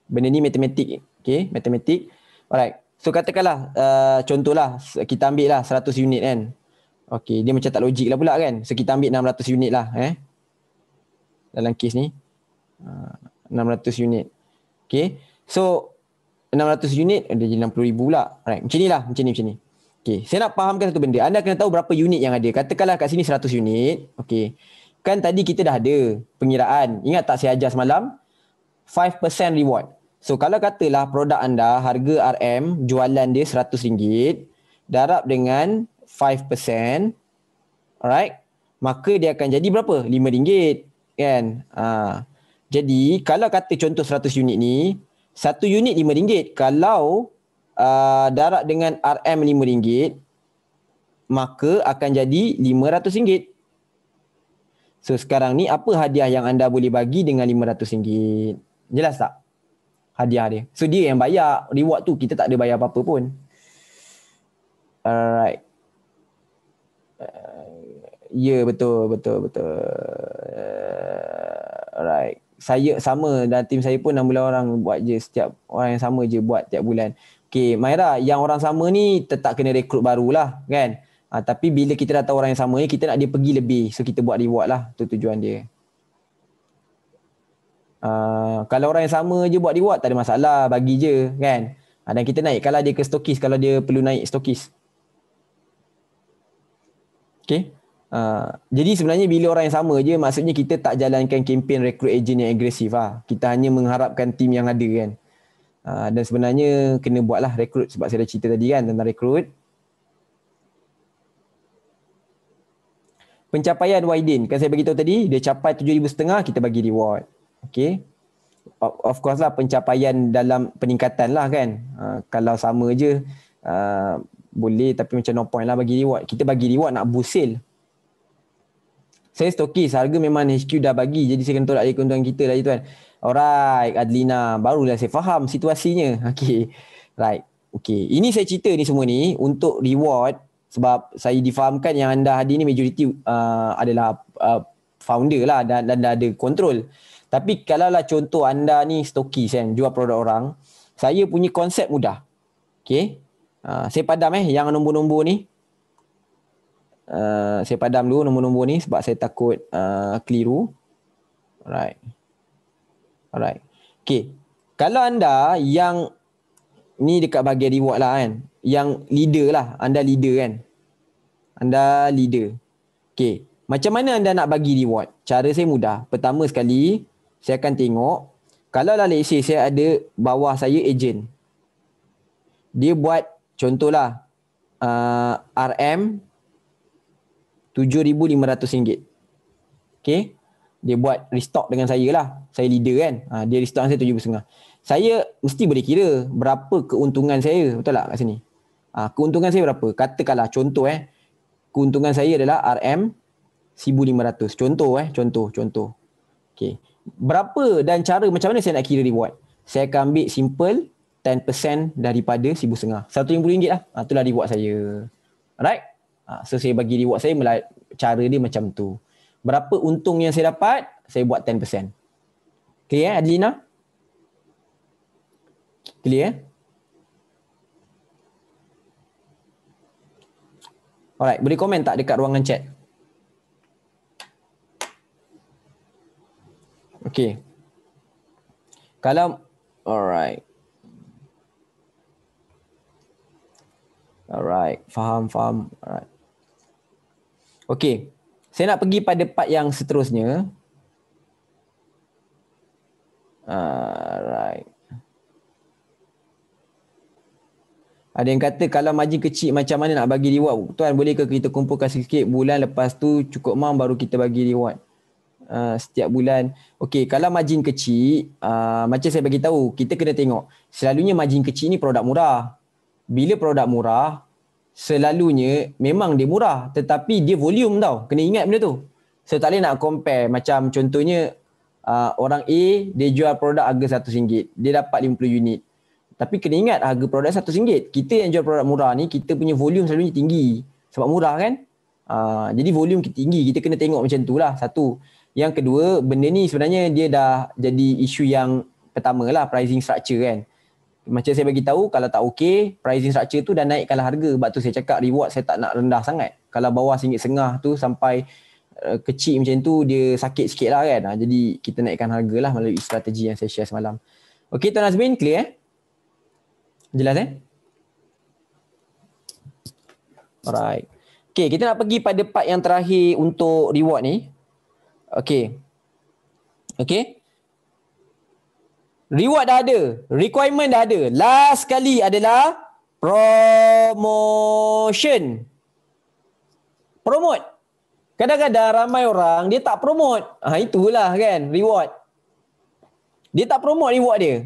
Benda ni matematik. Okey matematik. Alright. So katakanlah uh, contohlah kita ambil lah 100 unit kan. Okey dia macam tak logik lah pula kan. So kita ambil 600 unit lah eh. Dalam kes ni. Uh, 600 unit. Okey. So 600 unit eh, dia jadi 60,000 pula. Right. Macam inilah, macam ni, macam ni. Okay. Saya nak fahamkan satu benda. Anda kena tahu berapa unit yang ada. Katakanlah kat sini 100 unit. Okay. Kan tadi kita dah ada pengiraan. Ingat tak saya ajar semalam? 5% reward. So kalau katalah produk anda harga RM jualan dia RM100 darab dengan 5% alright maka dia akan jadi berapa? RM5 kan? Ha. Jadi kalau kata contoh 100 unit ni satu unit RM5. Kalau uh, darab dengan RM RM5, maka akan jadi RM500. So sekarang ni apa hadiah yang anda boleh bagi dengan RM500? Jelas tak? Hadiah dia. So dia yang bayar. Reward tu kita tak ada bayar apa-apa pun. Alright. Uh, ya yeah, betul, betul, betul. alright saya sama dan tim saya pun 6 orang buat je setiap orang yang sama je buat tiap bulan. Okay, Myra, yang orang sama ni tetap kena rekrut barulah kan. Ha, tapi bila kita dah tahu orang yang sama ni, kita nak dia pergi lebih. So kita buat reward lah, tu tujuan dia. Uh, kalau orang yang sama je buat reward, tak ada masalah, bagi je kan. Ha, dan kita naik kalau dia ke stokis, kalau dia perlu naik stokis. Okay. Uh, jadi sebenarnya bila orang yang sama je maksudnya kita tak jalankan kempen recruit agent yang agresif lah. Kita hanya mengharapkan tim yang ada kan. Uh, dan sebenarnya kena buatlah recruit sebab saya dah cerita tadi kan tentang recruit. Pencapaian Widen kan saya beritahu tadi dia capai 7,500 kita bagi reward. Okay. Of course lah pencapaian dalam peningkatan lah kan. Uh, kalau sama je uh, boleh tapi macam no point lah bagi reward. Kita bagi reward nak boost sale saya stokis harga memang HQ dah bagi jadi saya kena tolak dia keuntungan kita lagi tuan alright Adlina barulah saya faham situasinya okay right okay ini saya cerita ni semua ni untuk reward sebab saya difahamkan yang anda hari ni majoriti uh, adalah uh, founder lah dan, dan dah ada control tapi kalau lah contoh anda ni stokis kan jual produk orang saya punya konsep mudah okay uh, saya padam eh yang nombor-nombor ni Uh, saya padam dulu nombor-nombor ni sebab saya takut uh, keliru. Alright. Alright. Okay. Kalau anda yang ni dekat bahagian reward lah kan. Yang leader lah. Anda leader kan. Anda leader. Okay. Macam mana anda nak bagi reward? Cara saya mudah. Pertama sekali, saya akan tengok. Kalau lah let's say saya ada bawah saya agent. Dia buat contohlah uh, RM RM7,500. Okay. Dia buat restock dengan saya lah. Saya leader kan. Ha, dia restock dengan saya RM7,500. Saya mesti boleh kira berapa keuntungan saya. Betul tak kat sini? Ha, keuntungan saya berapa? Katakanlah contoh eh. Keuntungan saya adalah RM1,500. Contoh eh. Contoh. Contoh. Okay. Berapa dan cara macam mana saya nak kira reward? Saya akan ambil simple 10% daripada RM1,500. RM1,500 lah. Ha, itulah reward saya. Alright? Ha, so saya bagi reward saya cara dia macam tu. Berapa untung yang saya dapat, saya buat 10%. Okay eh Adelina? Clear eh? Alright, boleh komen tak dekat ruangan chat? Okay. Kalau, alright. Alright, faham, faham. Alright. Okey. Saya nak pergi pada part yang seterusnya. Alright. Ada yang kata kalau margin kecil macam mana nak bagi reward? Tuan boleh ke kita kumpulkan sikit bulan lepas tu cukup mam baru kita bagi reward. Uh, setiap bulan. Okey, kalau margin kecil, uh, macam saya bagi tahu, kita kena tengok. Selalunya margin kecil ni produk murah. Bila produk murah, selalunya memang dia murah tetapi dia volume tau kena ingat benda tu so tak boleh nak compare macam contohnya uh, orang A dia jual produk harga RM1 dia dapat 50 unit tapi kena ingat harga produk RM1 kita yang jual produk murah ni kita punya volume selalunya tinggi sebab murah kan uh, jadi volume kita tinggi kita kena tengok macam tu lah satu yang kedua benda ni sebenarnya dia dah jadi isu yang pertama lah pricing structure kan macam saya bagi tahu kalau tak okey pricing structure tu dah naikkanlah harga sebab tu saya cakap reward saya tak nak rendah sangat kalau bawah singgit sengah tu sampai uh, kecil macam tu dia sakit sikit lah kan ha, jadi kita naikkan harga lah melalui strategi yang saya share semalam Okey Tuan Azmin clear eh jelas eh alright Okay, kita nak pergi pada part yang terakhir untuk reward ni. Okay. Okay reward dah ada, requirement dah ada. Last sekali adalah promotion. Promote. Kadang-kadang ramai orang dia tak promote. Ha, itulah kan reward. Dia tak promote reward dia.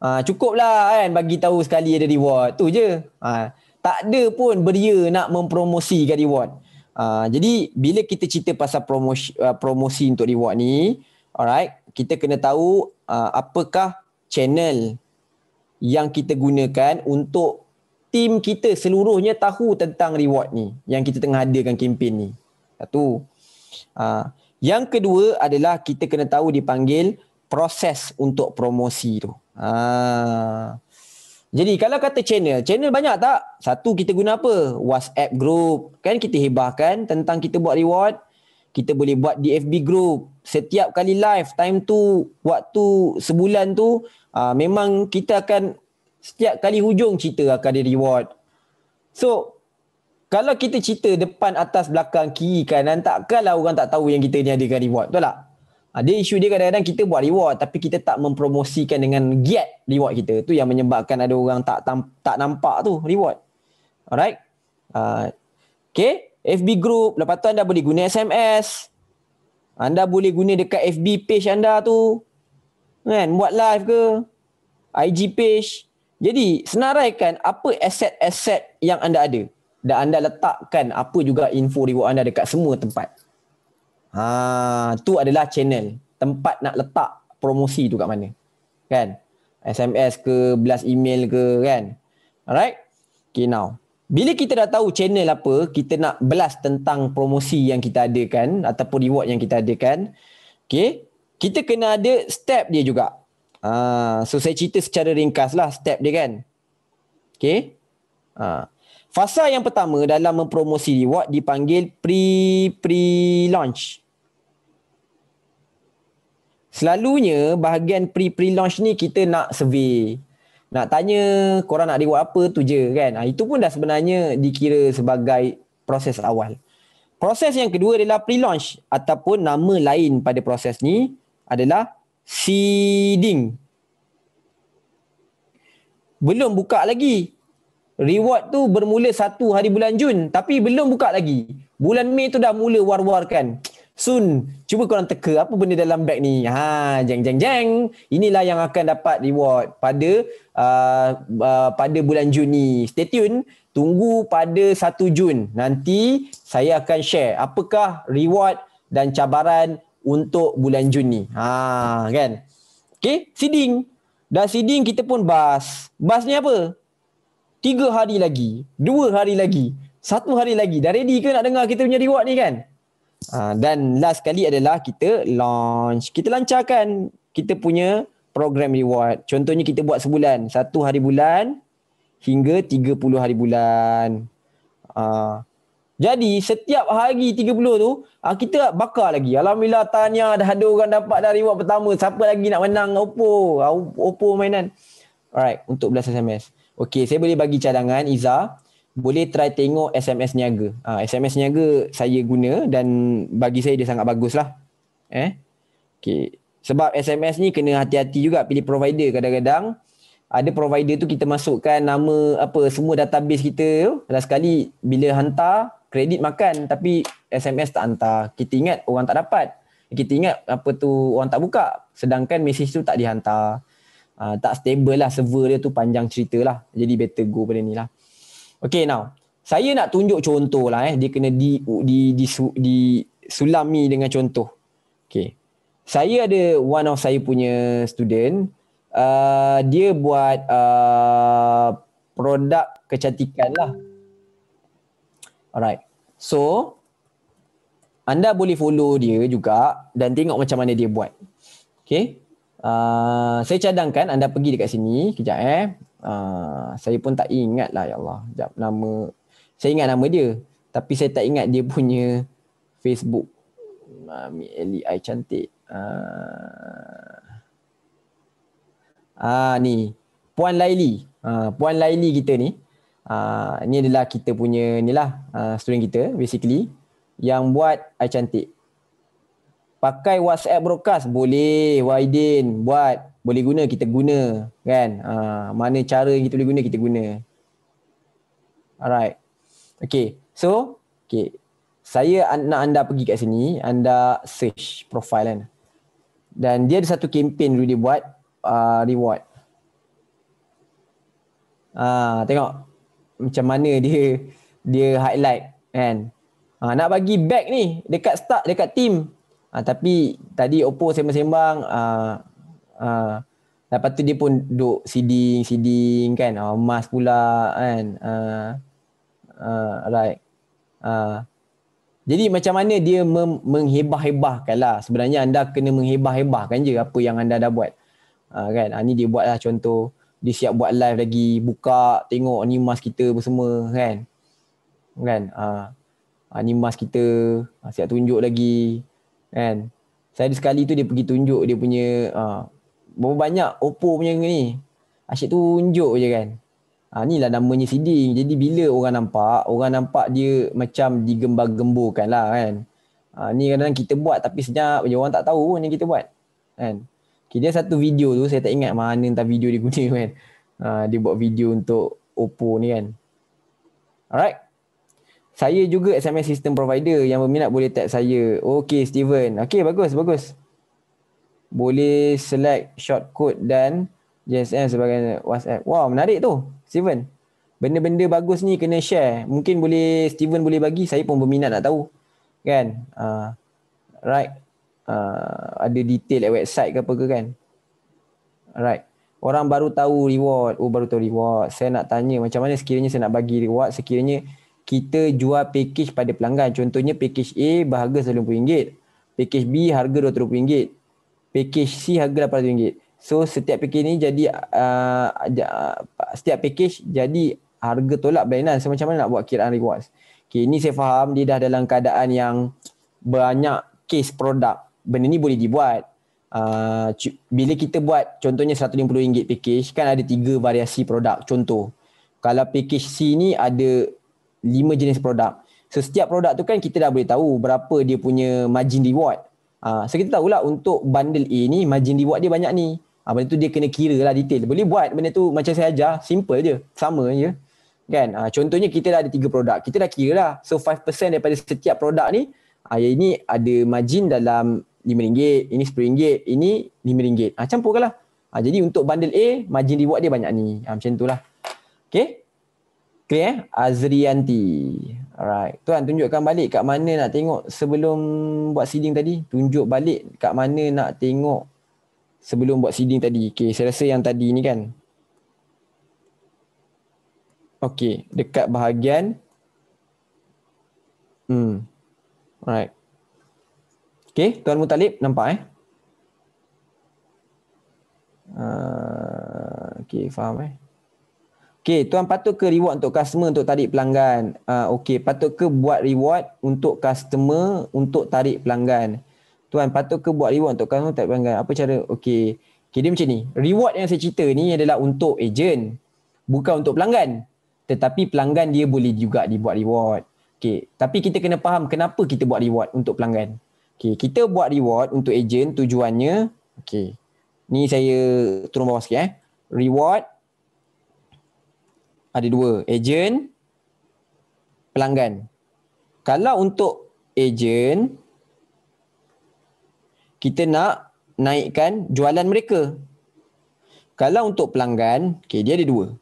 Ha, cukuplah kan bagi tahu sekali ada reward. Tu je. Ha, tak ada pun beria nak mempromosi mempromosikan reward. Ha, jadi bila kita cerita pasal promosi, promosi untuk reward ni, alright, kita kena tahu uh, apakah channel yang kita gunakan untuk tim kita seluruhnya tahu tentang reward ni yang kita tengah adakan kempen ni. Satu. Aa, ha. yang kedua adalah kita kena tahu dipanggil proses untuk promosi tu. Ha. Jadi kalau kata channel, channel banyak tak? Satu kita guna apa? WhatsApp group. Kan kita hebahkan tentang kita buat reward kita boleh buat di FB group setiap kali live time tu waktu sebulan tu uh, memang kita akan setiap kali hujung cerita akan ada reward so kalau kita cerita depan atas belakang kiri kanan takkanlah orang tak tahu yang kita ni ada reward betul tak ada ah, isu dia kadang-kadang kita buat reward tapi kita tak mempromosikan dengan get reward kita tu yang menyebabkan ada orang tak tak nampak tu reward alright uh, okay FB group, lepas tu anda boleh guna SMS. Anda boleh guna dekat FB page anda tu. Kan, buat live ke? IG page. Jadi, senaraikan apa aset-aset yang anda ada dan anda letakkan apa juga info reward anda dekat semua tempat. Ha, tu adalah channel tempat nak letak promosi tu kat mana. Kan? SMS ke, blast email ke, kan? Alright? Okay, now bila kita dah tahu channel apa kita nak belas tentang promosi yang kita adakan ataupun reward yang kita adakan okay kita kena ada step dia juga ha, so saya cerita secara ringkas lah step dia kan okay ha. Ah, fasa yang pertama dalam mempromosi reward dipanggil pre pre launch Selalunya bahagian pre-pre launch ni kita nak survey nak tanya korang nak reward apa tu je kan. Ha, itu pun dah sebenarnya dikira sebagai proses awal. Proses yang kedua adalah pre-launch ataupun nama lain pada proses ni adalah seeding. Belum buka lagi. Reward tu bermula satu hari bulan Jun tapi belum buka lagi. Bulan Mei tu dah mula war-war kan. Soon, cuba korang teka apa benda dalam bag ni. Ha, jeng jeng jeng. Inilah yang akan dapat reward pada Uh, uh, pada bulan Juni. Stay tune, tunggu pada 1 Jun. Nanti saya akan share apakah reward dan cabaran untuk bulan Juni. Ha, kan? Okay, seeding. Dah seeding kita pun bas. Bas ni apa? Tiga hari lagi. Dua hari lagi. Satu hari lagi. Dah ready ke nak dengar kita punya reward ni kan? Ha, dan last kali adalah kita launch. Kita lancarkan kita punya program reward. Contohnya kita buat sebulan, satu hari bulan hingga tiga puluh hari bulan. Ha. Jadi setiap hari tiga puluh tu ha, kita bakar lagi. Alhamdulillah tanya ada ada orang dapat dah reward pertama. Siapa lagi nak menang Oppo? Ha, Oppo mainan. Alright, untuk belas SMS. Okay, saya boleh bagi cadangan Iza. Boleh try tengok SMS niaga. Ha, SMS niaga saya guna dan bagi saya dia sangat bagus lah. Eh? Okay, sebab SMS ni kena hati-hati juga pilih provider kadang-kadang ada provider tu kita masukkan nama apa semua database kita tu sekali bila hantar kredit makan tapi SMS tak hantar kita ingat orang tak dapat kita ingat apa tu orang tak buka sedangkan mesej tu tak dihantar uh, tak stable lah server dia tu panjang cerita lah jadi better go pada ni lah okay now saya nak tunjuk contoh lah eh dia kena di di di, di, di sulami dengan contoh okay saya ada one of saya punya student uh, dia buat uh, produk kecantikan lah alright so anda boleh follow dia juga dan tengok macam mana dia buat okay uh, saya cadangkan anda pergi dekat sini kejap eh uh, saya pun tak ingat lah ya Allah kejap nama saya ingat nama dia tapi saya tak ingat dia punya Facebook Mami Eli I cantik Ah uh, ni Puan Laili. Uh, Puan Laili kita ni. Uh, ni adalah kita punya ni lah uh, student kita basically yang buat ai cantik. Pakai WhatsApp broadcast boleh Waidin buat boleh guna kita guna kan. Uh, mana cara kita boleh guna kita guna. Alright. Okay. So, okay. Saya nak anda pergi kat sini, anda search profile kan dan dia ada satu kempen dulu dia buat uh, reward. Ah tengok macam mana dia dia highlight kan. Uh, nak bagi back ni dekat start dekat team. Uh, tapi tadi Oppo sembang-sembang uh, uh, lepas tu dia pun duk seeding seeding kan. Oh, mas pula kan. Ah uh, right. Ah jadi macam mana dia mem- menghebah-hebahkan lah. Sebenarnya anda kena menghebah-hebahkan je apa yang anda dah buat. Ha, kan? Ha, ni dia buat lah contoh. Dia siap buat live lagi. Buka, tengok ni mas kita apa semua kan. Kan? Ha. Ha, ni mask kita. Ha, siap tunjuk lagi. Kan? Saya ada sekali tu dia pergi tunjuk dia punya ha, banyak Oppo punya ni. Asyik tunjuk je kan. Ha, lah namanya feeding. Jadi bila orang nampak, orang nampak dia macam digembar-gemburkan lah kan. Ha, ni kadang-kadang kita buat tapi senyap je orang tak tahu pun kita buat. Kan? Okay, dia satu video tu saya tak ingat mana entah video dia guna kan. Ha, dia buat video untuk Oppo ni kan. Alright. Saya juga SMS system provider yang berminat boleh tag saya. Okay Steven. Okay bagus, bagus. Boleh select short dan JSM sebagai WhatsApp. Wow menarik tu. Steven benda-benda bagus ni kena share mungkin boleh Steven boleh bagi saya pun berminat nak tahu kan uh, right uh, ada detail at website ke apa ke kan right orang baru tahu reward oh baru tahu reward saya nak tanya macam mana sekiranya saya nak bagi reward sekiranya kita jual package pada pelanggan contohnya package A harga RM90 package B harga RM20 package C harga RM800 So setiap package ni jadi uh, setiap package jadi harga tolak Binance. So macam mana nak buat kiraan rewards? Okay, ni saya faham dia dah dalam keadaan yang banyak case produk. Benda ni boleh dibuat. Uh, bila kita buat contohnya RM150 package kan ada tiga variasi produk contoh. Kalau package C ni ada lima jenis produk. So setiap produk tu kan kita dah boleh tahu berapa dia punya margin reward. Uh, so kita tahulah untuk bundle A ni margin reward dia banyak ni. Ha, benda tu dia kena kira lah detail. Boleh buat benda tu macam saya ajar, simple je. Sama je. Kan? Ha, contohnya kita dah ada tiga produk. Kita dah kira lah. So 5% daripada setiap produk ni, ha, yang ini ada margin dalam RM5, ini RM10, ini RM5. Ha, campurkan lah. Ha, jadi untuk bundle A, margin reward dia banyak ni. Ha, macam tu lah. Okay? Clear eh? Azrianti. Alright. Tuan tunjukkan balik kat mana nak tengok sebelum buat seeding tadi. Tunjuk balik kat mana nak tengok sebelum buat seeding tadi. Okay, saya rasa yang tadi ni kan. Okay, dekat bahagian. Hmm, alright. Okay, Tuan Mutalib nampak eh. Uh, ah, okay, faham eh. Okay, Tuan patut ke reward untuk customer untuk tarik pelanggan? Uh, ah, okay, patut ke buat reward untuk customer untuk tarik pelanggan? Tuan patut ke buat reward untuk kamu tak pelanggan? Apa cara? Okey. Okey dia macam ni. Reward yang saya cerita ni adalah untuk ejen. Bukan untuk pelanggan. Tetapi pelanggan dia boleh juga dibuat reward. Okey. Tapi kita kena faham kenapa kita buat reward untuk pelanggan. Okey. Kita buat reward untuk ejen tujuannya. Okey. Ni saya turun bawah sikit eh. Reward. Ada dua. Ejen. Pelanggan. Kalau untuk ejen. Agent kita nak naikkan jualan mereka. Kalau untuk pelanggan, okay, dia ada dua.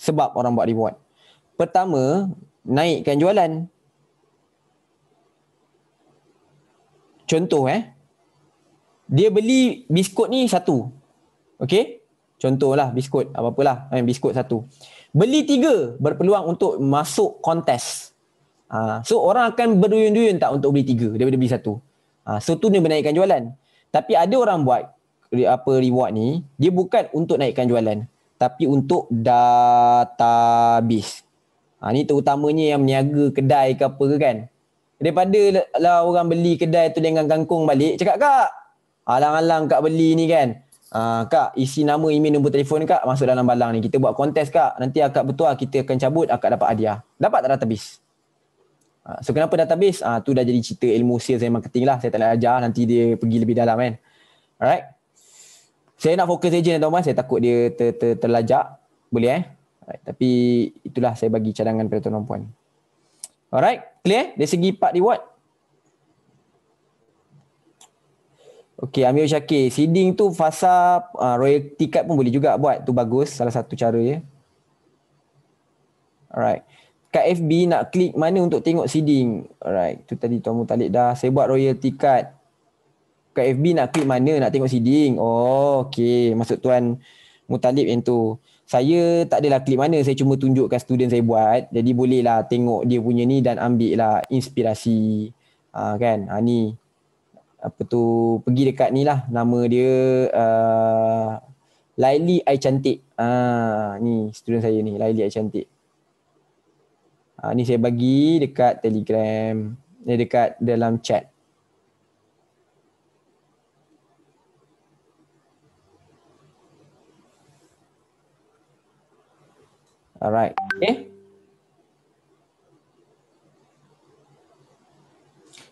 Sebab orang buat reward. Pertama, naikkan jualan. Contoh eh. Dia beli biskut ni satu. Okay. Contohlah biskut apa-apalah. Eh, biskut satu. Beli tiga berpeluang untuk masuk kontes. Uh, so orang akan berduyun-duyun tak untuk beli tiga dia boleh beli satu. Ah, so tu dia menaikkan jualan. Tapi ada orang buat apa reward ni, dia bukan untuk naikkan jualan. Tapi untuk database. Ha, ah, ni terutamanya yang meniaga kedai ke apa ke kan. Daripada lah orang beli kedai tu dengan kangkung balik, cakap kak, alang-alang kak beli ni kan. Ha, kak, isi nama, email, nombor telefon kak masuk dalam balang ni. Kita buat kontes kak. Nanti akak betul kita akan cabut, akak dapat hadiah. Dapat tak database? Ah, so kenapa database? Ah uh, tu dah jadi cerita ilmu sales and marketing lah. Saya tak nak ajar nanti dia pergi lebih dalam kan. Alright. Saya nak fokus saja ni tuan-tuan. Saya takut dia ter, ter, terlajak. Boleh eh? Alright. Tapi itulah saya bagi cadangan pada tuan-tuan puan. Alright. Clear? Dari segi part reward. Okay, Amir Syakir. Seeding tu fasa uh, royalty card pun boleh juga buat. Tu bagus. Salah satu cara ya. Alright kat FB nak klik mana untuk tengok seeding. Alright, tu tadi Tuan Mutalib dah. Saya buat royalty card. Kat FB nak klik mana nak tengok seeding. Oh, okay. Maksud Tuan Mutalib yang tu. Saya tak adalah klik mana. Saya cuma tunjukkan student saya buat. Jadi bolehlah tengok dia punya ni dan ambil lah inspirasi. Ha, kan? Ha, ni. Apa tu. Pergi dekat ni lah. Nama dia. Uh, Laili Ai Cantik. ni student saya ni. Laili Ai Uh, ni saya bagi dekat telegram, ni dekat dalam chat. Alright, okay. Eh?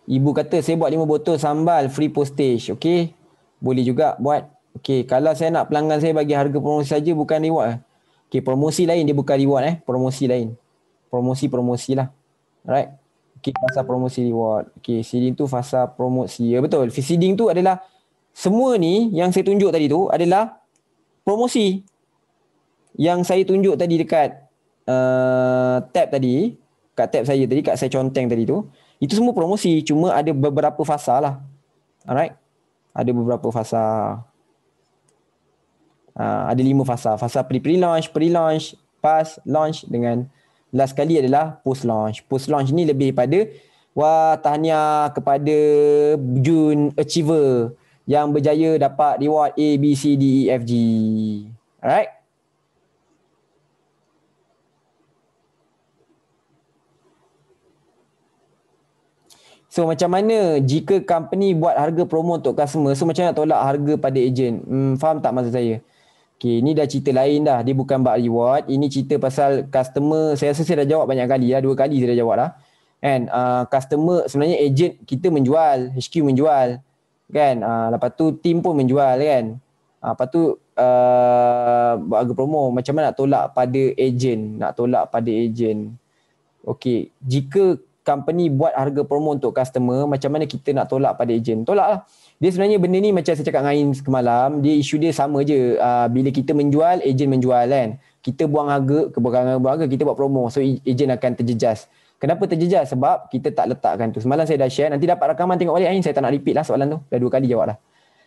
Ibu kata saya buat lima botol sambal free postage, okay. Boleh juga buat. Okay, kalau saya nak pelanggan saya bagi harga promosi saja bukan reward. Okay, promosi lain dia bukan reward eh, promosi lain promosi-promosi lah. Alright. Okay, fasa promosi reward. Okay, seeding tu fasa promosi. Ya, betul. Seeding tu adalah semua ni yang saya tunjuk tadi tu adalah promosi. Yang saya tunjuk tadi dekat uh, tab tadi. Kat tab saya tadi, kat saya conteng tadi tu. Itu semua promosi. Cuma ada beberapa fasa lah. Alright. Ada beberapa fasa. Uh, ada lima fasa. Fasa pre-pre-launch, pre-launch, pas, launch dengan last kali adalah post launch. Post launch ni lebih pada wah tahniah kepada Jun Achiever yang berjaya dapat reward A B C D E F G. Alright? So macam mana jika company buat harga promo untuk customer, so macam nak tolak harga pada ejen? Hmm, faham tak maksud saya? Uh, Okay, ini dah cerita lain dah. Dia bukan bug reward. Ini cerita pasal customer. Saya rasa saya dah jawab banyak kali lah. Dua kali saya dah jawab lah. Kan, uh, customer sebenarnya agent kita menjual. HQ menjual. Kan, uh, lepas tu team pun menjual kan. Uh, lepas tu uh, buat harga promo. Macam mana nak tolak pada agent. Nak tolak pada agent. Okay, jika company buat harga promo untuk customer, macam mana kita nak tolak pada agent? Tolak lah dia sebenarnya benda ni macam saya cakap dengan Ain semalam dia isu dia sama je uh, bila kita menjual ejen menjual kan kita buang harga ke buang harga kita buat promo so e- ejen akan terjejas kenapa terjejas sebab kita tak letakkan tu semalam saya dah share nanti dapat rakaman tengok balik Ain saya tak nak repeat lah soalan tu dah dua kali jawab lah.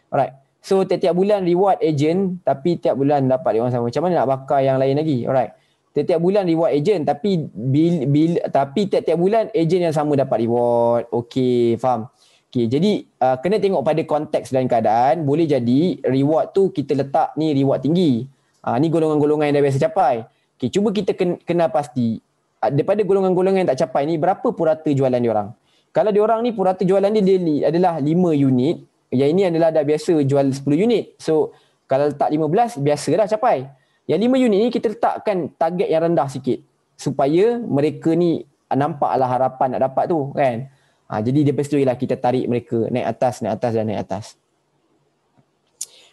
alright so tiap-tiap bulan reward ejen tapi tiap bulan dapat dia orang sama macam mana nak bakar yang lain lagi alright Tiap-tiap bulan reward agent tapi bil, bil, tapi tiap-tiap bulan agent yang sama dapat reward. Okay, faham. Okay, jadi uh, kena tengok pada konteks dan keadaan boleh jadi reward tu kita letak ni reward tinggi. Uh, ni golongan-golongan yang dah biasa capai. Okay, cuba kita kena pasti uh, daripada golongan-golongan yang tak capai ni berapa purata jualan diorang. Kalau diorang ni purata jualan dia, dia adalah 5 unit yang ini adalah dah biasa jual 10 unit. So kalau letak 15 biasa dah capai. Yang 5 unit ni kita letakkan target yang rendah sikit supaya mereka ni ah, nampaklah harapan nak dapat tu kan. Ha, jadi dia situ ialah kita tarik mereka naik atas, naik atas dan naik atas.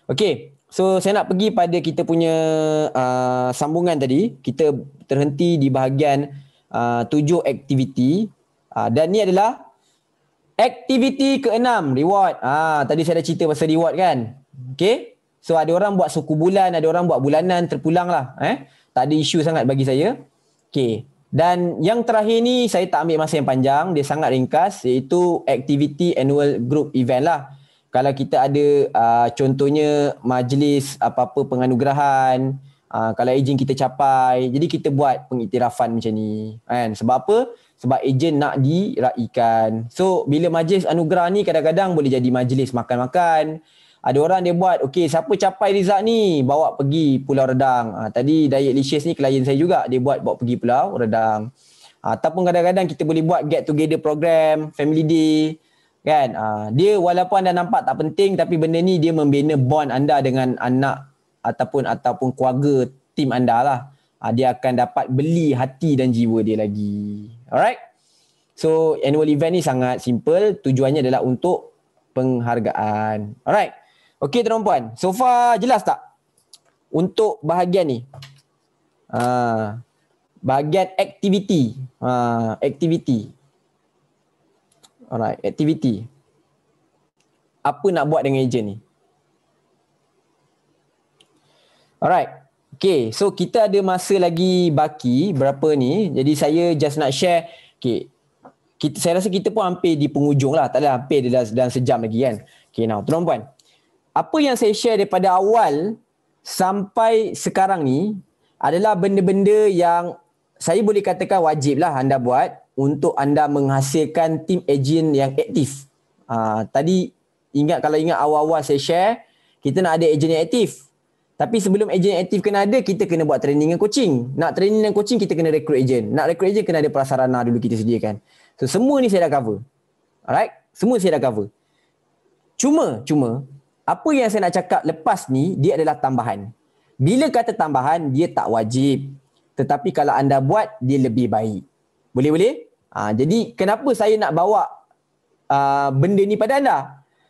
Okay, so saya nak pergi pada kita punya uh, sambungan tadi. Kita terhenti di bahagian uh, tujuh aktiviti uh, dan ni adalah aktiviti keenam reward. Ah, tadi saya dah cerita pasal reward kan? Okay, so ada orang buat suku bulan, ada orang buat bulanan terpulang lah. Eh? Tak ada isu sangat bagi saya. Okay, dan yang terakhir ni saya tak ambil masa yang panjang, dia sangat ringkas iaitu activity annual group event lah. Kalau kita ada uh, contohnya majlis apa-apa penganugerahan, uh, kalau ejen kita capai, jadi kita buat pengiktirafan macam ni. Kan? Sebab apa? Sebab ejen nak diraikan. So bila majlis anugerah ni kadang-kadang boleh jadi majlis makan-makan, ada orang dia buat okey siapa capai result ni bawa pergi pulau redang ha, tadi diet licious ni klien saya juga dia buat bawa pergi pulau redang ha, ataupun kadang-kadang kita boleh buat get together program family day kan ha, dia walaupun anda nampak tak penting tapi benda ni dia membina bond anda dengan anak ataupun ataupun keluarga tim anda lah ha, dia akan dapat beli hati dan jiwa dia lagi alright so annual event ni sangat simple tujuannya adalah untuk penghargaan alright Okey tuan puan, so far jelas tak? Untuk bahagian ni. Ha. Bahagian aktiviti. Ha, aktiviti. Ah, Alright, aktiviti. Apa nak buat dengan ejen ni? Alright. Okay, so kita ada masa lagi baki berapa ni. Jadi saya just nak share. Okay, kita, saya rasa kita pun hampir di penghujung lah. Tak ada hampir dalam, sejam lagi kan. Okay, now. Tuan-tuan, apa yang saya share daripada awal sampai sekarang ni adalah benda-benda yang saya boleh katakan wajiblah anda buat untuk anda menghasilkan team agent yang aktif. Uh, tadi ingat kalau ingat awal-awal saya share, kita nak ada agent yang aktif. Tapi sebelum agent yang aktif kena ada, kita kena buat training dan coaching. Nak training dan coaching, kita kena recruit agent. Nak recruit agent, kena ada prasarana dulu kita sediakan. So semua ni saya dah cover. Alright? Semua saya dah cover. Cuma, cuma, apa yang saya nak cakap lepas ni dia adalah tambahan. Bila kata tambahan dia tak wajib. Tetapi kalau anda buat dia lebih baik. Boleh-boleh? Ha, jadi kenapa saya nak bawa uh, benda ni pada anda?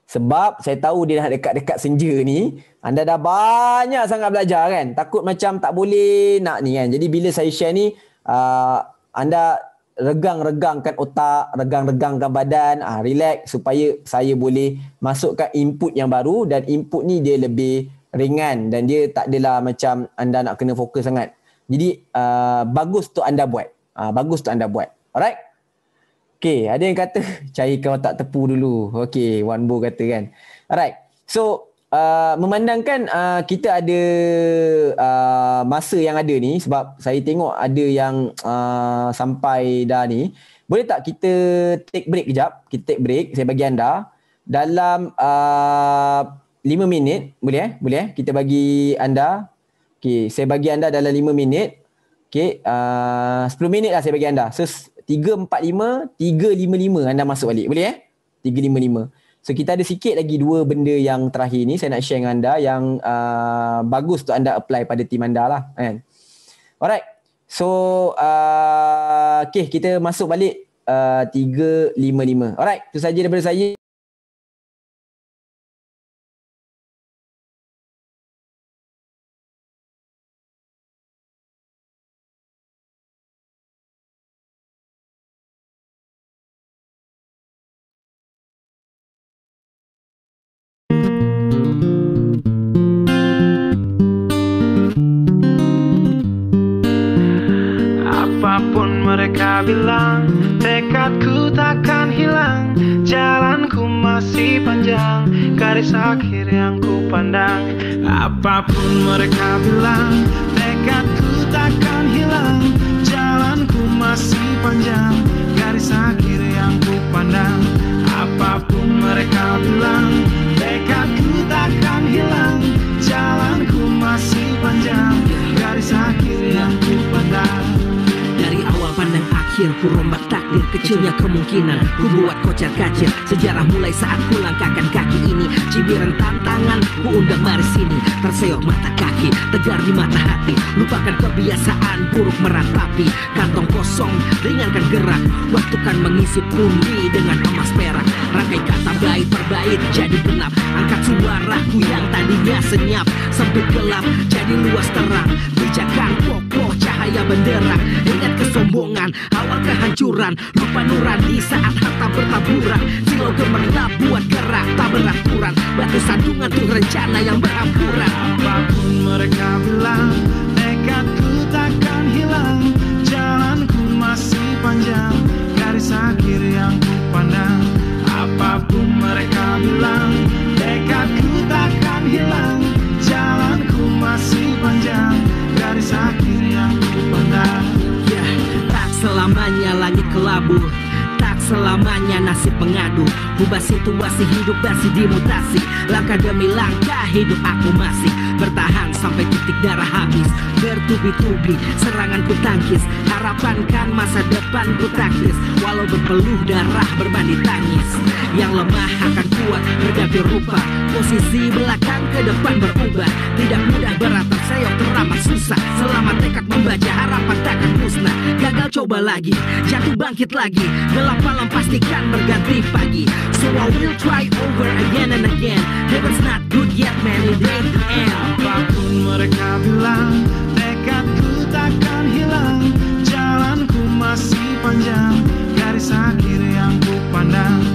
Sebab saya tahu dia dah dekat-dekat senja ni. Anda dah banyak sangat belajar kan? Takut macam tak boleh nak ni kan? Jadi bila saya share ni uh, anda regang-regangkan otak, regang-regangkan badan, ah relax supaya saya boleh masukkan input yang baru dan input ni dia lebih ringan dan dia tak adalah macam anda nak kena fokus sangat. Jadi uh, bagus tu anda buat. Uh, bagus tu anda buat. Alright? Okay, ada yang kata cari kau tak tepu dulu. Okay, Wanbo kata kan. Alright. So, uh, memandangkan uh, kita ada uh, masa yang ada ni sebab saya tengok ada yang uh, sampai dah ni boleh tak kita take break kejap kita take break saya bagi anda dalam uh, 5 minit boleh eh boleh eh kita bagi anda okey saya bagi anda dalam 5 minit okey uh, 10 minit lah saya bagi anda so 345 355 anda masuk balik boleh eh 355 So kita ada sikit lagi dua benda yang terakhir ni saya nak share dengan anda yang uh, bagus untuk anda apply pada team anda lah kan. Alright. So uh, okay kita masuk balik uh, 355. Alright. Itu saja daripada saya. bertubi-tubi Serangan ku tangkis Harapankan masa depan ku taktis Walau berpeluh darah berbanding tangis Yang lemah akan kuat berganti rupa Posisi belakang ke depan berubah Tidak mudah beratap saya teramat susah Selama tekad membaca harapan takkan musnah Gagal coba lagi, jatuh bangkit lagi Gelap malam pastikan berganti pagi So I will try over again and again Heaven's not good yet man, it ain't the end Apapun mereka bilang tekadku takkan hilang Jalanku masih panjang Garis akhir yang ku pandang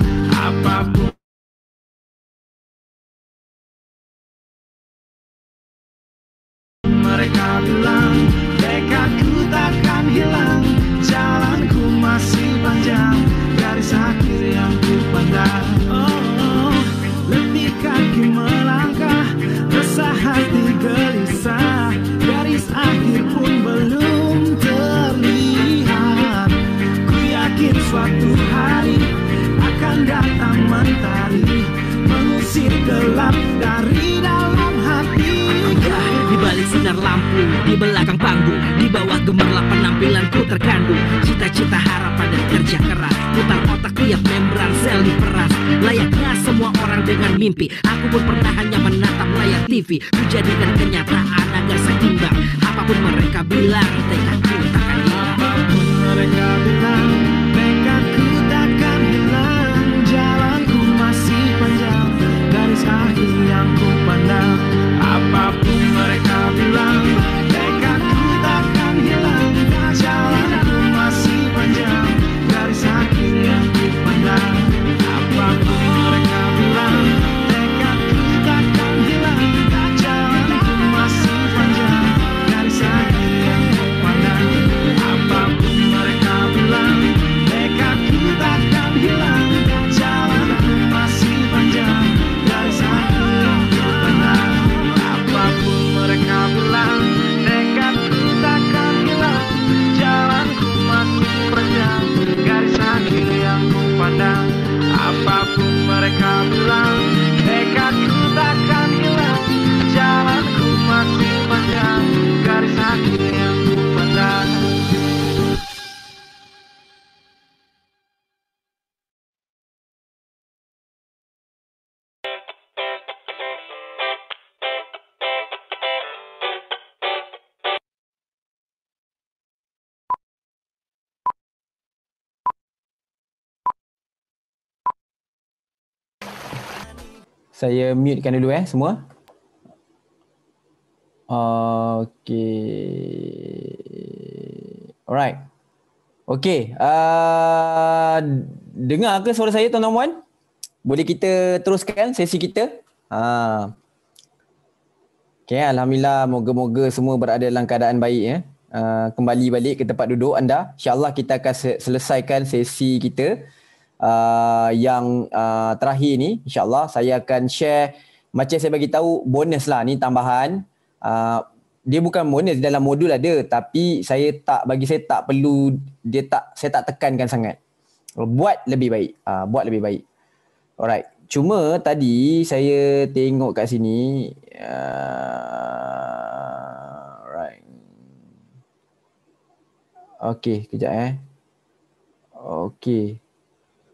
saya mutekan dulu eh semua. Okay. Alright. Okay. Uh, dengar ke suara saya tuan-tuan puan? Boleh kita teruskan sesi kita? Uh. Ha. Okay, Alhamdulillah moga-moga semua berada dalam keadaan baik ya. Eh. Uh, kembali balik ke tempat duduk anda. InsyaAllah kita akan selesaikan sesi kita uh, yang uh, terakhir ni insyaallah saya akan share macam saya bagi tahu bonus lah ni tambahan uh, dia bukan bonus dalam modul ada tapi saya tak bagi saya tak perlu dia tak saya tak tekankan sangat buat lebih baik uh, buat lebih baik alright cuma tadi saya tengok kat sini uh, alright okey kejap eh okey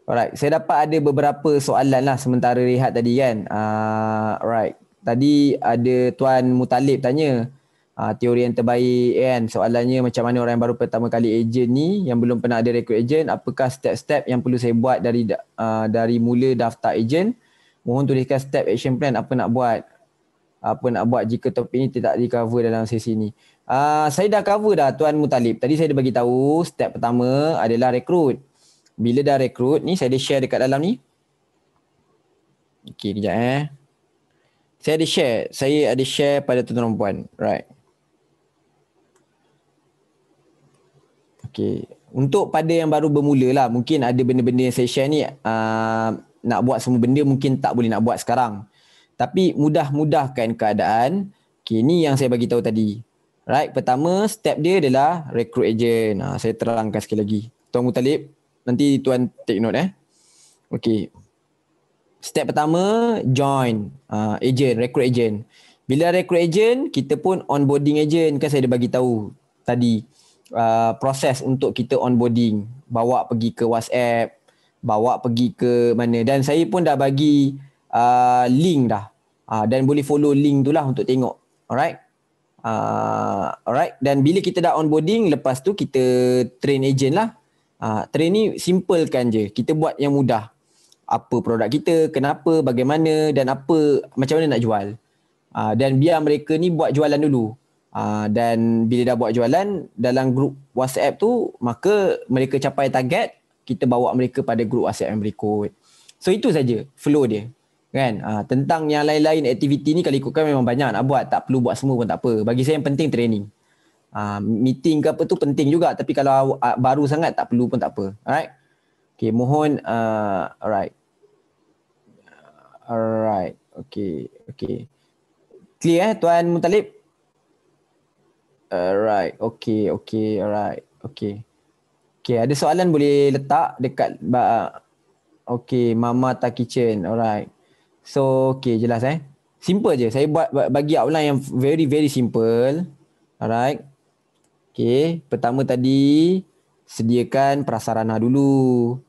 Alright, saya dapat ada beberapa soalan lah sementara rehat tadi kan. Uh, alright, tadi ada Tuan Mutalib tanya uh, teori yang terbaik kan. Soalannya macam mana orang yang baru pertama kali ejen ni yang belum pernah ada rekod ejen. apakah step-step yang perlu saya buat dari uh, dari mula daftar ejen, Mohon tuliskan step action plan apa nak buat. Apa nak buat jika topik ni tidak di-cover dalam sesi ni. Uh, saya dah cover dah Tuan Mutalib. Tadi saya dah bagi tahu step pertama adalah rekrut bila dah rekrut ni saya ada share dekat dalam ni Okay kejap eh Saya ada share, saya ada share pada tuan-tuan dan puan, right Okay, untuk pada yang baru bermula lah mungkin ada benda-benda yang saya share ni uh, Nak buat semua benda mungkin tak boleh nak buat sekarang Tapi mudah-mudahkan keadaan Okay ni yang saya bagi tahu tadi Right, pertama step dia adalah recruit agent. Ha, saya terangkan sekali lagi. Tuan Mutalib, Nanti tuan take note eh. Okay. Step pertama, join uh, agent, recruit agent. Bila recruit agent, kita pun onboarding agent. Kan saya dah bagi tahu tadi uh, proses untuk kita onboarding. Bawa pergi ke WhatsApp, bawa pergi ke mana. Dan saya pun dah bagi uh, link dah. Uh, dan boleh follow link tu lah untuk tengok. Alright? Uh, alright? Dan bila kita dah onboarding, lepas tu kita train agent lah. Ah, train ni kan je. Kita buat yang mudah. Apa produk kita, kenapa, bagaimana dan apa macam mana nak jual. Uh, dan biar mereka ni buat jualan dulu. Uh, dan bila dah buat jualan dalam grup WhatsApp tu, maka mereka capai target, kita bawa mereka pada grup WhatsApp yang berikut. So itu saja flow dia. Kan? Uh, tentang yang lain-lain aktiviti ni kalau ikutkan memang banyak nak buat. Tak perlu buat semua pun tak apa. Bagi saya yang penting training. Ah, meeting ke apa tu penting juga tapi kalau uh, baru sangat tak perlu pun tak apa alright okay, mohon uh, alright alright okay, okay. clear eh tuan Muntalib. alright okay, okay, alright okay, okay. ada soalan boleh letak dekat uh, Okay, mama ta kitchen alright so okay, jelas eh simple je saya buat bagi outline yang very very simple alright Okey, pertama tadi sediakan prasarana dulu.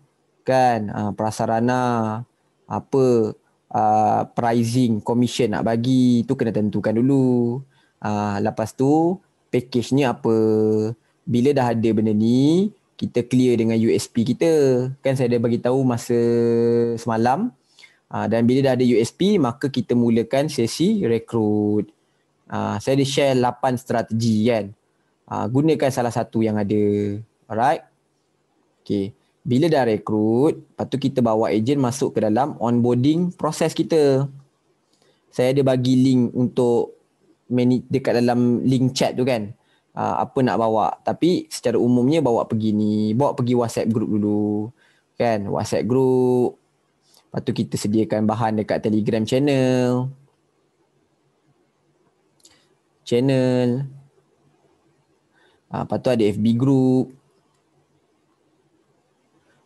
Kan, uh, prasarana apa uh, pricing commission nak bagi tu kena tentukan dulu. Uh, lepas tu package ni apa? Bila dah ada benda ni, kita clear dengan USP kita. Kan saya dah bagi tahu masa semalam. Uh, dan bila dah ada USP, maka kita mulakan sesi rekrut. Uh, saya ada share 8 strategi kan uh, gunakan salah satu yang ada. Alright. Okay. Bila dah rekrut, lepas kita bawa ejen masuk ke dalam onboarding proses kita. Saya ada bagi link untuk dekat dalam link chat tu kan. Uh, apa nak bawa. Tapi secara umumnya bawa pergi ni. Bawa pergi WhatsApp group dulu. Kan WhatsApp group. Lepas kita sediakan bahan dekat telegram channel. Channel. Ha, lepas tu ada FB group.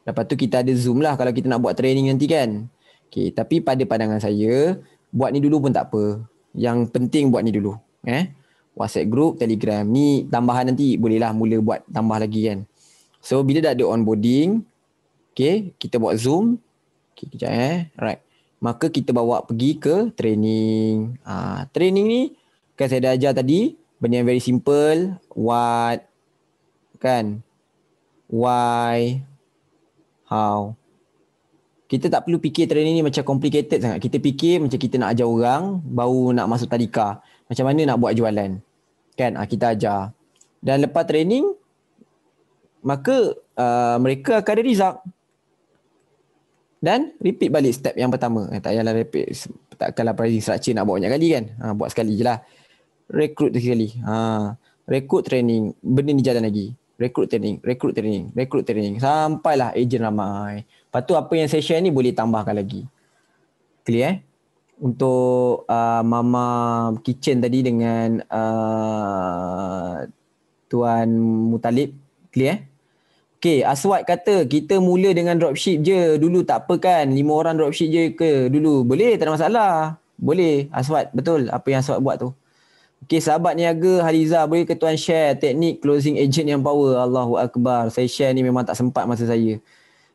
Lepas tu kita ada Zoom lah kalau kita nak buat training nanti kan. Okay, tapi pada pandangan saya, buat ni dulu pun tak apa. Yang penting buat ni dulu. Eh? WhatsApp group, Telegram. Ni tambahan nanti bolehlah mula buat tambah lagi kan. So bila dah ada onboarding, okay, kita buat Zoom. Okay, kejap eh. Alright. Maka kita bawa pergi ke training. Ha, training ni kan saya dah ajar tadi, benda yang very simple what kan why how kita tak perlu fikir training ni macam complicated sangat kita fikir macam kita nak ajar orang baru nak masuk tadika macam mana nak buat jualan kan ha, kita ajar dan lepas training maka uh, mereka akan ada result dan repeat balik step yang pertama eh, tak payahlah repeat takkanlah pricing structure nak buat banyak kali kan ha, buat sekali je lah rekrut sekali. Ha, rekrut training, benda ni jalan lagi. Rekrut training, rekrut training, rekrut training. Sampailah ejen ramai. Lepas tu apa yang saya share ni boleh tambahkan lagi. Clear eh? Untuk uh, Mama Kitchen tadi dengan uh, Tuan Mutalib. Clear eh? Okay, Aswad kata kita mula dengan dropship je. Dulu tak apa kan? Lima orang dropship je ke dulu? Boleh, tak ada masalah. Boleh, Aswad. Betul apa yang Aswad buat tu. Okay, sahabat niaga Haliza, boleh ke tuan share teknik closing agent yang power? Allahu Akbar. Saya share ni memang tak sempat masa saya.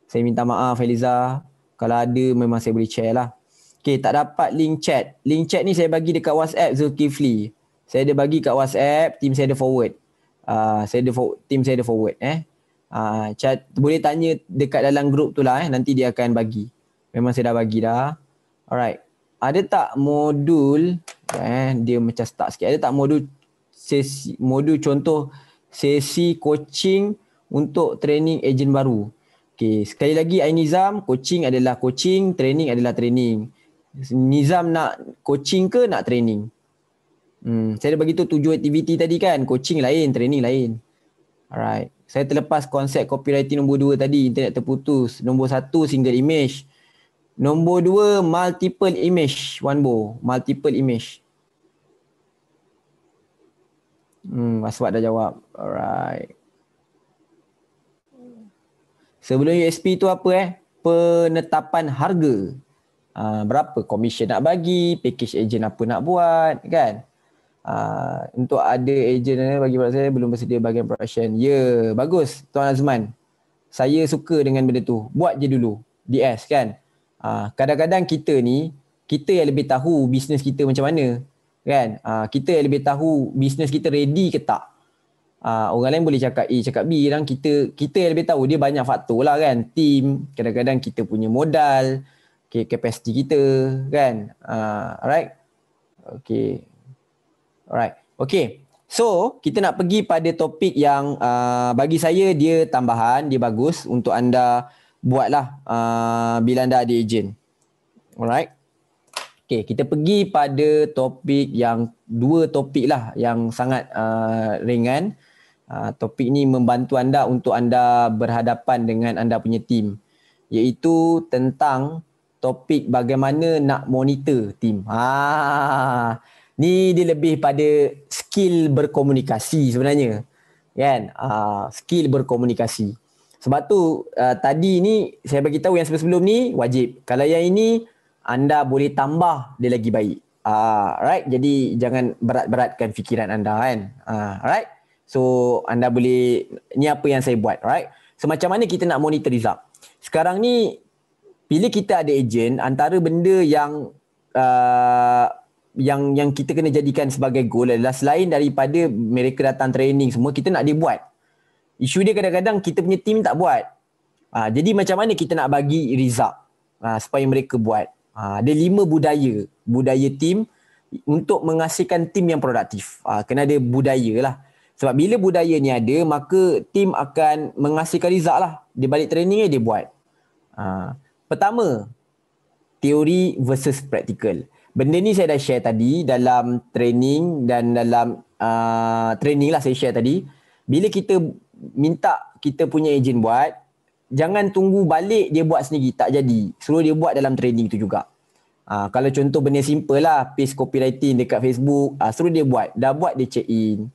Saya minta maaf Haliza. Kalau ada memang saya boleh share lah. Okay, tak dapat link chat. Link chat ni saya bagi dekat WhatsApp Zulkifli. Saya ada bagi kat WhatsApp, team saya ada forward. Uh, saya ada forward, team saya ada forward eh. Uh, chat, boleh tanya dekat dalam grup tu lah eh. Nanti dia akan bagi. Memang saya dah bagi dah. Alright ada tak modul eh dia macam start sikit ada tak modul sesi modul contoh sesi coaching untuk training ejen baru okey sekali lagi ai nizam coaching adalah coaching training adalah training nizam nak coaching ke nak training hmm saya dah bagi tu tujuh aktiviti tadi kan coaching lain training lain alright saya terlepas konsep copywriting nombor 2 tadi internet terputus nombor 1 single image Nombor dua, multiple image. One bow multiple image. Hmm, Aswad dah jawab. Alright. Sebelum USP tu apa eh? Penetapan harga. Uh, berapa komisen nak bagi, package agent apa nak buat, kan? Uh, untuk ada agent eh, bagi saya belum bersedia bagian production. Ya, yeah, bagus Tuan Azman. Saya suka dengan benda tu. Buat je dulu. DS kan? Ah, kadang-kadang kita ni kita yang lebih tahu bisnes kita macam mana kan uh, kita yang lebih tahu bisnes kita ready ke tak uh, orang lain boleh cakap A cakap B kan kita kita yang lebih tahu dia banyak faktor lah kan team kadang-kadang kita punya modal okay, capacity kita kan uh, alright okay alright okay So kita nak pergi pada topik yang uh, bagi saya dia tambahan, dia bagus untuk anda buatlah uh, bila anda ada ejen. Alright. Okay, kita pergi pada topik yang dua topik lah yang sangat uh, ringan. Uh, topik ni membantu anda untuk anda berhadapan dengan anda punya tim, Iaitu tentang topik bagaimana nak monitor tim. Ah, ha, ni dia lebih pada skill berkomunikasi sebenarnya. Kan? Uh, skill berkomunikasi. Sebab tu uh, tadi ni saya bagi tahu yang sebelum-sebelum ni wajib. Kalau yang ini anda boleh tambah dia lagi baik. Ah, uh, right. Jadi jangan berat-beratkan fikiran anda kan. Ah, uh, right. So anda boleh ni apa yang saya buat, right? So macam mana kita nak monitor result? Sekarang ni bila kita ada ejen antara benda yang uh, yang yang kita kena jadikan sebagai goal adalah selain daripada mereka datang training semua kita nak dia buat isu dia kadang-kadang kita punya team tak buat. Ha, jadi macam mana kita nak bagi result ha, supaya mereka buat. Ha, ada lima budaya, budaya team untuk menghasilkan team yang produktif. Ha, kena ada budaya lah. Sebab bila budaya ni ada, maka team akan menghasilkan result lah. Dia balik training dia buat. Ha, pertama, teori versus practical. Benda ni saya dah share tadi dalam training dan dalam uh, training lah saya share tadi. Bila kita minta kita punya ejen buat jangan tunggu balik dia buat sendiri tak jadi suruh dia buat dalam training tu juga Ha, kalau contoh benda simple lah, paste copywriting dekat Facebook, ha, suruh dia buat. Dah buat dia check in.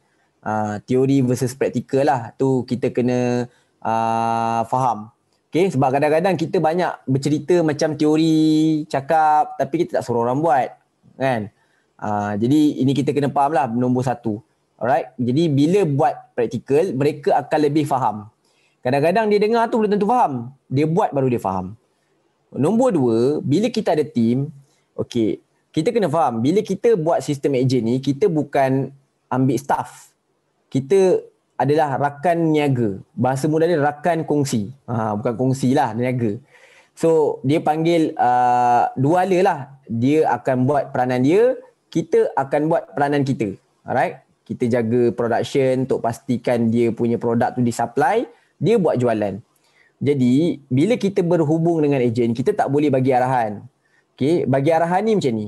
Ha, teori versus practical lah, tu kita kena ha, faham. Okay, sebab kadang-kadang kita banyak bercerita macam teori, cakap, tapi kita tak suruh orang buat. Kan? Ha, jadi ini kita kena faham lah nombor satu. Alright, jadi bila buat praktikal, mereka akan lebih faham. Kadang-kadang dia dengar tu belum tentu faham. Dia buat baru dia faham. Nombor dua, bila kita ada team, okay, kita kena faham bila kita buat sistem agent ni, kita bukan ambil staff. Kita adalah rakan niaga. Bahasa mudah dia rakan kongsi. Ha, bukan kongsi lah, niaga. So, dia panggil uh, duala lah. Dia akan buat peranan dia, kita akan buat peranan kita. Alright, kita jaga production untuk pastikan dia punya produk tu disupply, dia buat jualan. Jadi, bila kita berhubung dengan ejen, kita tak boleh bagi arahan. Okay, bagi arahan ni macam ni.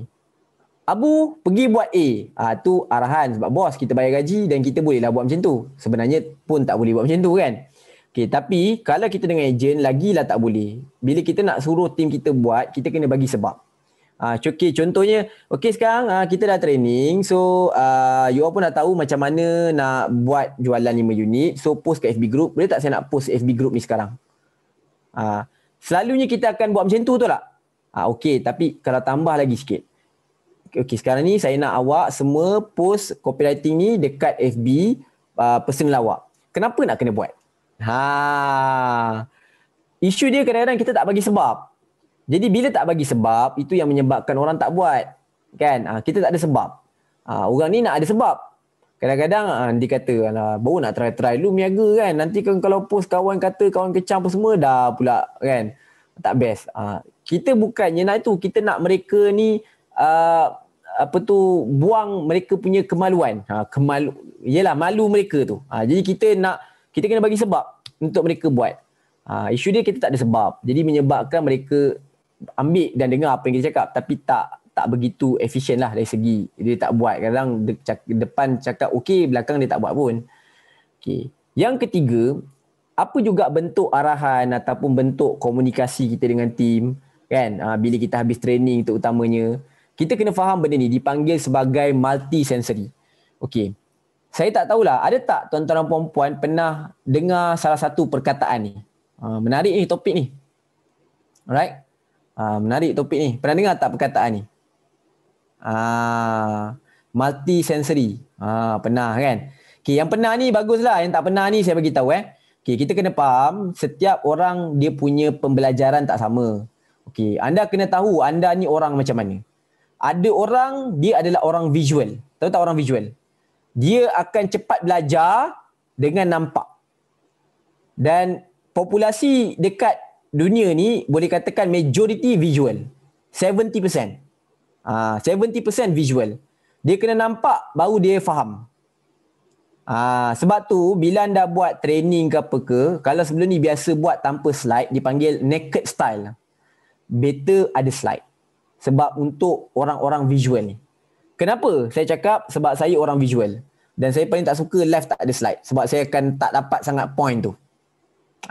Abu, pergi buat A. Ah ha, tu arahan sebab bos kita bayar gaji dan kita bolehlah buat macam tu. Sebenarnya pun tak boleh buat macam tu kan? Okay, tapi kalau kita dengan ejen, lagilah tak boleh. Bila kita nak suruh tim kita buat, kita kena bagi sebab. Ah okay, contohnya okay sekarang uh, kita dah training so uh, you all pun dah tahu macam mana nak buat jualan 5 unit so post ke FB group boleh tak saya nak post FB group ni sekarang. Ah uh, selalunya kita akan buat macam tu tu lah. Ah uh, okey tapi kalau tambah lagi sikit. okay sekarang ni saya nak awak semua post copywriting ni dekat FB uh, ah, personal awak. Kenapa nak kena buat? Ha. Isu dia kadang-kadang kita tak bagi sebab. Jadi bila tak bagi sebab, itu yang menyebabkan orang tak buat. Kan? Ha, kita tak ada sebab. Ha, orang ni nak ada sebab. Kadang-kadang ha, ah, dia kata, baru nak try-try lu miaga kan. Nanti kan kalau post kawan kata, kawan kecam pun semua dah pula kan. Tak best. Ha, kita bukannya nak itu. Kita nak mereka ni uh, apa tu buang mereka punya kemaluan. Ha, kemalu, yelah malu mereka tu. Ha, jadi kita nak, kita kena bagi sebab untuk mereka buat. Ha, isu dia kita tak ada sebab. Jadi menyebabkan mereka ambil dan dengar apa yang kita cakap tapi tak tak begitu efisien lah dari segi dia tak buat kadang depan cakap okey belakang dia tak buat pun okey yang ketiga apa juga bentuk arahan ataupun bentuk komunikasi kita dengan tim kan ah, bila kita habis training tu utamanya kita kena faham benda ni dipanggil sebagai multi sensory okey saya tak tahulah ada tak tuan-tuan dan puan-puan pernah dengar salah satu perkataan ni ah, menarik ni topik ni alright Uh, menarik topik ni. Pernah dengar tak perkataan ni? Uh, multi-sensory. Uh, pernah kan? Okay, yang pernah ni baguslah. Yang tak pernah ni saya bagi tahu eh. Okay, kita kena faham setiap orang dia punya pembelajaran tak sama. Okay, anda kena tahu anda ni orang macam mana. Ada orang, dia adalah orang visual. Tahu tak orang visual? Dia akan cepat belajar dengan nampak. Dan populasi dekat dunia ni boleh katakan majority visual. 70%. Uh, 70% visual. Dia kena nampak baru dia faham. Uh, sebab tu bila anda buat training ke apa ke, kalau sebelum ni biasa buat tanpa slide dipanggil naked style. Better ada slide. Sebab untuk orang-orang visual ni. Kenapa saya cakap? Sebab saya orang visual. Dan saya paling tak suka live tak ada slide. Sebab saya akan tak dapat sangat point tu.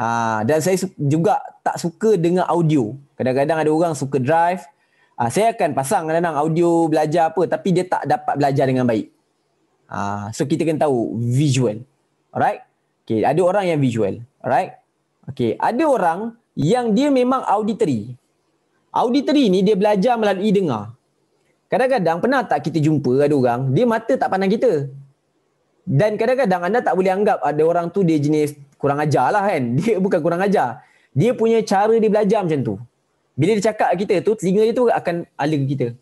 Aa, ah, dan saya juga tak suka dengar audio. Kadang-kadang ada orang suka drive. Aa, ah, saya akan pasang kadang-kadang audio belajar apa tapi dia tak dapat belajar dengan baik. Aa, ah, so kita kena tahu visual. Alright? Okay, ada orang yang visual. Alright? Okay, ada orang yang dia memang auditory. Auditory ni dia belajar melalui dengar. Kadang-kadang pernah tak kita jumpa ada orang, dia mata tak pandang kita. Dan kadang-kadang anda tak boleh anggap ada orang tu dia jenis kurang ajar lah kan. Dia bukan kurang ajar. Dia punya cara dia belajar macam tu. Bila dia cakap kita tu, telinga dia tu akan ala kita.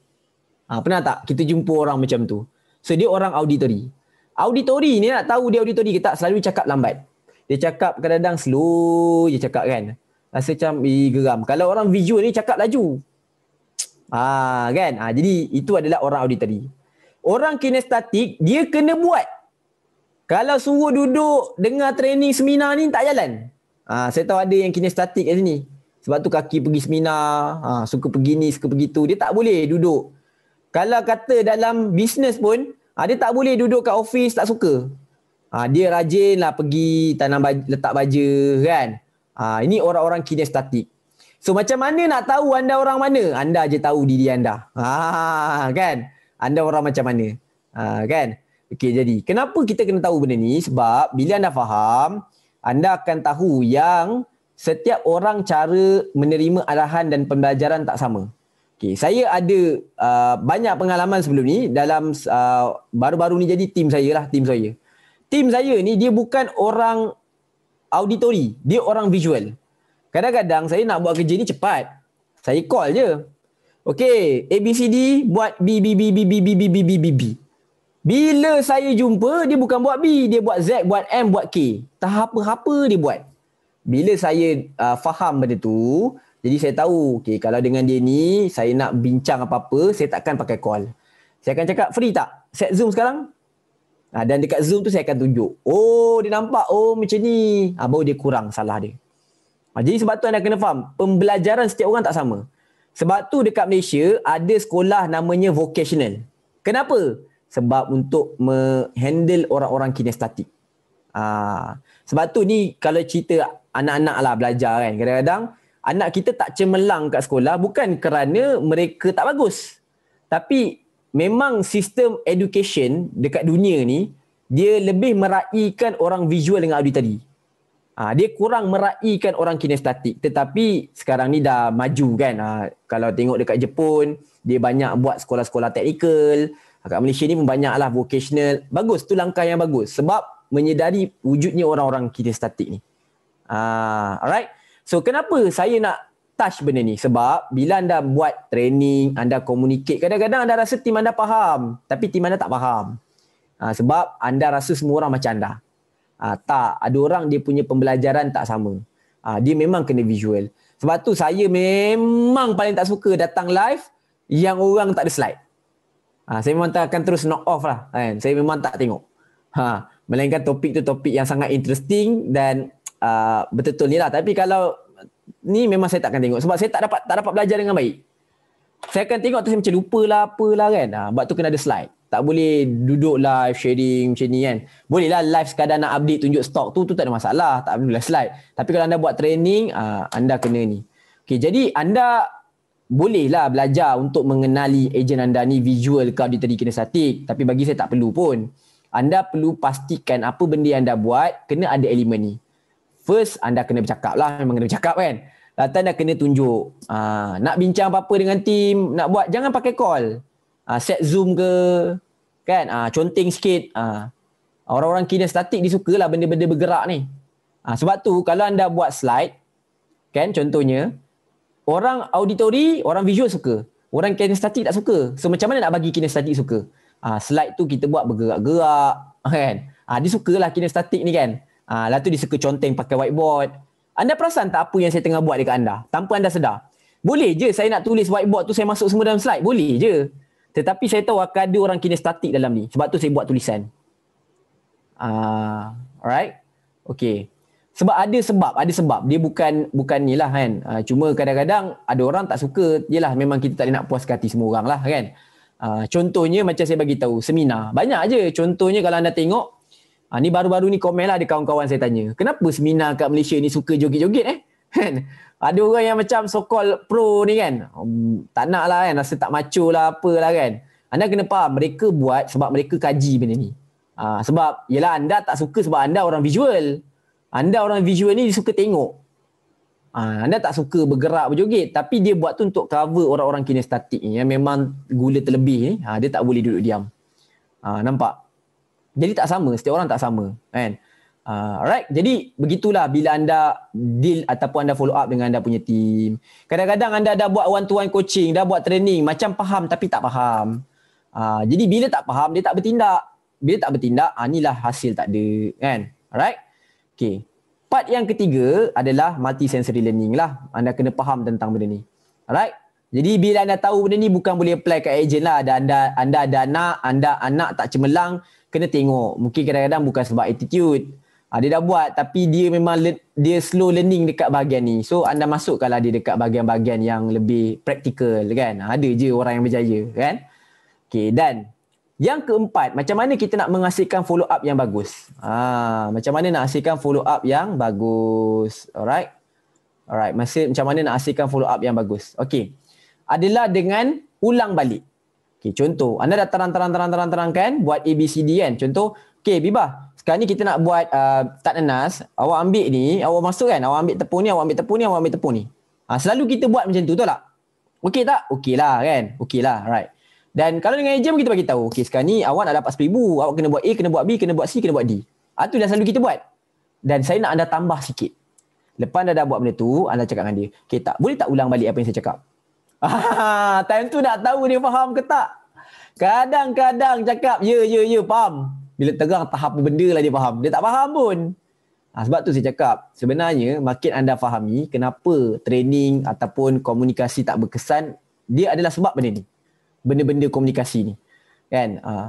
Ha, pernah tak kita jumpa orang macam tu? So dia orang auditory. Auditory ni nak tahu dia auditory ke tak, selalu cakap lambat. Dia cakap kadang-kadang slow je cakap kan. Rasa macam eh, geram. Kalau orang visual ni cakap laju. Ah ha, kan? Ha, jadi itu adalah orang auditory. Orang kinestatik, dia kena buat. Kalau suruh duduk dengar training seminar ni tak jalan. Ha, saya tahu ada yang kinestatik kat sini. Sebab tu kaki pergi seminar, ha, suka pergi ni, suka pergi tu. Dia tak boleh duduk. Kalau kata dalam bisnes pun, ha, dia tak boleh duduk kat office tak suka. Ha, dia rajin lah pergi tanam baj- letak baja kan. Ha, ini orang-orang kinestatik. So macam mana nak tahu anda orang mana? Anda je tahu diri anda. Ha, kan? Anda orang macam mana? Ha, kan? Okey jadi kenapa kita kena tahu benda ni sebab bila anda faham anda akan tahu yang setiap orang cara menerima arahan dan pembelajaran tak sama. Okey saya ada uh, banyak pengalaman sebelum ni dalam uh, baru-baru ni jadi tim saya lah tim saya. Tim saya ni dia bukan orang auditory, dia orang visual. Kadang-kadang saya nak buat kerja ni cepat. Saya call je. Okey, A B C D buat B B B B B B B B B B. Bila saya jumpa, dia bukan buat B. Dia buat Z, buat M, buat K. Tak apa-apa dia buat. Bila saya uh, faham benda tu, jadi saya tahu, okay, kalau dengan dia ni, saya nak bincang apa-apa, saya takkan pakai call. Saya akan cakap, free tak? Set Zoom sekarang? Ha, dan dekat Zoom tu saya akan tunjuk. Oh, dia nampak. Oh, macam ni. Ha, baru dia kurang salah dia. Ha, jadi sebab tu anda kena faham, pembelajaran setiap orang tak sama. Sebab tu dekat Malaysia, ada sekolah namanya vocational. Kenapa? Kenapa? sebab untuk handle orang-orang kinestatik. Ah, sebab tu ni kalau cerita anak-anak lah belajar kan, kadang-kadang anak kita tak cemerlang kat sekolah bukan kerana mereka tak bagus. Tapi memang sistem education dekat dunia ni dia lebih meraihkan orang visual dengan audio tadi. Ha, dia kurang meraihkan orang kinestatik tetapi sekarang ni dah maju kan. Ha, kalau tengok dekat Jepun, dia banyak buat sekolah-sekolah teknikal, Agak Malaysia ni pun banyaklah vocational. Bagus tu langkah yang bagus sebab menyedari wujudnya orang-orang kita statik ni. Ah, alright. So kenapa saya nak touch benda ni? Sebab bila anda buat training, anda communicate, kadang-kadang anda rasa tim anda faham, tapi tim anda tak faham. Ah, sebab anda rasa semua orang macam anda. Ah, tak, ada orang dia punya pembelajaran tak sama. Ah, dia memang kena visual. Sebab tu saya memang paling tak suka datang live yang orang tak ada slide. Ha, saya memang tak akan terus knock off lah. Kan? Saya memang tak tengok. Ha, melainkan topik tu topik yang sangat interesting dan uh, betul-betul ni lah. Tapi kalau ni memang saya tak akan tengok. Sebab saya tak dapat tak dapat belajar dengan baik. Saya akan tengok tu saya macam lupa lah apa lah kan. Ha, ah, sebab tu kena ada slide. Tak boleh duduk live sharing macam ni kan. Boleh lah live sekadar nak update tunjuk stok tu, tu tak ada masalah. Tak boleh slide. Tapi kalau anda buat training, uh, anda kena ni. Okay, jadi anda bolehlah belajar untuk mengenali ejen anda ni visual ke auditory kinestatik tapi bagi saya tak perlu pun anda perlu pastikan apa benda yang anda buat kena ada elemen ni first anda kena bercakap lah memang kena bercakap kan latihan anda kena tunjuk aa, ha, nak bincang apa-apa dengan tim nak buat jangan pakai call aa, ha, set zoom ke kan aa, ha, conteng sikit orang orang-orang kinestatik disukalah benda-benda bergerak ni aa, sebab tu kalau anda buat slide kan contohnya orang auditori, orang visual suka. Orang kinestatik tak suka. So macam mana nak bagi kinestatik suka? Ah ha, slide tu kita buat bergerak-gerak kan. Ah ha, dia sukalah kinestatik ni kan. Ah ha, lah tu dia suka conteng pakai whiteboard. Anda perasan tak apa yang saya tengah buat dekat anda tanpa anda sedar? Boleh je saya nak tulis whiteboard tu saya masuk semua dalam slide. Boleh je. Tetapi saya tahu akan ada orang kinestatik dalam ni. Sebab tu saya buat tulisan. Ah uh, alright. Okay sebab ada sebab, ada sebab. Dia bukan bukan ni lah kan. Uh, cuma kadang-kadang ada orang tak suka, jelah. memang kita tak nak puas hati semua orang lah kan. Uh, contohnya macam saya bagi tahu seminar. Banyak aje contohnya kalau anda tengok, uh, ni baru-baru ni komen lah ada kawan-kawan saya tanya. Kenapa seminar kat Malaysia ni suka joget-joget eh? Kan? ada orang yang macam sokol pro ni kan. Um, tak nak lah kan, rasa tak macho lah apalah kan. Anda kena faham, mereka buat sebab mereka kaji benda ni. Uh, sebab, yelah anda tak suka sebab anda orang visual. Anda orang visual ni suka tengok. Uh, anda tak suka bergerak berjoget tapi dia buat tu untuk cover orang-orang kinestatik ni yang memang gula terlebih ni. Ha, dia tak boleh duduk diam. Ha, nampak? Jadi tak sama, setiap orang tak sama kan. Uh, alright, jadi begitulah bila anda deal ataupun anda follow up dengan anda punya team. Kadang-kadang anda dah buat one to one coaching, dah buat training, macam faham tapi tak faham. Uh, jadi bila tak faham, dia tak bertindak. Bila tak bertindak, uh, inilah hasil tak ada kan. Alright. Okay. Part yang ketiga adalah multi-sensory learning lah. Anda kena faham tentang benda ni. Alright? Jadi bila anda tahu benda ni bukan boleh apply kat agent lah. Ada anda, anda ada anak, anda anak tak cemerlang, kena tengok. Mungkin kadang-kadang bukan sebab attitude. Ha, dia dah buat tapi dia memang le- dia slow learning dekat bahagian ni. So anda masukkanlah dia dekat bahagian-bahagian yang lebih practical kan. Ah, ada je orang yang berjaya kan. Okay dan yang keempat, macam mana kita nak menghasilkan follow up yang bagus? Ha, macam mana nak hasilkan follow up yang bagus? Alright. Alright, masih macam mana nak hasilkan follow up yang bagus? Okey. Adalah dengan ulang balik. Okey, contoh anda dah terang-terang-terang-terang-terangkan buat A B kan. Contoh, okey Biba, sekarang ni kita nak buat uh, tak nanas. Awak ambil ni, awak masuk kan? Awak ambil tepung ni, awak ambil tepung ni, awak ambil tepung ni. Ha, selalu kita buat macam tu, tahu tak? Okey tak? Okeylah kan? Okeylah, right. Dan kalau dengan ejen kita bagi tahu, okey sekarang ni awak nak dapat 1000, awak kena buat A, kena buat B, kena buat C, kena buat D. Ah tu yang selalu kita buat. Dan saya nak anda tambah sikit. Lepas anda dah buat benda tu, anda cakap dengan dia, okey tak, boleh tak ulang balik apa yang saya cakap? Ah, time tu nak tahu dia faham ke tak. Kadang-kadang cakap, ya, ya, ya, faham. Bila terang tahap benda lah dia faham. Dia tak faham pun. Ha, sebab tu saya cakap, sebenarnya makin anda fahami kenapa training ataupun komunikasi tak berkesan, dia adalah sebab benda ni benda-benda komunikasi ni kan uh,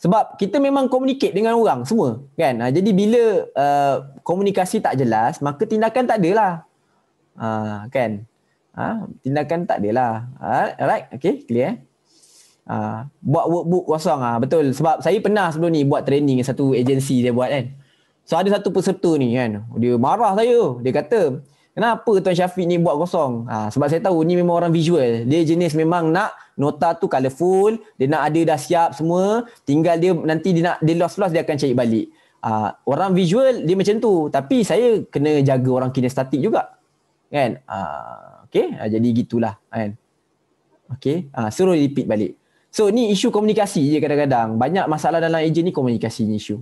sebab kita memang communicate dengan orang semua kan uh, jadi bila uh, komunikasi tak jelas maka tindakan tak adalah uh, kan uh, tindakan tak adalah uh, alright okay clear eh? uh, buat workbook kosong ah uh, betul sebab saya pernah sebelum ni buat training dengan satu agensi dia buat kan so ada satu peserta ni kan dia marah saya dia kata Kenapa Tuan Syafiq ni buat kosong? Ha, sebab saya tahu ni memang orang visual. Dia jenis memang nak nota tu colourful. Dia nak ada dah siap semua. Tinggal dia nanti dia nak dia lost-lost dia akan cari balik. Ha, orang visual dia macam tu. Tapi saya kena jaga orang kinestatik juga. Kan? Ha, okay? Ha, jadi gitulah. Kan? Okay? Ha, suruh repeat balik. So ni isu komunikasi je kadang-kadang. Banyak masalah dalam ejen ni komunikasi ni isu.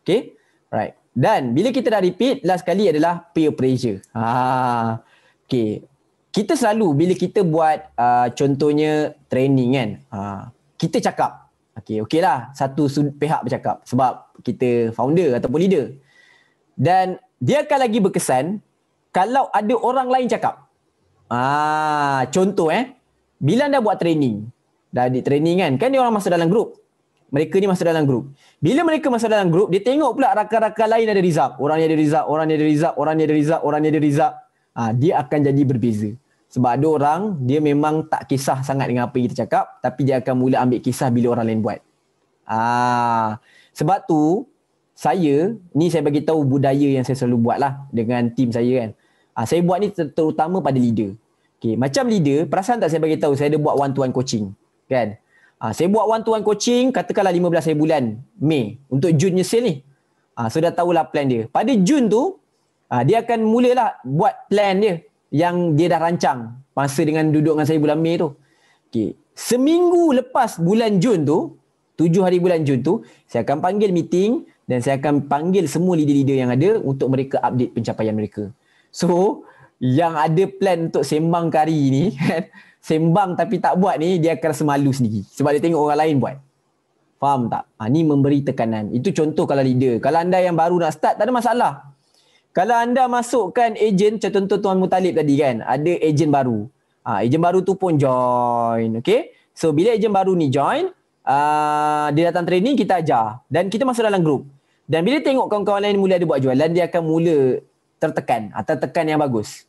Okay? Right. Dan bila kita dah repeat, last kali adalah peer pressure. Ha. Okay. Kita selalu bila kita buat uh, contohnya training kan, uh, kita cakap. Okay, okay lah. Satu sud- pihak bercakap sebab kita founder ataupun leader. Dan dia akan lagi berkesan kalau ada orang lain cakap. Ah, contoh eh. Bila anda buat training, dah di training kan, kan dia orang masuk dalam grup. Mereka ni masih dalam grup. Bila mereka masih dalam grup, dia tengok pula rakan-rakan lain ada result. Orang yang ada result, orang yang ada result, orang yang ada result, orang yang ada result. Ha, dia akan jadi berbeza. Sebab ada orang, dia memang tak kisah sangat dengan apa kita cakap. Tapi dia akan mula ambil kisah bila orang lain buat. Ah, ha, sebab tu, saya, ni saya bagi tahu budaya yang saya selalu buat lah dengan tim saya kan. Ha, saya buat ni ter- terutama pada leader. Okay, macam leader, perasan tak saya bagi tahu saya ada buat one-to-one coaching. Kan? Ha, saya buat one to one coaching katakanlah 15 hari bulan Mei untuk Junnya sale ni. Ha, so dah tahulah plan dia. Pada Jun tu ha, dia akan mulalah buat plan dia yang dia dah rancang masa dengan duduk dengan saya bulan Mei tu. Okay. Seminggu lepas bulan Jun tu, tujuh hari bulan Jun tu, saya akan panggil meeting dan saya akan panggil semua leader-leader yang ada untuk mereka update pencapaian mereka. So, yang ada plan untuk sembang kari ni, kan, sembang tapi tak buat ni dia akan rasa malu sendiri sebab dia tengok orang lain buat. Faham tak? Ha, ni memberi tekanan. Itu contoh kalau leader. Kalau anda yang baru nak start tak ada masalah. Kalau anda masukkan ejen macam contoh Tuan Mutalib tadi kan. Ada ejen baru. Ha, ejen baru tu pun join. Okay. So bila ejen baru ni join uh, dia datang training kita ajar dan kita masuk dalam grup. Dan bila tengok kawan-kawan lain mula ada buat jualan dia akan mula tertekan. atau ha, tekan yang bagus.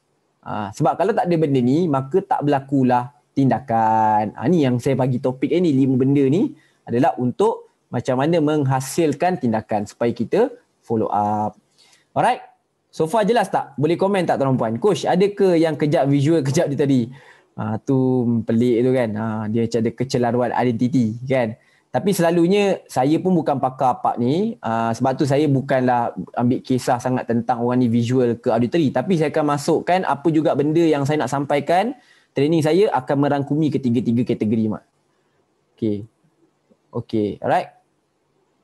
Ha, sebab kalau tak ada benda ni, maka tak berlakulah tindakan. Ha, ni yang saya bagi topik eh, ni, lima benda ni adalah untuk macam mana menghasilkan tindakan supaya kita follow up. Alright. So far jelas tak? Boleh komen tak tuan puan? Coach, ada ke yang kejap visual kejap dia tadi? Ha, tu pelik tu kan. Ha, dia macam ada kecelaruan identiti kan tapi selalunya saya pun bukan pakar pak ni uh, sebab tu saya bukanlah ambil kisah sangat tentang orang ni visual ke auditory tapi saya akan masukkan apa juga benda yang saya nak sampaikan training saya akan merangkumi ketiga-tiga kategori mak. Okay. Okay. Alright.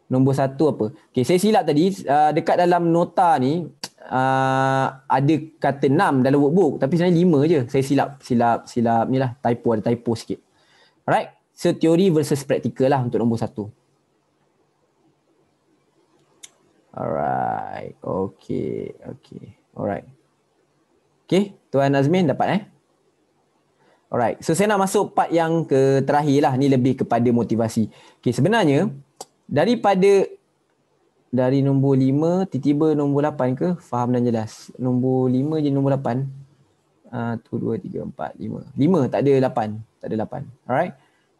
Nombor satu apa? Okay. Saya silap tadi. Uh, dekat dalam nota ni uh, ada kata enam dalam workbook tapi sebenarnya lima je. Saya silap. Silap. Silap. Ni lah. Typo. Ada typo sikit. Alright. So theory versus practical lah untuk nombor satu. Alright. Okay. Okay. Alright. Okay. Tuan Azmin dapat eh. Alright. So saya nak masuk part yang ke terakhir lah. Ni lebih kepada motivasi. Okay. Sebenarnya daripada dari nombor lima tiba-tiba nombor lapan ke? Faham dan jelas. Nombor lima je nombor lapan. Uh, tu dua, tiga, empat, lima. Lima tak ada lapan. Tak ada lapan. Alright.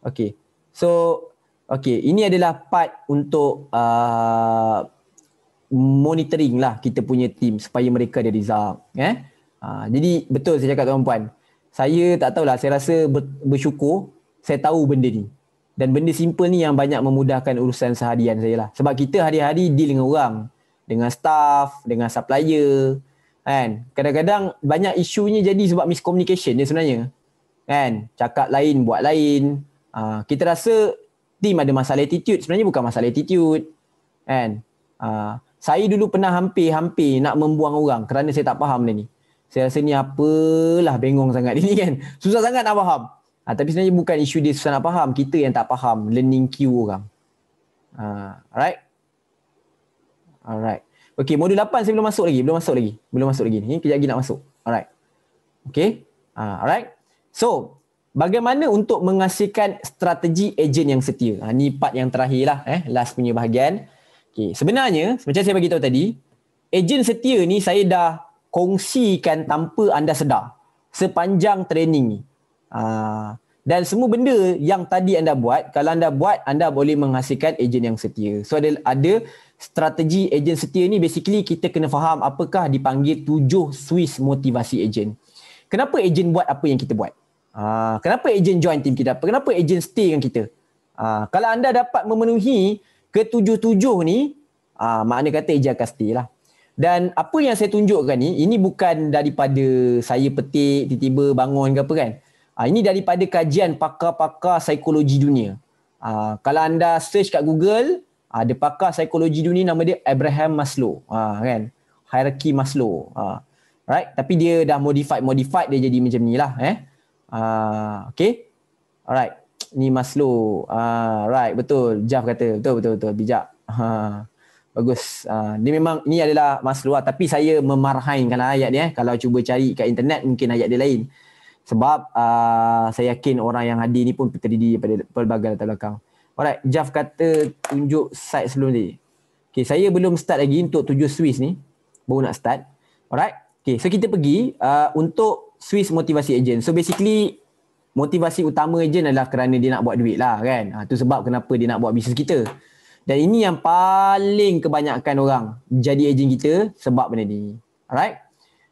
Okay. So, okay. Ini adalah part untuk uh, monitoring lah kita punya team supaya mereka ada result. Eh? Uh, jadi, betul saya cakap tuan-puan. Saya tak tahulah. Saya rasa bersyukur saya tahu benda ni. Dan benda simple ni yang banyak memudahkan urusan seharian saya lah. Sebab kita hari-hari deal dengan orang. Dengan staff, dengan supplier. Kan? Kadang-kadang banyak isunya jadi sebab miscommunication je sebenarnya. Kan? Cakap lain, buat lain uh, kita rasa team ada masalah attitude sebenarnya bukan masalah attitude kan uh, saya dulu pernah hampir-hampir nak membuang orang kerana saya tak faham ni saya rasa ni apalah bengong sangat ini kan susah sangat nak faham uh, tapi sebenarnya bukan isu dia susah nak faham kita yang tak faham learning cue orang uh, alright alright Okay, modul 8 saya belum masuk lagi. Belum masuk lagi. Belum masuk lagi. ni kejap lagi nak masuk. Alright. Okay. Uh, alright. So, bagaimana untuk menghasilkan strategi ejen yang setia? Ha, ni part yang terakhir lah, eh, last punya bahagian. Okay. Sebenarnya, macam saya bagi tadi, ejen setia ni saya dah kongsikan tanpa anda sedar sepanjang training ni. Ha, dan semua benda yang tadi anda buat, kalau anda buat, anda boleh menghasilkan ejen yang setia. So ada, ada strategi ejen setia ni basically kita kena faham apakah dipanggil tujuh Swiss motivasi ejen. Kenapa ejen buat apa yang kita buat? Uh, kenapa agent join team kita? Kenapa agent stay dengan kita? Uh, kalau anda dapat memenuhi ketujuh-tujuh ni, uh, makna kata agent akan stay lah. Dan apa yang saya tunjukkan ni, ini bukan daripada saya petik tiba-tiba bangun ke apa kan. Uh, ini daripada kajian pakar-pakar psikologi dunia. Uh, kalau anda search kat Google, uh, ada pakar psikologi dunia nama dia Abraham Maslow. Uh, kan? Hierarki Maslow. Uh, right? Tapi dia dah modified-modified dia jadi macam ni lah. Eh? Ah, okay. Alright. Ni Maslow. Ah, uh, right, betul. Jeff kata, betul betul betul, bijak. Uh, bagus. Ah, uh, ni memang ni adalah Maslow lah. tapi saya memarhainkan ayat ni eh. Kalau cuba cari kat internet mungkin ayat dia lain. Sebab uh, saya yakin orang yang hadir ni pun terdiri daripada pelbagai latar belakang. Alright, Jeff kata tunjuk site sebelum ni. Okay, saya belum start lagi untuk tujuh Swiss ni. Baru nak start. Alright. Okay, so kita pergi uh, untuk Swiss motivasi agent. So basically motivasi utama agent adalah kerana dia nak buat duit lah kan. Ha, sebab kenapa dia nak buat bisnes kita. Dan ini yang paling kebanyakan orang jadi agent kita sebab benda ni. Alright.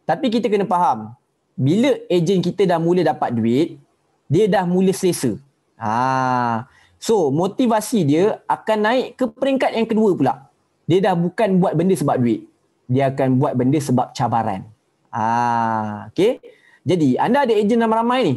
Tapi kita kena faham bila agent kita dah mula dapat duit, dia dah mula selesa. Ha. So motivasi dia akan naik ke peringkat yang kedua pula. Dia dah bukan buat benda sebab duit. Dia akan buat benda sebab cabaran. Ah, okay. Jadi anda ada ejen ramai-ramai ni.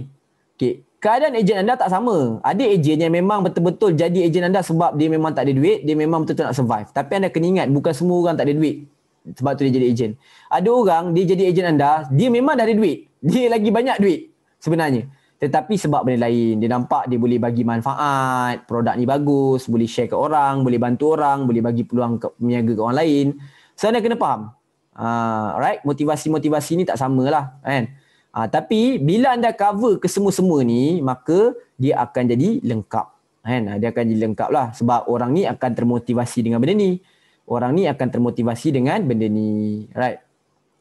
Okey, keadaan ejen anda tak sama. Ada ejen yang memang betul-betul jadi ejen anda sebab dia memang tak ada duit, dia memang betul-betul nak survive. Tapi anda kena ingat bukan semua orang tak ada duit sebab tu dia jadi ejen. Ada orang dia jadi ejen anda, dia memang dah ada duit. Dia lagi banyak duit sebenarnya. Tetapi sebab benda lain, dia nampak dia boleh bagi manfaat, produk ni bagus, boleh share ke orang, boleh bantu orang, boleh bagi peluang ke peniaga ke orang lain. So anda kena faham. Uh, alright, motivasi-motivasi ni tak samalah kan. Eh? Ha, tapi bila anda cover ke semua ni, maka dia akan jadi lengkap. Kan? Ah, dia akan jadi lengkap lah sebab orang ni akan termotivasi dengan benda ni. Orang ni akan termotivasi dengan benda ni. Right?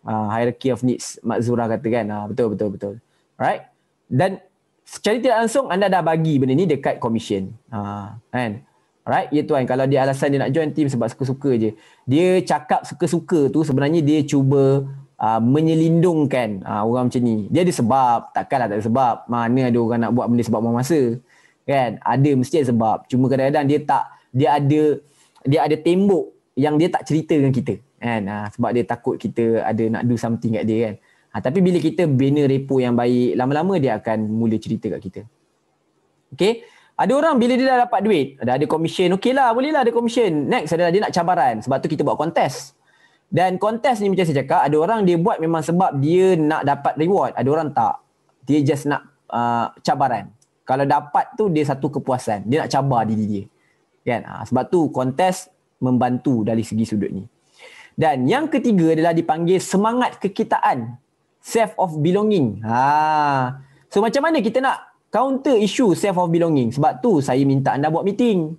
Ha, hierarchy of needs, Mak Zura kata kan. Ha, betul, betul, betul. Right? Dan secara tidak langsung anda dah bagi benda ni dekat commission. Ha, kan? Right? Ya tuan, kalau dia alasan dia nak join team sebab suka-suka je. Dia cakap suka-suka tu sebenarnya dia cuba Uh, menyelindungkan uh, orang macam ni. Dia ada sebab, takkanlah tak ada sebab. Mana ada orang nak buat benda sebab buang masa. Kan? Ada mesti ada sebab. Cuma kadang-kadang dia tak dia ada dia ada tembok yang dia tak cerita dengan kita. Kan? Uh, sebab dia takut kita ada nak do something kat dia kan. Ha, tapi bila kita bina repo yang baik, lama-lama dia akan mula cerita kat kita. Okay? Ada orang bila dia dah dapat duit, dah ada commission, okey lah boleh lah ada commission. Next adalah dia nak cabaran. Sebab tu kita buat kontes. Dan kontes ni macam saya cakap, ada orang dia buat memang sebab dia nak dapat reward, ada orang tak. Dia just nak uh, cabaran. Kalau dapat tu dia satu kepuasan, dia nak cabar diri dia. Kan? Uh, sebab tu kontes membantu dari segi sudut ni. Dan yang ketiga adalah dipanggil semangat kekitaan. Self of belonging. Ha. So macam mana kita nak counter issue self of belonging? Sebab tu saya minta anda buat meeting.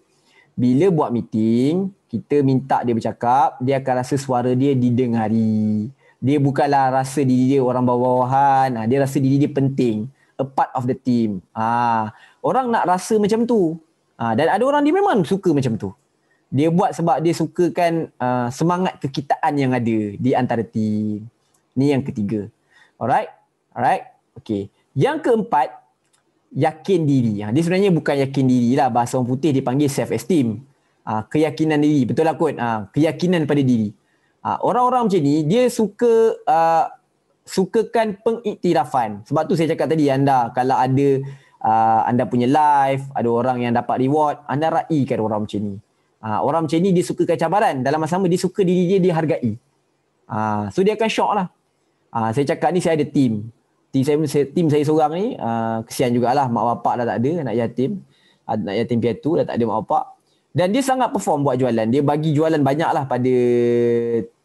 Bila buat meeting, kita minta dia bercakap, dia akan rasa suara dia didengari. Dia bukanlah rasa diri dia orang bawahan, ha, dia rasa diri dia penting, a part of the team. Ah, orang nak rasa macam tu. Ah, dan ada orang dia memang suka macam tu. Dia buat sebab dia sukakan uh, semangat kekitaan yang ada di antara team. Ni yang ketiga. Alright? Alright? Okay. Yang keempat, yakin diri. Dia sebenarnya bukan yakin diri lah. Bahasa orang putih dipanggil self-esteem uh, keyakinan diri betul lah kot uh, keyakinan pada diri uh, orang-orang macam ni dia suka uh, sukakan pengiktirafan sebab tu saya cakap tadi anda kalau ada uh, anda punya live ada orang yang dapat reward anda raikan orang macam ni uh, orang macam ni dia sukakan cabaran dalam masa sama dia suka diri dia dihargai uh, so dia akan shock lah uh, saya cakap ni saya ada team team saya, saya, team saya seorang ni uh, kesian jugalah mak bapak dah tak ada anak yatim anak yatim piatu dah tak ada mak bapak dan dia sangat perform buat jualan. Dia bagi jualan banyak lah pada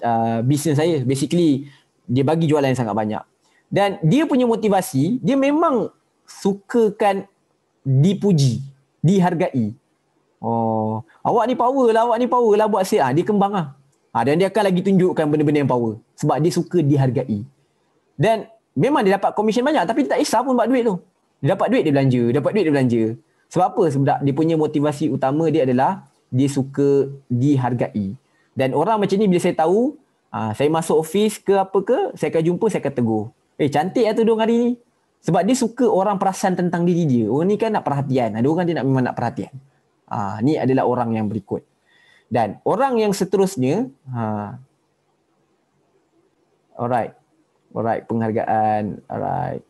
uh, bisnes saya. Basically, dia bagi jualan yang sangat banyak. Dan dia punya motivasi, dia memang sukakan dipuji, dihargai. Oh, awak ni power lah, awak ni power lah buat sale. Ha, dia kembang lah. Ha, dan dia akan lagi tunjukkan benda-benda yang power. Sebab dia suka dihargai. Dan memang dia dapat komisen banyak tapi dia tak kisah pun buat duit tu. Dia dapat duit dia belanja, dapat duit dia belanja. Sebab apa? Sebab dia punya motivasi utama dia adalah dia suka dihargai. Dan orang macam ni bila saya tahu, ah, saya masuk office ke apa ke, saya akan jumpa, saya akan tegur. Eh cantik lah tu dong hari ni. Sebab dia suka orang perasan tentang diri dia. Orang ni kan nak perhatian. Ada orang dia nak memang nak perhatian. Ha, ni adalah orang yang berikut. Dan orang yang seterusnya, ha, alright, alright penghargaan, alright,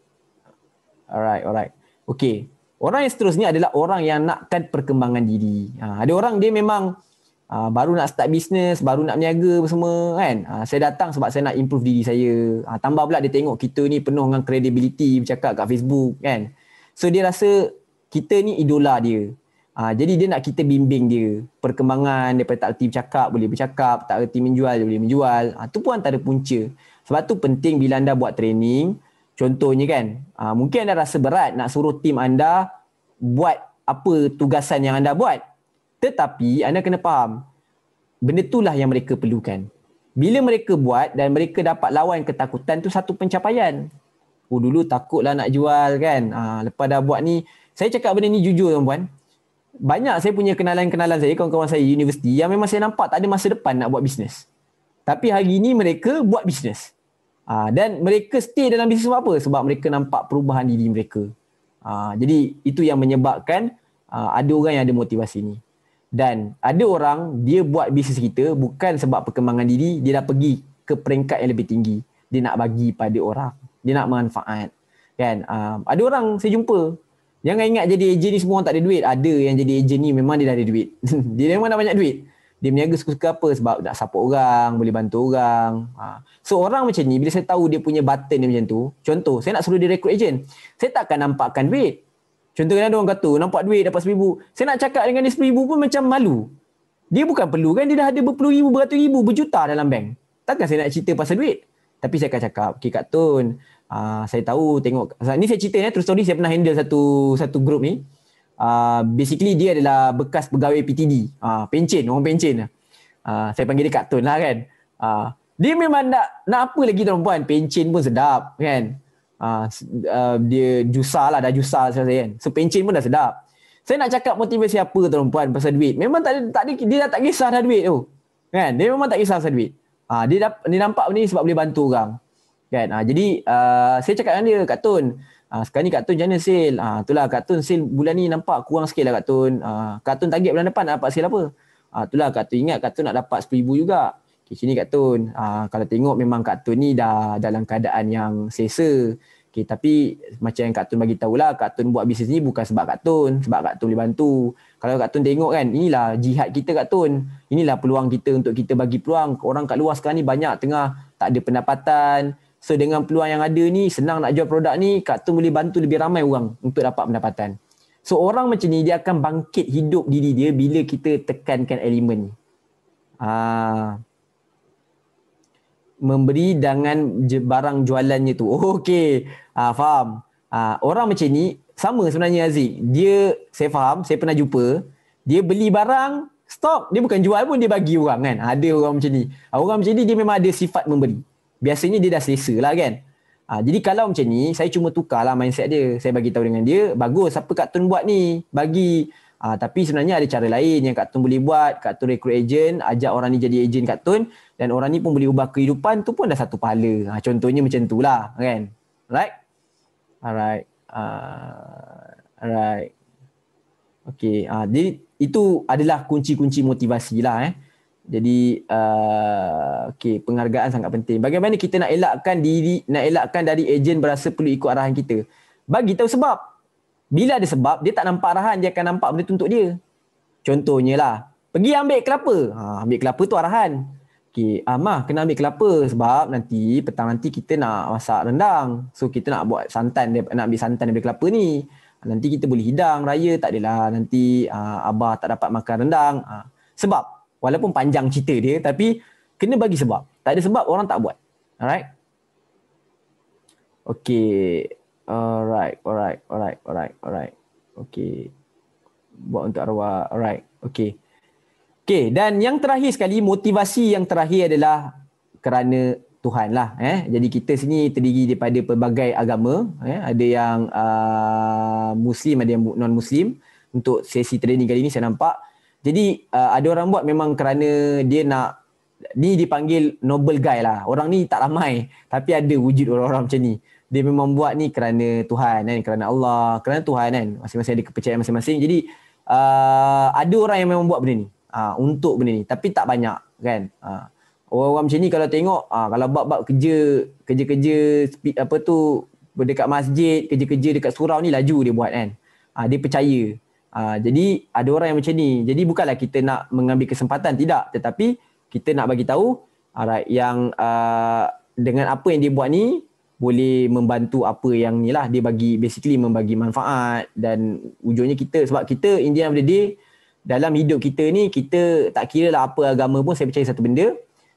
alright, alright. Okay, Orang yang seterusnya adalah orang yang nakkan perkembangan diri. Ha, ada orang dia memang ha, baru nak start bisnes, baru nak berniaga apa semua kan. Ha, saya datang sebab saya nak improve diri saya. Ha, tambah pula dia tengok kita ni penuh dengan credibility bercakap kat Facebook kan. So dia rasa kita ni idola dia. Ha, jadi dia nak kita bimbing dia perkembangan daripada tak reti bercakap boleh bercakap, tak reti menjual boleh menjual. Ha, tu pun antara punca. Sebab tu penting bila anda buat training, Contohnya kan, uh, mungkin anda rasa berat nak suruh tim anda buat apa tugasan yang anda buat. Tetapi anda kena faham, benda itulah yang mereka perlukan. Bila mereka buat dan mereka dapat lawan ketakutan tu satu pencapaian. Oh dulu takutlah nak jual kan. Ha, lepas dah buat ni, saya cakap benda ni jujur tuan-puan. Banyak saya punya kenalan-kenalan saya, kawan-kawan saya universiti yang memang saya nampak tak ada masa depan nak buat bisnes. Tapi hari ni mereka buat bisnes. Uh, dan mereka stay dalam bisnes sebab apa? Sebab mereka nampak perubahan diri mereka. Uh, jadi itu yang menyebabkan uh, ada orang yang ada motivasi ni. Dan ada orang dia buat bisnes kita bukan sebab perkembangan diri, dia dah pergi ke peringkat yang lebih tinggi. Dia nak bagi pada orang. Dia nak manfaat. Kan? Uh, ada orang saya jumpa, jangan ingat jadi ejen ni semua orang tak ada duit. Ada yang jadi ejen ni memang dia dah ada duit. dia memang dah banyak duit dia berniaga suka-suka apa sebab nak support orang, boleh bantu orang. Ha. So orang macam ni bila saya tahu dia punya button dia macam tu, contoh saya nak suruh dia rekrut agent, saya takkan nampakkan duit. Contoh kena orang kata nampak duit dapat 1000, saya nak cakap dengan dia 1000 pun macam malu. Dia bukan perlu kan dia dah ada berpuluh ribu, beratus ribu, berjuta dalam bank. Takkan saya nak cerita pasal duit. Tapi saya akan cakap, okay Kak Tun, uh, saya tahu tengok, ni saya cerita ni, eh, true story saya pernah handle satu satu grup ni. Ah, basically dia adalah bekas pegawai PTD. Uh, ah, pencin, orang pencin. Uh, lah. ah, saya panggil dia Kak Tun lah kan. Uh, dia memang nak, nak apa lagi tuan puan. Pencin pun sedap kan. Uh, uh, dia jusar lah, dah jusar saya kan. So pencin pun dah sedap. Saya nak cakap motivasi apa tuan puan pasal duit. Memang tak ada, tak ada, dia dah tak kisah dah duit tu. Kan? Dia memang tak kisah pasal duit. Ha, dia, dah, dia nampak ni sebab boleh bantu orang. Kan? Ha, jadi uh, saya cakap dengan dia, Kak Tun, Uh, sekarang ni Kak Tun jangan sale. Ah uh, itulah Kak Tun sale bulan ni nampak kurang sikit lah Kak Tun. Ah Kak Tun target bulan depan nak dapat sale apa? Ah uh, itulah Kak Tun ingat Kak Tun nak dapat 10,000 juga. Okay, sini Kak Tun. Ah kalau tengok memang Kak Tun ni dah dalam keadaan yang sesa. Okay, tapi macam yang Kak Tun bagi tahulah, Kak Tun buat bisnes ni bukan sebab Kak Tun, sebab Kak Tun boleh bantu. Kalau Kak Tun tengok kan, inilah jihad kita Kak Tun. Inilah peluang kita untuk kita bagi peluang. Orang kat luar sekarang ni banyak tengah tak ada pendapatan, So dengan peluang yang ada ni senang nak jual produk ni kat tu boleh bantu lebih ramai orang untuk dapat pendapatan. So orang macam ni dia akan bangkit hidup diri dia bila kita tekankan elemen ni. Aa, ah, memberi dengan barang jualannya tu. Oh, okay, Aa, ah, faham. Aa, ah, orang macam ni sama sebenarnya Aziz. Dia, saya faham, saya pernah jumpa. Dia beli barang, stok. Dia bukan jual pun dia bagi orang kan. Ada orang macam ni. Orang macam ni dia memang ada sifat memberi biasanya dia dah selesa lah kan. Ha, jadi kalau macam ni, saya cuma tukar tukarlah mindset dia. Saya bagi tahu dengan dia, bagus apa Kak Tun buat ni, bagi. Ha, tapi sebenarnya ada cara lain yang Kak Tun boleh buat. Kak Tun recruit agent, ajak orang ni jadi agent Kak Tun. Dan orang ni pun boleh ubah kehidupan, tu pun dah satu pahala. Ha, contohnya macam tu lah kan. Alright? Alright. Uh, alright. Okay, ha, jadi itu adalah kunci-kunci motivasi lah eh. Jadi uh, okay, penghargaan sangat penting. Bagaimana kita nak elakkan diri, nak elakkan dari ejen berasa perlu ikut arahan kita? Bagi tahu sebab. Bila ada sebab, dia tak nampak arahan, dia akan nampak benda tu dia. Contohnya lah, pergi ambil kelapa. Ha, ambil kelapa tu arahan. Okay, ah, mah, kena ambil kelapa sebab nanti petang nanti kita nak masak rendang. So kita nak buat santan, nak ambil santan daripada kelapa ni. Nanti kita boleh hidang raya, tak adalah nanti ah, abah tak dapat makan rendang. Ah, sebab walaupun panjang cerita dia tapi kena bagi sebab tak ada sebab orang tak buat alright okay alright alright alright alright alright okay buat untuk arwah alright okay okay dan yang terakhir sekali motivasi yang terakhir adalah kerana Tuhan lah eh jadi kita sini terdiri daripada pelbagai agama eh ada yang uh, muslim ada yang non muslim untuk sesi training kali ini saya nampak jadi uh, ada orang buat memang kerana dia nak ni dipanggil noble guy lah. Orang ni tak ramai tapi ada wujud orang-orang macam ni. Dia memang buat ni kerana Tuhan kan, kerana Allah, kerana Tuhan kan. Masing-masing ada kepercayaan masing-masing. Jadi uh, ada orang yang memang buat benda ni. Uh, untuk benda ni tapi tak banyak kan. Uh, orang-orang macam ni kalau tengok uh, kalau bab-bab kerja kerja-kerja apa tu berdekat masjid, kerja-kerja dekat surau ni laju dia buat kan. Uh, dia percaya Ah, jadi ada orang yang macam ni. Jadi bukanlah kita nak mengambil kesempatan tidak, tetapi kita nak bagi tahu alright ah, yang uh, dengan apa yang dia buat ni boleh membantu apa yang ni lah dia bagi basically membagi manfaat dan ujungnya kita sebab kita in the of the day dalam hidup kita ni kita tak kira lah apa agama pun saya percaya satu benda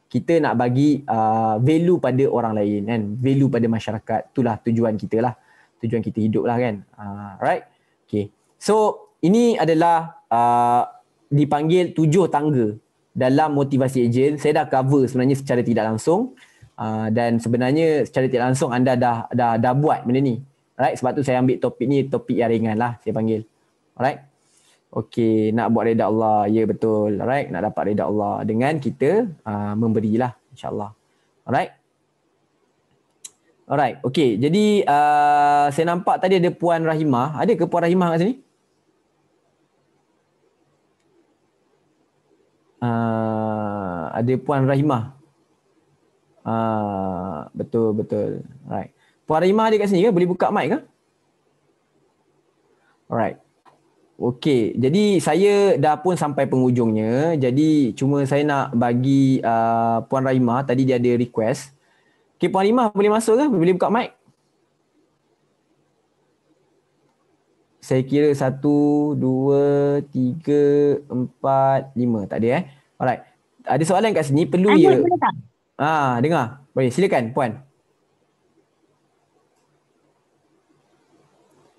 kita nak bagi uh, value pada orang lain kan value pada masyarakat itulah tujuan kita lah tujuan kita hidup lah kan uh, right okay so ini adalah uh, dipanggil tujuh tangga dalam motivasi ejen. Saya dah cover sebenarnya secara tidak langsung uh, dan sebenarnya secara tidak langsung anda dah dah dah buat benda ni. Alright, sebab tu saya ambil topik ni topik yang ringan lah saya panggil. Alright. Okey, nak buat reda Allah. Ya yeah, betul. Alright, nak dapat reda Allah dengan kita uh, memberilah insya-Allah. Alright. Alright, okey. Jadi uh, saya nampak tadi ada Puan Rahimah. Ada ke Puan Rahimah kat sini? uh, ada Puan Rahimah. Uh, betul betul. Right. Puan Rahimah ada kat sini ke? Boleh buka mic ke? Alright. okay. jadi saya dah pun sampai penghujungnya. Jadi cuma saya nak bagi uh, Puan Rahimah tadi dia ada request. Okey Puan Rahimah boleh masuk ke? Boleh buka mic? saya kira satu, dua, tiga, empat, lima Tak ada eh. Alright. Ada soalan kat sini perlu ada, ya. Ada ha, Ah, dengar. Boleh silakan puan.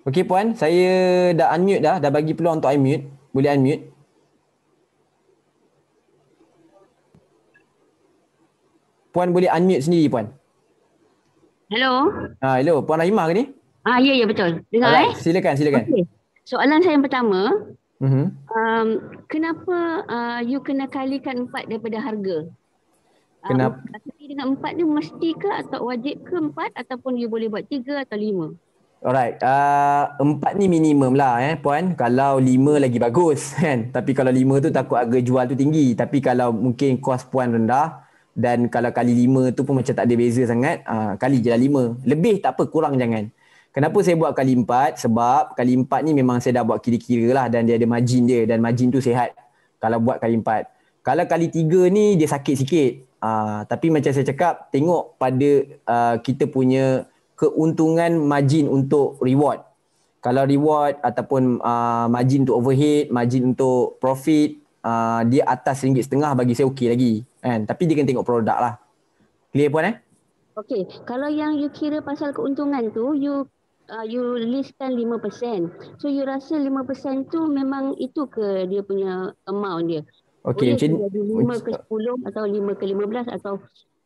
Okey puan, saya dah unmute dah, dah bagi peluang untuk unmute. Boleh unmute. Puan boleh unmute sendiri puan. Hello. Ah, hello. Puan Rahimah ke ni? Ah, ya, ya, betul. Dengar Alright. eh. Silakan, silakan. Okay. Soalan saya yang pertama, mm-hmm. um, kenapa uh, you kena kalikan empat daripada harga? Kenapa? Um, dengan empat ni mesti ke atau wajib ke empat ataupun you boleh buat tiga atau lima? Alright, uh, empat ni minimum lah eh puan. Kalau lima lagi bagus kan. Tapi kalau lima tu takut harga jual tu tinggi. Tapi kalau mungkin kos puan rendah dan kalau kali lima tu pun macam tak ada beza sangat, uh, kali je lah lima. Lebih tak apa, kurang jangan. Kenapa saya buat kali empat? Sebab kali empat ni memang saya dah buat kira-kira lah dan dia ada margin dia dan margin tu sehat kalau buat kali empat. Kalau kali tiga ni dia sakit sikit. Uh, tapi macam saya cakap, tengok pada uh, kita punya keuntungan margin untuk reward. Kalau reward ataupun uh, margin untuk overhead, margin untuk profit, uh, dia atas ringgit setengah bagi saya okey lagi. Kan? Tapi dia kena tengok produk lah. Clear puan eh? Okay, kalau yang you kira pasal keuntungan tu, you uh, you listkan 5%. So you rasa 5% tu memang itu ke dia punya amount dia? Okey macam ni. 5 ke 10 atau 5 ke 15 atau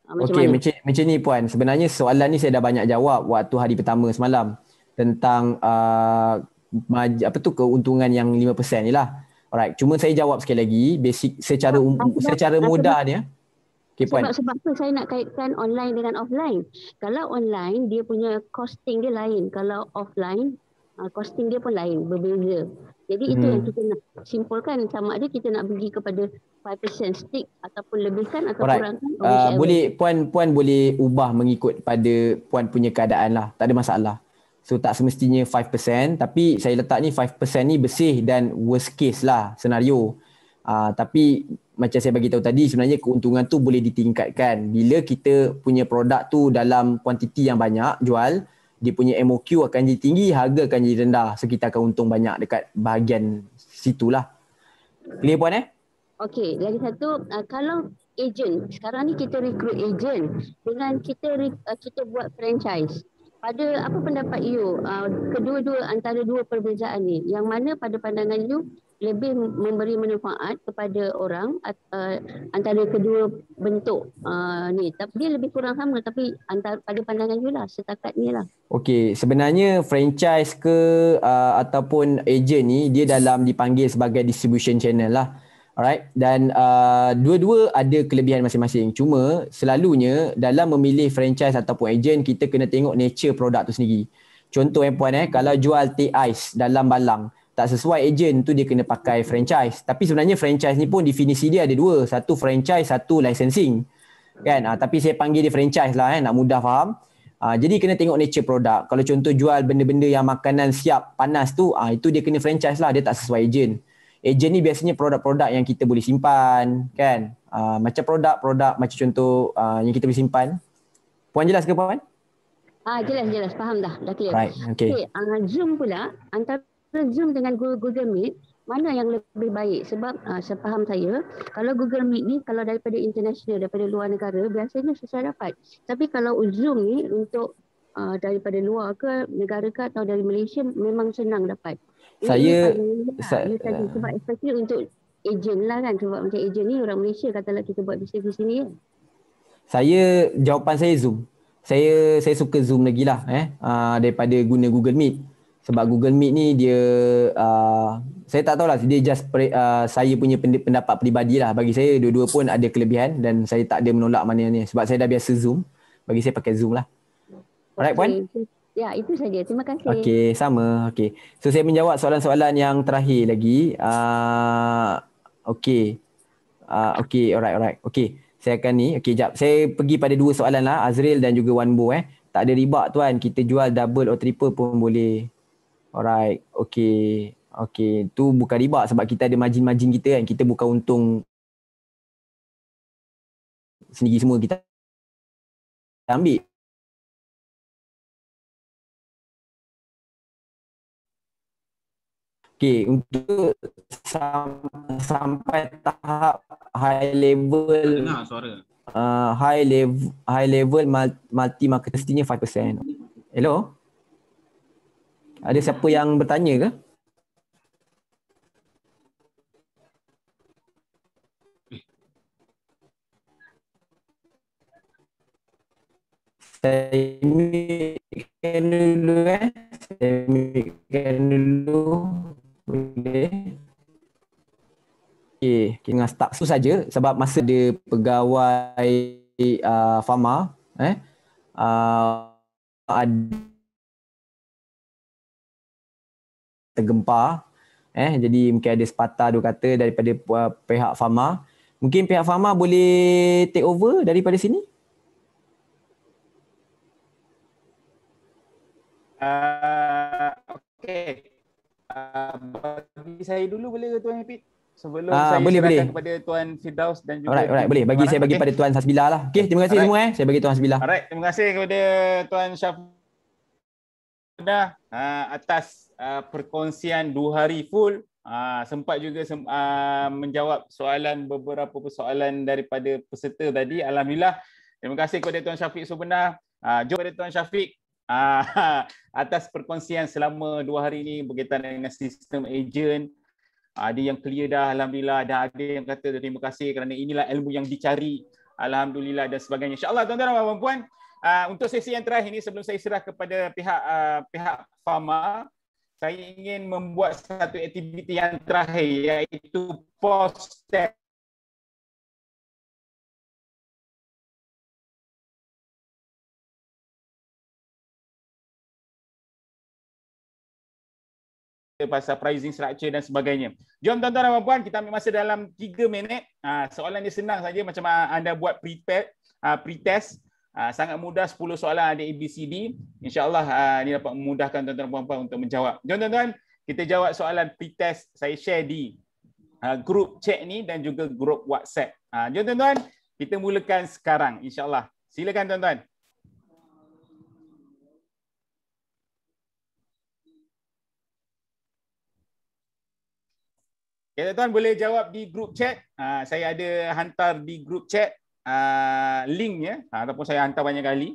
uh, macam okay, mana? Okey macam, macam ni puan. Sebenarnya soalan ni saya dah banyak jawab waktu hari pertama semalam tentang uh, apa tu keuntungan yang 5% ni lah. Alright, cuma saya jawab sekali lagi basic secara um, secara mudahnya. Okay, sebab, puan. sebab tu saya nak kaitkan online dengan offline. Kalau online, dia punya costing dia lain. Kalau offline, uh, costing dia pun lain, berbeza. Jadi itu yang hmm. kita nak simpulkan sama ada kita nak bagi kepada 5% stick ataupun lebihkan atau right. kurangkan. Uh, boleh puan puan boleh ubah mengikut pada puan punya keadaan lah. Tak ada masalah. So tak semestinya 5% tapi saya letak ni 5% ni bersih dan worst case lah senario. Uh, ah, tapi macam saya bagi tahu tadi sebenarnya keuntungan tu boleh ditingkatkan bila kita punya produk tu dalam kuantiti yang banyak jual dia punya MOQ akan jadi tinggi harga akan jadi rendah so kita akan untung banyak dekat bahagian situlah clear puan eh Okey, lagi satu uh, kalau agent sekarang ni kita recruit agent dengan kita re, uh, kita buat franchise. Pada apa pendapat you uh, kedua-dua antara dua perbezaan ni? Yang mana pada pandangan you lebih memberi manfaat kepada orang uh, antara kedua bentuk uh, ni tapi dia lebih kurang sama tapi antara pada pandangan you lah setakat ni lah Okey, sebenarnya franchise ke uh, ataupun agent ni dia dalam dipanggil sebagai distribution channel lah Alright dan uh, dua-dua ada kelebihan masing-masing cuma selalunya dalam memilih franchise ataupun agent kita kena tengok nature produk tu sendiri contoh eh puan eh kalau jual teh ais dalam balang tak sesuai agent tu dia kena pakai franchise tapi sebenarnya franchise ni pun definisi dia ada dua satu franchise satu licensing kan ha, tapi saya panggil dia franchise lah eh, nak mudah faham ha, jadi kena tengok nature produk. kalau contoh jual benda-benda yang makanan siap panas tu ha, itu dia kena franchise lah dia tak sesuai agent agent ni biasanya produk-produk yang kita boleh simpan kan ha, macam produk-produk macam contoh ha, yang kita boleh simpan puan jelas ke puan? Ah jelas jelas faham dah dah clear. Right. Okay. okay uh, zoom pula antara Zoom dengan Google Meet mana yang lebih baik sebab uh, ah, sepaham saya kalau Google Meet ni kalau daripada international daripada luar negara biasanya susah dapat tapi kalau Zoom ni untuk uh, daripada luar ke negara ke atau dari Malaysia memang senang dapat saya ah, saya sa- uh, sebab especially untuk agent lah kan sebab macam agent ni orang Malaysia katalah kita buat bisnes di sini kan saya jawapan saya Zoom saya saya suka Zoom lagi lah eh uh, daripada guna Google Meet sebab Google Meet ni dia uh, saya tak tahulah dia just pre, uh, saya punya pendapat peribadi lah bagi saya dua-dua pun ada kelebihan dan saya tak ada menolak mana ni sebab saya dah biasa Zoom bagi saya pakai Zoom lah okay. alright Puan? ya itu saja terima kasih okay sama okay so saya menjawab soalan-soalan yang terakhir lagi uh, okay uh, okay alright alright okay saya akan ni okay jap saya pergi pada dua soalan lah Azril dan juga Wanbo eh tak ada riba tuan kita jual double atau triple pun boleh Alright, okay. Okay, tu bukan riba sebab kita ada majin-majin kita kan. Kita bukan untung sendiri semua kita ambil. Okay, untuk sam- sampai tahap high level lah Uh, high level high level multi market testing 5%. Hello? Ada siapa yang bertanya ke? Saya mikirkan dulu eh. Saya mikirkan dulu. Boleh. Okay. Okay. Dengan start tu saja sebab masa dia pegawai uh, ah, Fama eh. Uh, ada tergempar eh jadi mungkin ada sepatah dua kata daripada uh, pihak fama. mungkin pihak fama boleh take over daripada sini uh, okay. uh, bagi saya dulu boleh ke tuan Hafid sebelum uh, saya boleh, boleh. kepada tuan Firdaus dan juga alright, alright, boleh bagi saya bagi okay. pada tuan Sasbila lah Okay, terima kasih alright. semua eh saya bagi tuan Sasbila alright terima kasih kepada tuan Syaf dah uh, atas Ah, perkongsian dua hari full. Ah, sempat juga ah, menjawab soalan beberapa persoalan daripada peserta tadi. Alhamdulillah. Terima kasih kepada Tuan Syafiq Subenar. Jom kepada Tuan Syafiq atas perkongsian selama dua hari ini berkaitan dengan sistem agent. Ada yang clear dah Alhamdulillah. Dan ada yang kata terima kasih kerana inilah ilmu yang dicari. Alhamdulillah dan sebagainya. InsyaAllah tuan-tuan dan puan-puan. untuk sesi yang terakhir ini sebelum saya serah kepada pihak uh, pihak Fama saya ingin membuat satu aktiviti yang terakhir iaitu post pasal pricing structure dan sebagainya. Jom tuan-tuan dan puan-puan, kita ambil masa dalam 3 minit. Ha, soalan ni senang saja macam ah, anda buat prepare, uh, pretest. Ah, Ah, sangat mudah 10 soalan ada A, B, C, D. InsyaAllah ah, ini dapat memudahkan tuan-tuan dan puan-puan untuk menjawab. Jom tuan-tuan, kita jawab soalan pre-test saya share di ah, grup chat ni dan juga grup WhatsApp. Jom tuan-tuan, kita mulakan sekarang insyaAllah. Silakan tuan-tuan. Ya, tuan boleh jawab di grup chat. Ha, saya ada hantar di grup chat. Ah, link ya ah, ataupun saya hantar banyak kali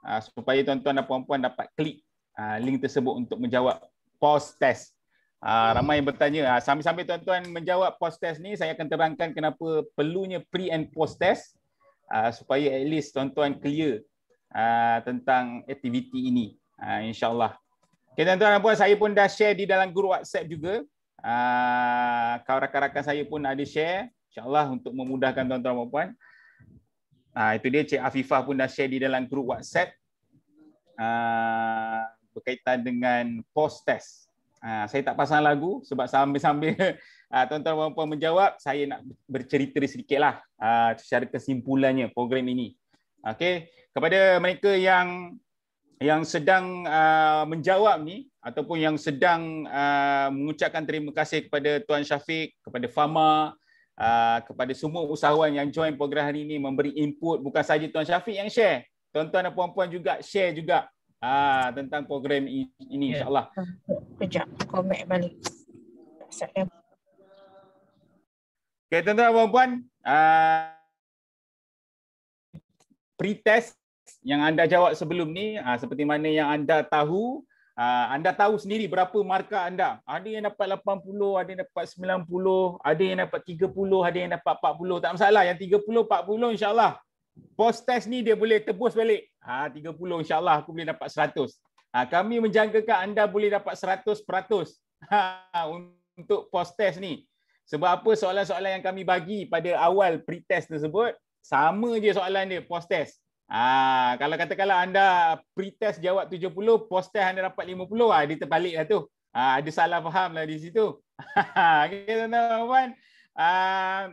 uh, supaya tuan-tuan dan puan-puan dapat klik uh, link tersebut untuk menjawab post test. Uh, ramai yang bertanya uh, sambil-sambil tuan-tuan menjawab post test ni saya akan terangkan kenapa perlunya pre and post test uh, supaya at least tuan-tuan clear uh, tentang aktiviti ini uh, insyaallah. Okey tuan-tuan dan puan saya pun dah share di dalam grup WhatsApp juga. Ah uh, rakan-rakan saya pun ada share insyaallah untuk memudahkan tuan-tuan dan puan-puan. Ah itu dia Cik Afifah pun dah share di dalam grup WhatsApp. Ah, berkaitan dengan post test. Ah, saya tak pasang lagu sebab sambil-sambil ah, tuan-tuan dan puan menjawab, saya nak bercerita sedikitlah secara kesimpulannya program ini. Okay kepada mereka yang yang sedang menjawab ni ataupun yang sedang mengucapkan terima kasih kepada tuan Syafiq, kepada Fama Ah, kepada semua usahawan yang join program hari ini memberi input bukan saja Tuan Syafiq yang share. Tuan-tuan dan puan-puan juga share juga uh, tentang program ini ya. insyaAllah. Kejap, komen balik. Saya... Okay, tuan-tuan dan puan-puan. Ah, pre-test yang anda jawab sebelum ni uh, seperti mana yang anda tahu Uh, anda tahu sendiri berapa markah anda. Ada yang dapat 80, ada yang dapat 90, ada yang dapat 30, ada yang dapat 40. Tak masalah. Yang 30, 40 insyaAllah. Post test ni dia boleh tebus balik. Ha, ah, 30 insyaAllah aku boleh dapat 100. Ha, ah, kami menjangkakan anda boleh dapat 100 peratus ha, untuk post test ni. Sebab apa soalan-soalan yang kami bagi pada awal pre test tersebut, sama je soalan dia post test. Ah, kalau katakanlah anda pretest jawab 70, post test anda dapat 50, ah, dia terbaliklah tu. Ah, ada salah faham lah di situ. okay, tuan-tuan, ah,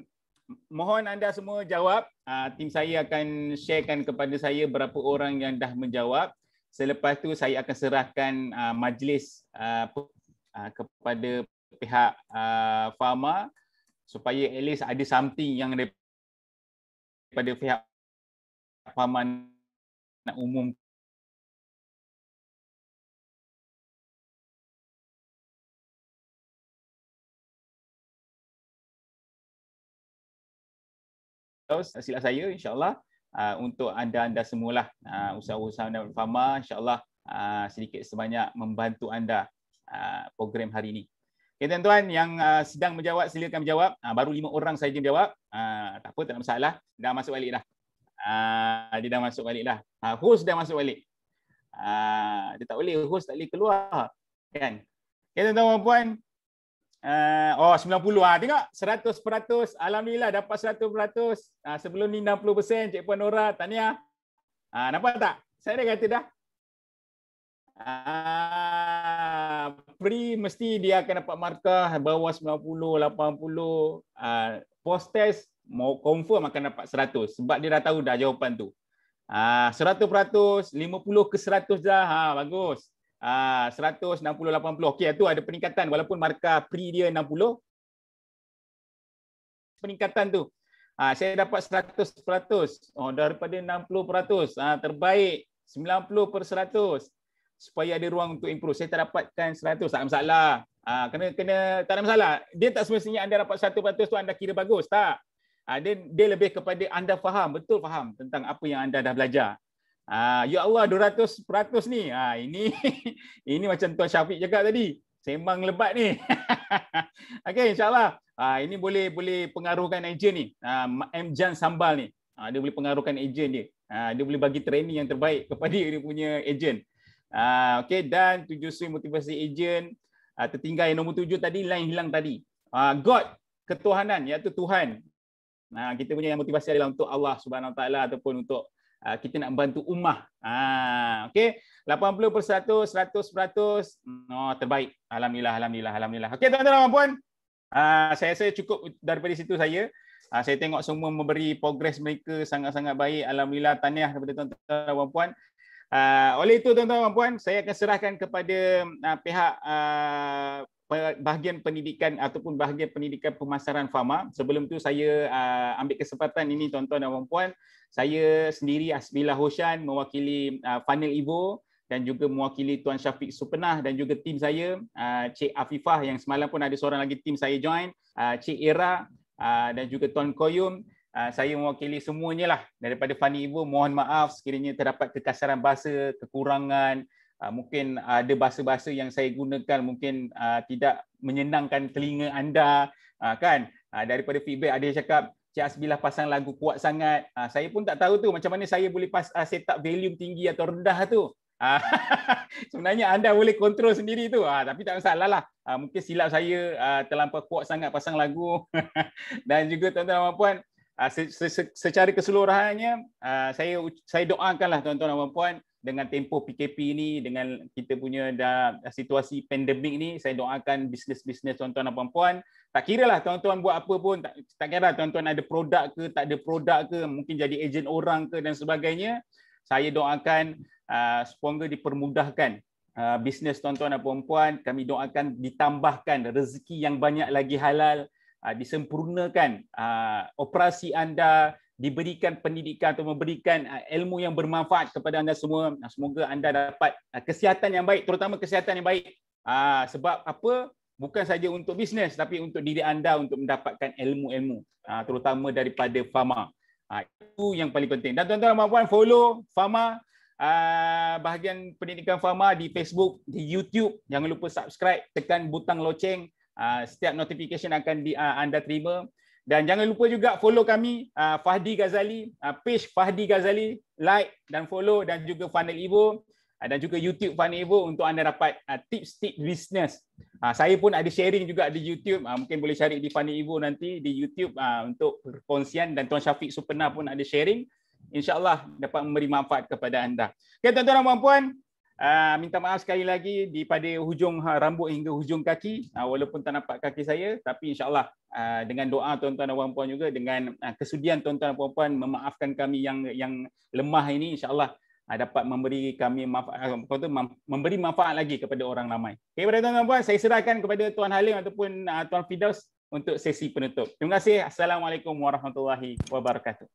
mohon anda semua jawab. Ah, tim saya akan sharekan kepada saya berapa orang yang dah menjawab. Selepas tu saya akan serahkan ah, majlis ah, ah kepada pihak ah, Pharma supaya at least ada something yang daripada pihak paman nak umum terus silap saya insyaallah uh, untuk anda anda semualah uh, usaha-usaha dan fama insyaallah uh, sedikit sebanyak membantu anda uh, program hari ini. Okey tuan-tuan yang uh, sedang menjawab silakan menjawab. Uh, baru lima orang saja menjawab. Uh, tak apa tak ada masalah. Dah masuk balik dah uh, dia dah masuk balik dah. Uh, ah, host dah masuk balik. Uh, dia tak boleh host tak boleh keluar kan. Okey tuan-tuan dan puan. Uh, oh 90 ah uh, tengok 100% alhamdulillah dapat 100%. Uh, sebelum ni 60% cik puan Nora tanya. Uh, nampak tak? Saya dah kata dah. Uh, pre mesti dia akan dapat markah bawah 90 80 uh, post test mau confirm akan dapat 100 sebab dia dah tahu dah jawapan tu. Ah 100%, 50 ke 100 dah. Ha bagus. Ah 100, 60, 80. Okey, tu ada peningkatan walaupun markah pre dia 60. Peningkatan tu. Ah saya dapat 100%. Oh daripada 60%. Ah terbaik 90 per 100 supaya ada ruang untuk improve. Saya tak dapatkan 100 tak ada masalah. Ah kena kena tak ada masalah. Dia tak semestinya anda dapat 100% tu anda kira bagus, tak? Ah, dia, dia lebih kepada anda faham, betul faham tentang apa yang anda dah belajar. Ah, ya Allah 200% ni. Ah, ini ini macam Tuan Syafiq cakap tadi. Sembang lebat ni. Okey insyaAllah. Ini boleh boleh pengaruhkan ejen ni. M. Jan Sambal ni. Dia boleh pengaruhkan ejen dia. Dia boleh bagi training yang terbaik kepada dia punya agent. Okey dan tujuh sui motivasi agent. Tertinggal yang nombor tujuh tadi, lain hilang tadi. God, ketuhanan iaitu Tuhan Nah, kita punya motivasi adalah untuk Allah Subhanahu Taala ataupun untuk uh, kita nak membantu ummah. Ha, okay. 80%, 100%, oh, terbaik. Alhamdulillah, alhamdulillah, alhamdulillah. Okey, tuan-tuan dan puan. Uh, ah, saya rasa cukup daripada situ saya. Uh, saya tengok semua memberi progres mereka sangat-sangat baik. Alhamdulillah, tahniah kepada tuan-tuan dan puan. Uh, oleh itu tuan-tuan dan puan, saya akan serahkan kepada uh, pihak uh, bahagian pendidikan ataupun bahagian pendidikan pemasaran FAMA. Sebelum tu saya uh, ambil kesempatan ini tuan-tuan dan puan, saya sendiri Asmilah Hoshan mewakili uh, Funnel Evo dan juga mewakili Tuan Syafiq Supenah dan juga tim saya uh, Cik Afifah yang semalam pun ada seorang lagi tim saya join, uh, Cik Era uh, dan juga Tuan Koyum Ah, saya mewakili semuanya lah daripada Fani Ibu mohon maaf sekiranya terdapat kekasaran bahasa, kekurangan ah, mungkin ada bahasa-bahasa yang saya gunakan mungkin ah, tidak menyenangkan telinga anda kan daripada feedback ada yang cakap Cik Asbilah pasang lagu kuat sangat saya pun tak tahu tu macam mana saya boleh pas set up volume tinggi atau rendah tu sebenarnya anda boleh kontrol sendiri tu tapi tak masalah lah mungkin silap saya terlampau kuat sangat pasang lagu dan juga tuan-tuan dan puan Ah, secara keseluruhannya ah, saya saya doakanlah tuan-tuan dan puan dengan tempoh PKP ini dengan kita punya dah situasi pandemik ini, saya doakan bisnes-bisnes tuan-tuan dan puan-puan tak kiralah tuan-tuan buat apa pun tak, tak kira tuan-tuan ada produk ke tak ada produk ke mungkin jadi ejen orang ke dan sebagainya saya doakan uh, semoga dipermudahkan uh, bisnes tuan-tuan dan puan-puan kami doakan ditambahkan rezeki yang banyak lagi halal Ah, disempurnakan ah, operasi anda diberikan pendidikan atau memberikan ah, ilmu yang bermanfaat kepada anda semua semoga anda dapat kesihatan yang baik terutama kesihatan yang baik sebab apa bukan saja untuk bisnes tapi untuk diri anda untuk mendapatkan ilmu-ilmu terutama daripada Fama itu yang paling penting dan tuan-tuan dan puan follow Fama bahagian pendidikan Fama di Facebook di YouTube jangan lupa subscribe tekan butang loceng Ah, setiap notification akan di, uh, anda terima dan jangan lupa juga follow kami uh, Fahdi Ghazali uh, page Fahdi Ghazali like dan follow dan juga Funnel Evo uh, dan juga YouTube Funnel Evo untuk anda dapat uh, tips tips business uh, saya pun ada sharing juga di YouTube uh, mungkin boleh cari di Funnel Evo nanti di YouTube uh, untuk perkongsian dan Tuan Syafiq Supena pun ada sharing insyaallah dapat memberi manfaat kepada anda Okay, tuan-tuan dan puan-puan Ah, minta maaf sekali lagi di pada hujung ha, rambut hingga hujung kaki ah, walaupun tak nampak kaki saya tapi insyaallah ah, dengan doa tuan-tuan dan puan-puan juga dengan kesudian tuan-tuan dan puan-puan memaafkan kami yang yang lemah ini insyaallah dapat memberi kami manfaat memberi manfaat lagi kepada orang ramai. Okey kepada tuan-tuan dan puan saya serahkan kepada tuan Halim ataupun tuan Fidaus untuk sesi penutup. Terima kasih. Assalamualaikum warahmatullahi wabarakatuh.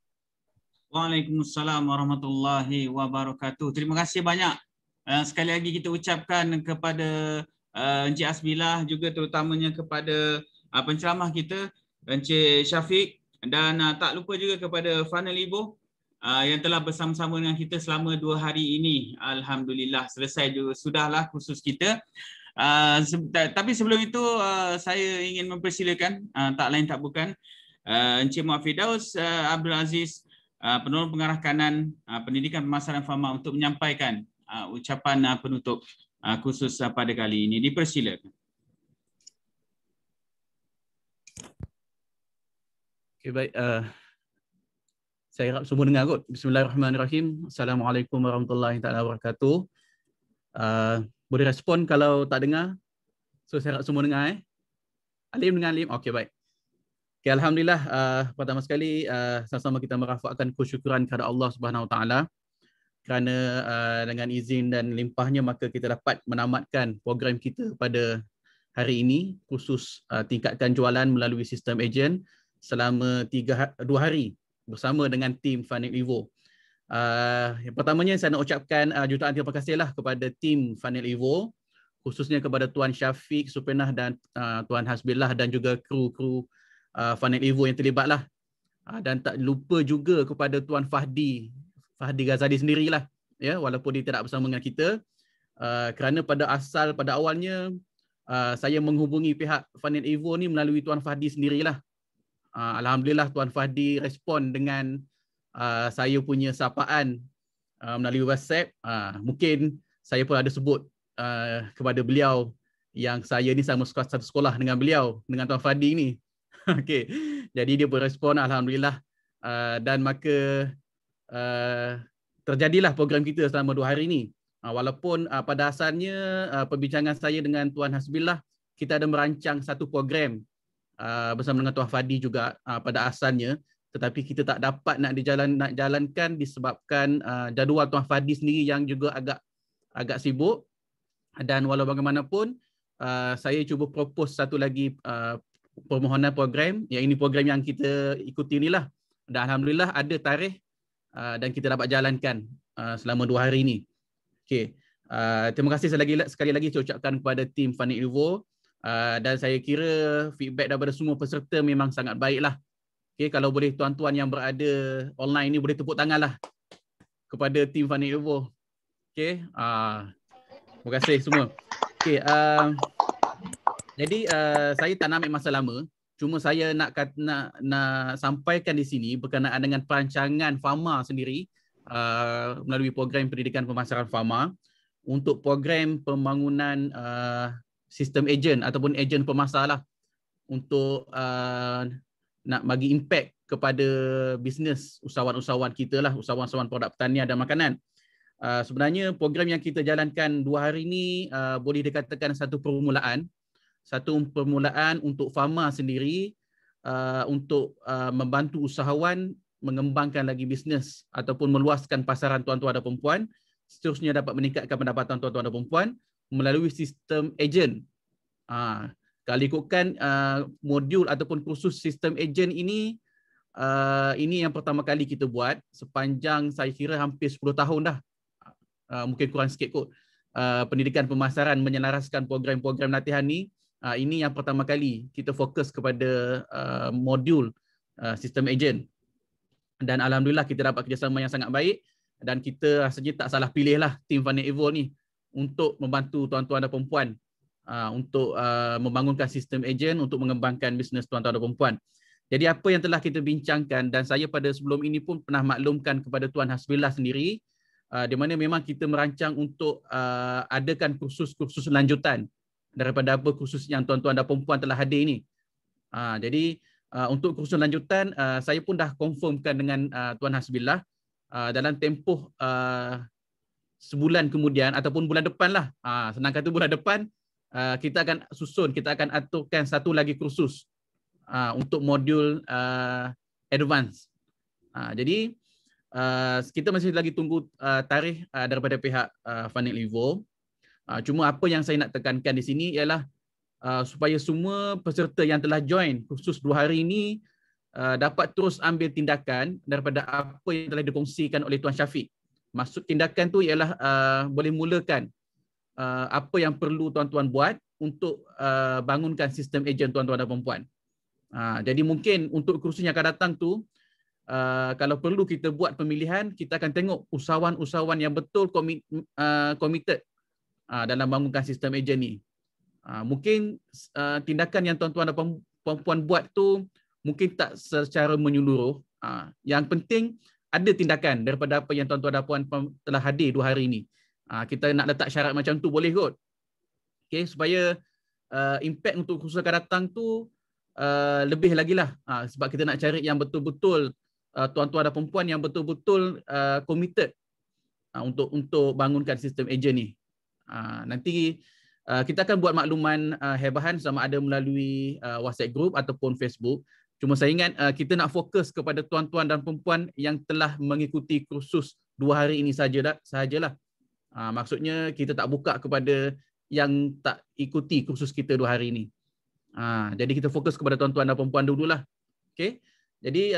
Waalaikumsalam warahmatullahi wabarakatuh. Terima kasih banyak Eh, sekali lagi kita ucapkan kepada uh, Encik Asbilah juga terutamanya kepada uh, penceramah kita Encik Syafiq dan uh, tak lupa juga kepada Fanel Ibu uh, yang telah bersama-sama dengan kita selama dua hari ini. Alhamdulillah selesai juga, sudahlah khusus kita. Uh, se- tapi sebelum itu uh, saya ingin mempersilakan uh, tak lain tak bukan uh, Encik Muhammad Fidaus uh, Abdul Aziz uh, penolong pengarah kanan uh, pendidikan pemasaran Farma untuk menyampaikan uh, ucapan uh, penutup uh, khusus uh, pada kali ini dipersilakan. Okay, baik. Uh, saya harap semua dengar kot. Bismillahirrahmanirrahim. Assalamualaikum warahmatullahi taala wabarakatuh. Uh, boleh respon kalau tak dengar. So saya harap semua dengar eh. Alim dengan Alim. Okey baik. Okay, Alhamdulillah uh, pertama sekali uh, sama-sama kita merafakkan kesyukuran kepada Allah Subhanahu Wa Taala kerana uh, dengan izin dan limpahnya maka kita dapat menamatkan program kita pada hari ini khusus uh, tingkatkan jualan melalui sistem ejen selama tiga ha-, dua hari bersama dengan tim Funnel Evo. Uh, yang pertamanya saya nak ucapkan uh, jutaan terima kasihlah kepada tim Funnel Evo khususnya kepada tuan Syafiq Supenah dan uh, tuan Hasbillah dan juga kru-kru uh, Funnel Evo yang terlibatlah. Uh, dan tak lupa juga kepada tuan Fahdi Fahdi Ghazali sendirilah ya walaupun dia tidak bersama dengan kita uh, kerana pada asal pada awalnya uh, saya menghubungi pihak Finan Evo ni melalui Tuan Fahdi sendirilah uh, alhamdulillah Tuan Fahdi respon dengan uh, saya punya sapaan uh, melalui WhatsApp uh, mungkin saya pun ada sebut uh, kepada beliau yang saya ni sama sekolah satu sekolah dengan beliau dengan Tuan Fahdi ni okey jadi dia pun respon alhamdulillah uh, dan maka Uh, terjadilah program kita selama dua hari ini. Uh, ah, walaupun uh, pada asalnya uh, perbincangan saya dengan Tuan Hasbillah, kita ada merancang satu program uh, bersama dengan Tuan Fadi juga uh, pada asalnya. Tetapi kita tak dapat nak, dijalan, nak jalankan disebabkan uh, jadual Tuan Fadi sendiri yang juga agak agak sibuk. Dan walau bagaimanapun, uh, saya cuba propose satu lagi uh, permohonan program. Yang ini program yang kita ikuti inilah. Dan Alhamdulillah ada tarikh Ah, dan kita dapat jalankan uh, selama dua hari ini. Okay. Uh, ah, terima kasih sekali, lagi, sekali lagi saya ucapkan kepada tim Funny Evo uh, dan saya kira feedback daripada semua peserta memang sangat baiklah. Okay, kalau boleh tuan-tuan yang berada online ini boleh tepuk tanganlah kepada tim Funny Evo. Okay. Uh, terima kasih semua. Okay, uh, jadi uh, saya tak nak ambil masa lama. Cuma saya nak kata, nak nak sampaikan di sini berkenaan dengan perancangan Fama sendiri uh, melalui program pendidikan pemasaran Fama untuk program pembangunan uh, sistem ejen ataupun ejen pemasar lah untuk uh, nak bagi impact kepada bisnes usahawan-usahawan kita lah, usahawan-usahawan produk pertanian dan makanan. Uh, sebenarnya program yang kita jalankan dua hari ini uh, boleh dikatakan satu permulaan satu permulaan untuk Fama sendiri uh, untuk uh, membantu usahawan mengembangkan lagi bisnes ataupun meluaskan pasaran tuan-tuan dan perempuan seterusnya dapat meningkatkan pendapatan tuan-tuan dan perempuan melalui sistem agent. Uh, ha, kalau ikutkan uh, modul ataupun kursus sistem agent ini, uh, ini yang pertama kali kita buat sepanjang saya kira hampir 10 tahun dah. Uh, mungkin kurang sikit kot. Uh, pendidikan pemasaran menyelaraskan program-program latihan ini Uh, ini yang pertama kali kita fokus kepada uh, modul uh, sistem agent. Dan Alhamdulillah kita dapat kerjasama yang sangat baik dan kita rasanya tak salah pilih lah tim Funding Evolve ni untuk membantu tuan-tuan dan perempuan uh, untuk uh, membangunkan sistem agent untuk mengembangkan bisnes tuan-tuan dan perempuan. Jadi apa yang telah kita bincangkan dan saya pada sebelum ini pun pernah maklumkan kepada Tuan Hasbillah sendiri uh, di mana memang kita merancang untuk uh, adakan kursus-kursus lanjutan daripada apa kursus yang tuan-tuan dan perempuan telah hadir ini. Uh, jadi uh, untuk kursus lanjutan, uh, saya pun dah confirmkan dengan uh, Tuan Hasbillah uh, dalam tempoh uh, sebulan kemudian ataupun bulan depan lah. Uh, senang kata bulan depan, uh, kita akan susun, kita akan aturkan satu lagi kursus uh, untuk modul uh, advance. Uh, jadi uh, kita masih lagi tunggu uh, tarikh uh, daripada pihak uh, Funding Evolve. Uh, cuma apa yang saya nak tekankan di sini ialah uh, supaya semua peserta yang telah join khusus dua hari ini uh, dapat terus ambil tindakan daripada apa yang telah dikongsikan oleh Tuan Syafiq. Maksud tindakan tu ialah uh, boleh mulakan uh, apa yang perlu tuan-tuan buat untuk uh, bangunkan sistem ejen tuan-tuan dan puan Uh, jadi mungkin untuk kursus yang akan datang tu Uh, kalau perlu kita buat pemilihan, kita akan tengok usahawan-usahawan yang betul komit, uh, committed Ah, dalam bangunkan sistem ejen ni. Ah, mungkin ah, tindakan yang tuan-tuan dan puan-puan buat tu mungkin tak secara menyeluruh. Yang penting ada tindakan daripada apa yang tuan-tuan dan puan-puan telah hadir dua hari ini. Kita nak letak syarat macam tu boleh kot. Okay, supaya impact untuk khusus akan datang tu lebih lagi lah. Sebab kita nak cari yang betul-betul tuan-tuan dan puan-puan yang betul-betul committed untuk untuk bangunkan sistem ejen ni. Ah, nanti ah, kita akan buat makluman ah, hebahan sama ada melalui WhatsApp group ataupun Facebook. Cuma saya ingat kita nak fokus kepada tuan-tuan dan perempuan yang telah mengikuti kursus dua hari ini saja dah sajalah. maksudnya kita tak buka kepada yang tak ikuti kursus kita dua hari ini. jadi kita fokus kepada tuan-tuan dan perempuan lah. Okay? Jadi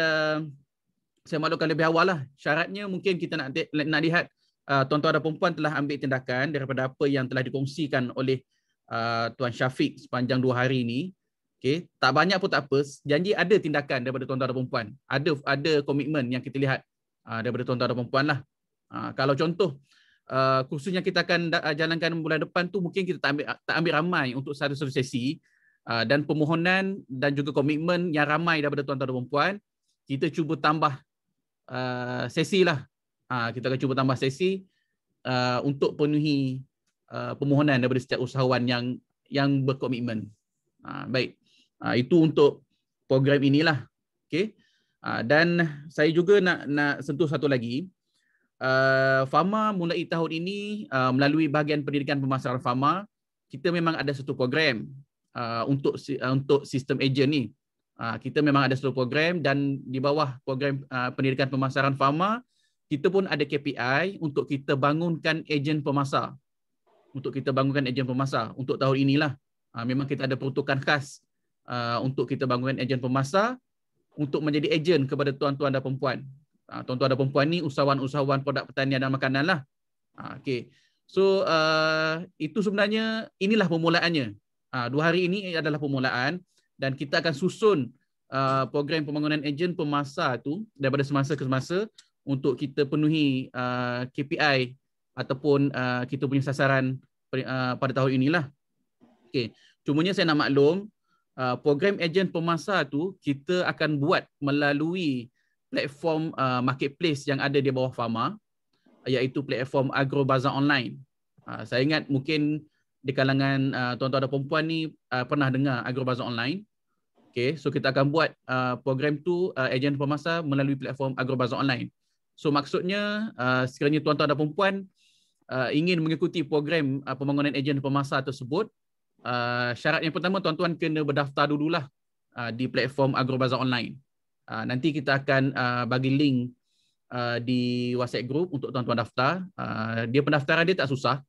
saya maklumkan lebih awal lah. Syaratnya mungkin kita nak nak lihat Ah, tuan-tuan dan perempuan telah ambil tindakan daripada apa yang telah dikongsikan oleh ah, Tuan Syafiq sepanjang dua hari ini. Okay. Tak banyak pun tak apa. Janji ada tindakan daripada tuan-tuan dan perempuan. Ada ada komitmen yang kita lihat ah, daripada tuan-tuan dan perempuan. Lah. Kalau contoh, kursus yang kita akan jalankan bulan depan tu mungkin kita tak ambil, tak ambil ramai untuk satu-satu sesi. Dan permohonan dan juga komitmen yang ramai daripada tuan-tuan dan perempuan, kita cuba tambah sesi lah Ah, kita akan cuba tambah sesi uh, untuk penuhi uh, permohonan daripada setiap usahawan yang yang berkomitmen. Uh, baik. Uh, itu untuk program inilah. Okey. Uh, dan saya juga nak nak sentuh satu lagi. Uh, Fama mulai tahun ini uh, melalui bahagian pendidikan pemasaran Fama, kita memang ada satu program uh, untuk uh, untuk sistem ejen ni. Uh, kita memang ada satu program dan di bawah program uh, pendidikan pemasaran Fama, kita pun ada KPI untuk kita bangunkan ejen pemasar. Untuk kita bangunkan ejen pemasar untuk tahun inilah. Ha, memang kita ada peruntukan khas ha, untuk kita bangunkan ejen pemasar untuk menjadi ejen kepada tuan-tuan dan perempuan. Ha, tuan-tuan dan perempuan ni usahawan-usahawan produk pertanian dan makanan lah. Okay. So uh, itu sebenarnya inilah permulaannya. Uh, dua hari ini adalah permulaan dan kita akan susun uh, program pembangunan ejen pemasar tu daripada semasa ke semasa untuk kita penuhi uh, KPI ataupun uh, kita punya sasaran uh, pada tahun inilah. Okey. Cumanya saya nak maklum uh, program ejen pemasar tu kita akan buat melalui platform uh, marketplace yang ada di bawah Pharma iaitu platform Agro Bazaar Online. Uh, saya ingat mungkin di kalangan uh, tuan-tuan dan puan ni uh, pernah dengar Agro Bazaar Online. Okey, so kita akan buat uh, program tu uh, ejen pemasar melalui platform Agro Bazaar Online. So maksudnya uh, sekiranya tuan-tuan dan puan uh, ingin mengikuti program uh, pembangunan ejen pemasar tersebut, uh, syarat yang pertama tuan-tuan kena berdaftar dululah uh, di platform Agrobazar online. Uh, nanti kita akan uh, bagi link uh, di WhatsApp group untuk tuan-tuan daftar. Uh, dia pendaftaran dia tak susah.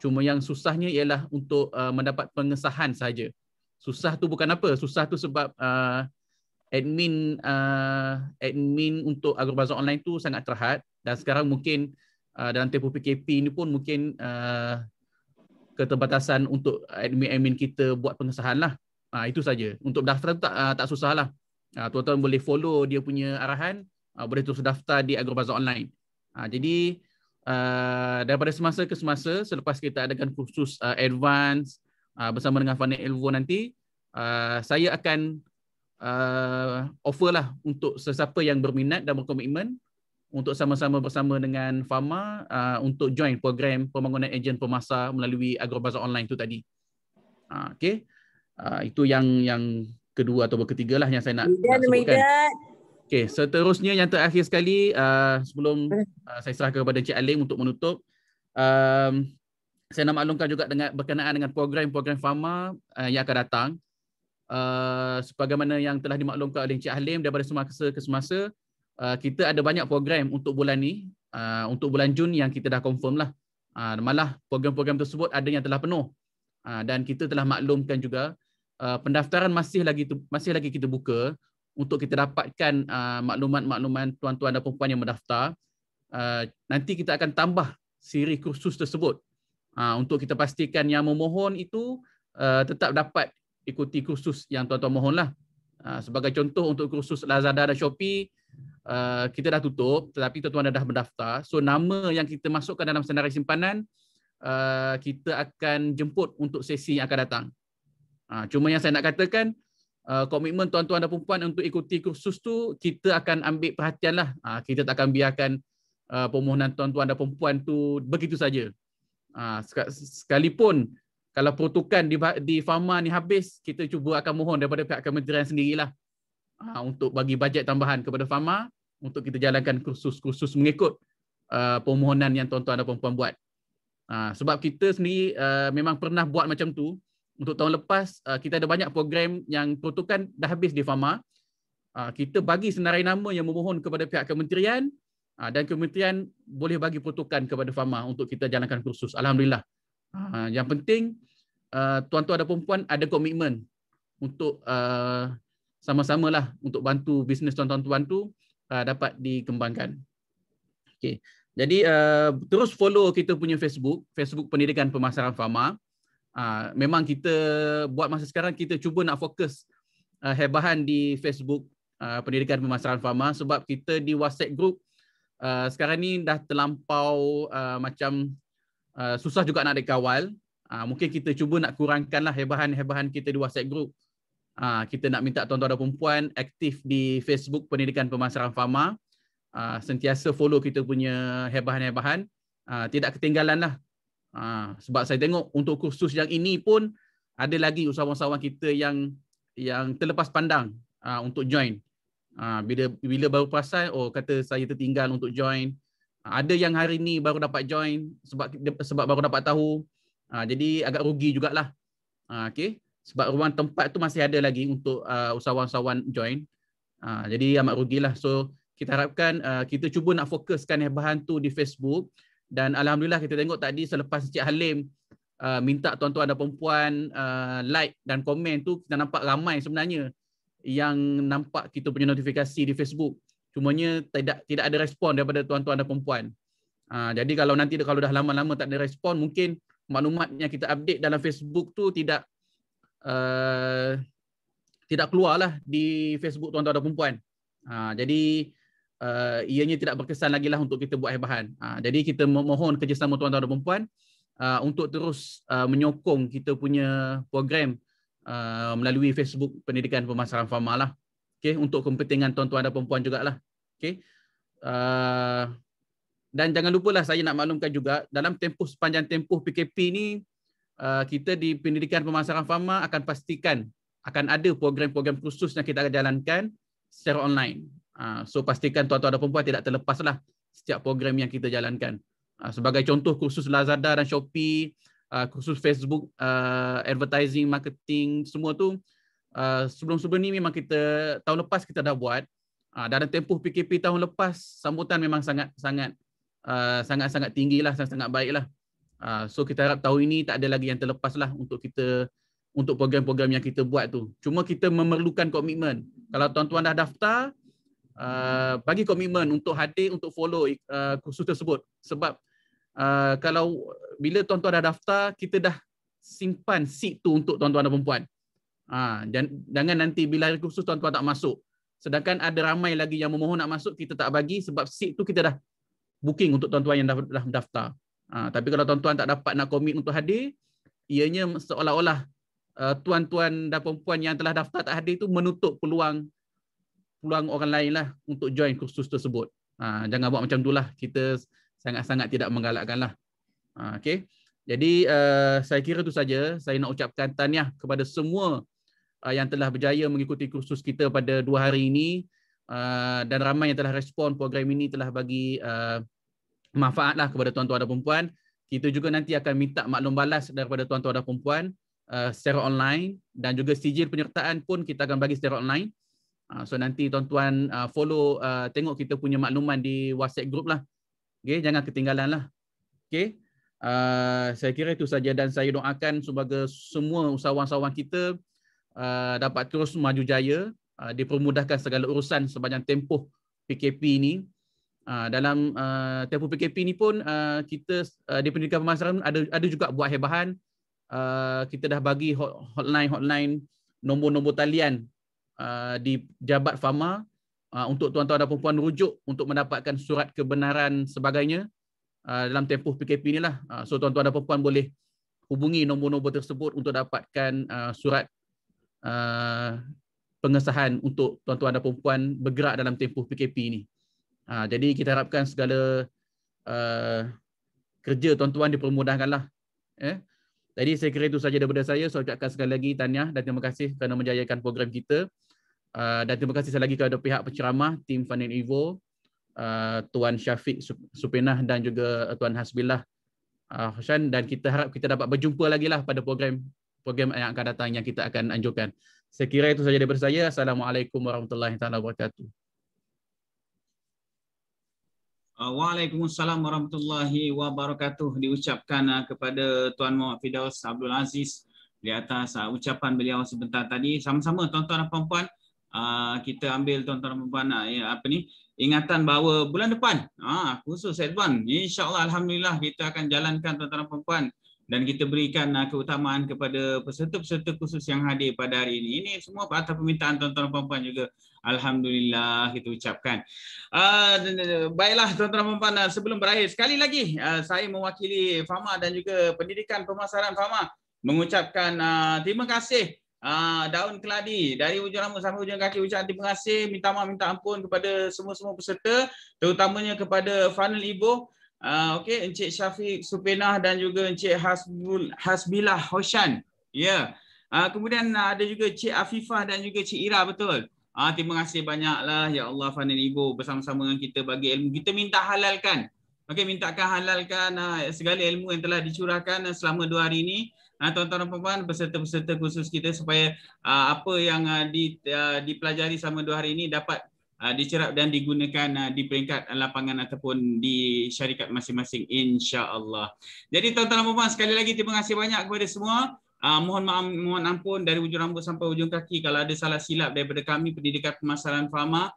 Cuma yang susahnya ialah untuk uh, mendapat pengesahan saja. Susah tu bukan apa, susah tu sebab uh, admin uh, admin untuk agrobazar online tu sangat terhad dan sekarang mungkin uh, dalam tempoh PKP ni pun mungkin uh, keterbatasan untuk admin-admin kita buat pengesahan lah. Uh, itu saja. Untuk daftar tu tak, uh, tak susah lah. Uh, tuan-tuan boleh follow dia punya arahan. Uh, boleh terus daftar di agrobazar online. Uh, jadi uh, daripada semasa ke semasa selepas kita adakan kursus uh, advance uh, bersama dengan Fanny Elvo nanti uh, saya akan uh, offer lah untuk sesiapa yang berminat dan berkomitmen untuk sama-sama bersama dengan Fama uh, untuk join program pembangunan ejen pemasar melalui Agrobazar Online tu tadi. Uh, ah, okay. Uh, ah, itu yang yang kedua atau ketiga lah yang saya nak, Midan, nak sebutkan. Okay, seterusnya yang terakhir sekali uh, sebelum hmm. uh, saya serahkan kepada Encik Alim untuk menutup. Um, saya nak maklumkan juga dengan berkenaan dengan program-program Fama uh, yang akan datang uh, sebagaimana yang telah dimaklumkan oleh Encik Halim daripada semasa ke semasa uh, kita ada banyak program untuk bulan ni uh, untuk bulan Jun yang kita dah confirm lah uh, malah program-program tersebut ada yang telah penuh uh, dan kita telah maklumkan juga uh, pendaftaran masih lagi tu, masih lagi kita buka untuk kita dapatkan uh, maklumat-maklumat tuan-tuan dan perempuan yang mendaftar uh, nanti kita akan tambah siri kursus tersebut uh, untuk kita pastikan yang memohon itu uh, tetap dapat ikuti kursus yang tuan-tuan mohonlah. Ah, sebagai contoh untuk kursus Lazada dan Shopee, ah, kita dah tutup tetapi tuan-tuan dah mendaftar. So nama yang kita masukkan dalam senarai simpanan, ah, kita akan jemput untuk sesi yang akan datang. Cuma yang saya nak katakan, komitmen tuan-tuan dan perempuan untuk ikuti kursus tu kita akan ambil perhatian perhatianlah. Kita tak akan biarkan permohonan tuan-tuan dan perempuan tu begitu saja. Sekalipun, sekalipun kalau peruntukan di, di Pharma ni habis, kita cuba akan mohon daripada pihak kementerian sendirilah ha, untuk bagi bajet tambahan kepada Pharma untuk kita jalankan kursus-kursus mengikut uh, permohonan yang tuan-tuan dan puan-puan buat. Uh, sebab kita sendiri uh, memang pernah buat macam tu. Untuk tahun lepas, uh, kita ada banyak program yang peruntukan dah habis di Pharma. Uh, ha, kita bagi senarai nama yang memohon kepada pihak kementerian uh, dan kementerian boleh bagi peruntukan kepada Pharma untuk kita jalankan kursus. Alhamdulillah. Uh, yang penting, Uh, tuan-tuan dan perempuan ada komitmen untuk uh, sama sama lah untuk bantu bisnes tuan-tuan tu uh, dapat dikembangkan. Okay, Jadi uh, terus follow kita punya Facebook, Facebook Pendidikan Pemasaran Farma. Uh, memang kita buat masa sekarang kita cuba nak fokus uh, hebahan di Facebook uh, Pendidikan Pemasaran Farma sebab kita di WhatsApp group uh, sekarang ni dah terlampau uh, macam uh, susah juga nak dikawal Ha, mungkin kita cuba nak kurangkanlah hebahan-hebahan kita di WhatsApp group. Ha, kita nak minta tuan-tuan dan perempuan aktif di Facebook Pendidikan Pemasaran FAMA. Ha, sentiasa follow kita punya hebahan-hebahan. Ha, tidak ketinggalan lah. Ha, sebab saya tengok untuk kursus yang ini pun ada lagi usahawan-usahawan kita yang yang terlepas pandang ha, untuk join. Ha, bila bila baru perasan, oh kata saya tertinggal untuk join. Ha, ada yang hari ni baru dapat join sebab sebab baru dapat tahu. Ha, jadi agak rugi jugalah. Ha, ah, okay. Sebab ruang tempat tu masih ada lagi untuk uh, usahawan-usahawan join. Ha, jadi amat rugilah. So kita harapkan uh, kita cuba nak fokuskan eh, bahan tu di Facebook. Dan Alhamdulillah kita tengok tadi selepas Encik Halim uh, minta tuan-tuan dan perempuan uh, like dan komen tu, kita nampak ramai sebenarnya yang nampak kita punya notifikasi di Facebook. Cumanya tidak tidak ada respon daripada tuan-tuan dan perempuan. Uh, jadi kalau nanti kalau dah lama-lama tak ada respon, mungkin maklumat yang kita update dalam Facebook tu tidak uh, tidak keluarlah di Facebook tuan-tuan dan puan-puan. Uh, jadi uh, ianya tidak berkesan lagi lah untuk kita buat bahan. Uh, ha, jadi kita mohon kerjasama tuan-tuan dan puan-puan uh, untuk terus uh, menyokong kita punya program uh, melalui Facebook Pendidikan Pemasaran Farma lah. Okay, untuk kepentingan tuan-tuan dan puan-puan jugalah. Okay. Uh, dan jangan lupalah saya nak maklumkan juga dalam tempoh sepanjang tempoh PKP ni uh, kita di pendidikan pemasaran farma akan pastikan akan ada program-program khusus yang kita akan jalankan secara online. Uh, so pastikan tuan-tuan dan puan-puan tidak terlepaslah setiap program yang kita jalankan. Uh, sebagai contoh kursus Lazada dan Shopee, uh, kursus Facebook uh, advertising marketing semua tu uh, sebelum-sebelum ni memang kita tahun lepas kita dah buat. Uh, dalam tempoh PKP tahun lepas sambutan memang sangat sangat Ah, sangat-sangat tinggi lah, sangat-sangat baik lah. Ah, so kita harap tahun ini tak ada lagi yang terlepas lah untuk kita untuk program-program yang kita buat tu. Cuma kita memerlukan komitmen. Kalau tuan-tuan dah daftar, ah, bagi komitmen untuk hadir, untuk follow kursus tersebut. Sebab kalau bila tuan-tuan dah daftar, kita dah simpan seat tu untuk tuan-tuan dan perempuan. Jangan nanti bila kursus tuan-tuan tak masuk. Sedangkan ada ramai lagi yang memohon nak masuk, kita tak bagi sebab seat tu kita dah booking untuk tuan-tuan yang dah, dah mendaftar. Ha, tapi kalau tuan-tuan tak dapat nak komit untuk hadir, ianya seolah-olah uh, tuan-tuan dan perempuan yang telah daftar tak hadir itu menutup peluang peluang orang lain lah untuk join kursus tersebut. Ha, jangan buat macam itulah. Kita sangat-sangat tidak menggalakkan lah. Ha, okay. Jadi uh, saya kira itu saja. Saya nak ucapkan taniah kepada semua uh, yang telah berjaya mengikuti kursus kita pada dua hari ini. Uh, dan ramai yang telah respon program ini telah bagi uh, manfaatlah kepada tuan-tuan dan puan. Kita juga nanti akan minta maklum balas daripada tuan-tuan dan puan uh, secara online dan juga sijil penyertaan pun kita akan bagi secara online. Uh, so nanti tuan-tuan uh, follow uh, tengok kita punya makluman di WhatsApp group lah. Okay, jangan ketinggalan lah. Okay. Uh, saya kira itu saja dan saya doakan sebagai semua usahawan-usahawan kita uh, dapat terus maju jaya, uh, dipermudahkan segala urusan sepanjang tempoh PKP ini. Ah, dalam uh, tempoh PKP ni pun uh, kita uh, di pendidikan pemasaran ada ada juga buat hebahan uh, kita dah bagi hotline hotline nombor-nombor talian uh, di Jabat FAMA uh, untuk tuan-tuan dan puan-puan rujuk untuk mendapatkan surat kebenaran sebagainya uh, dalam tempoh PKP ni lah. Uh, so tuan-tuan dan puan-puan boleh hubungi nombor-nombor tersebut untuk dapatkan uh, surat uh, pengesahan untuk tuan-tuan dan puan-puan bergerak dalam tempoh PKP ini. Ha, jadi kita harapkan segala uh, kerja tuan-tuan dipermudahkanlah. Eh? Jadi saya kira itu sahaja daripada saya. Saya ucapkan sekali lagi tanya dan terima kasih kerana menjayakan program kita. Uh, dan terima kasih sekali lagi kepada pihak penceramah, tim Funding Evo, uh, Tuan Syafiq Supinah dan juga uh, Tuan Hasbillah uh, Hoshan. Dan kita harap kita dapat berjumpa lagi lah pada program program yang akan datang yang kita akan anjurkan. Saya kira itu sahaja daripada saya. Assalamualaikum warahmatullahi wabarakatuh. Uh, Waalaikumsalam warahmatullahi wabarakatuh diucapkan uh, kepada Tuan Muhammad Fidaus Abdul Aziz di atas uh, ucapan beliau sebentar tadi. Sama-sama tuan-tuan dan puan-puan, kita ambil tuan-tuan dan puan-puan ya, apa ni? Ingatan bahawa bulan depan, khusus Edwan, insya-Allah alhamdulillah kita akan jalankan tuan-tuan dan puan-puan dan kita berikan uh, keutamaan kepada peserta-peserta khusus yang hadir pada hari ini. Ini semua atas permintaan tuan-tuan dan puan-puan juga. Alhamdulillah kita ucapkan. Uh, baiklah tuan-tuan dan puan-puan uh, sebelum berakhir sekali lagi uh, saya mewakili Fama dan juga pendidikan pemasaran Fama mengucapkan uh, terima kasih uh, daun keladi dari hujung rambut sampai hujung kaki ucapkan terima kasih minta maaf minta ampun kepada semua-semua peserta terutamanya kepada Fanel Ibo. Ah, okey Encik Syafiq Supenah dan juga Encik Hasbul Hasbilah Hoshan. Ya. Yeah. Uh, kemudian uh, ada juga Cik Afifah dan juga Cik Ira betul. uh, terima kasih banyaklah ya Allah Fani Ibu bersama-sama dengan kita bagi ilmu. Kita minta halalkan. Okey mintakan halalkan uh, segala ilmu yang telah dicurahkan uh, selama dua hari ini. Ha, tuan-tuan dan puan-puan, peserta-peserta khusus kita supaya uh, apa yang uh, di, uh, dipelajari selama dua hari ini dapat Ah, dicerap dan digunakan ah, di peringkat lapangan ataupun di syarikat masing-masing insya-Allah. Jadi tuan-tuan dan puan sekali lagi terima kasih banyak kepada semua. Uh, mohon maaf mohon ampun dari hujung rambut sampai hujung kaki kalau ada salah silap daripada kami pendidikan pemasaran farma.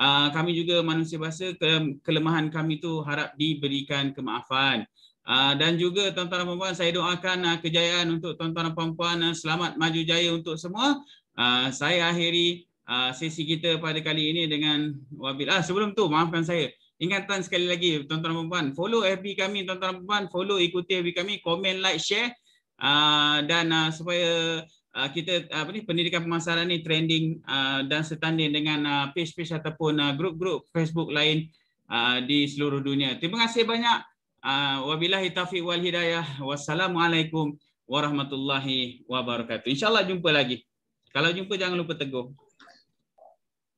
Uh, kami juga manusia biasa kelemahan kami itu harap diberikan kemaafan. Uh, dan juga tuan-tuan dan puan saya doakan uh, kejayaan untuk tuan-tuan dan puan-puan uh, selamat maju jaya untuk semua. Uh, saya akhiri Ah, sesi kita pada kali ini dengan Wabil. Ah sebelum tu maafkan saya. Ingatkan sekali lagi tuan-tuan dan puan, follow FB kami tuan-tuan dan puan, follow ikuti FB kami, komen, like, share uh, dan uh, supaya uh, kita apa ni pendidikan pemasaran ni trending uh, dan setanding dengan uh, page-page ataupun uh, group grup Facebook lain uh, di seluruh dunia. Terima kasih banyak. Uh, wabillahi taufiq wal hidayah. Wassalamualaikum warahmatullahi wabarakatuh. Insya-Allah jumpa lagi. Kalau jumpa jangan lupa teguh.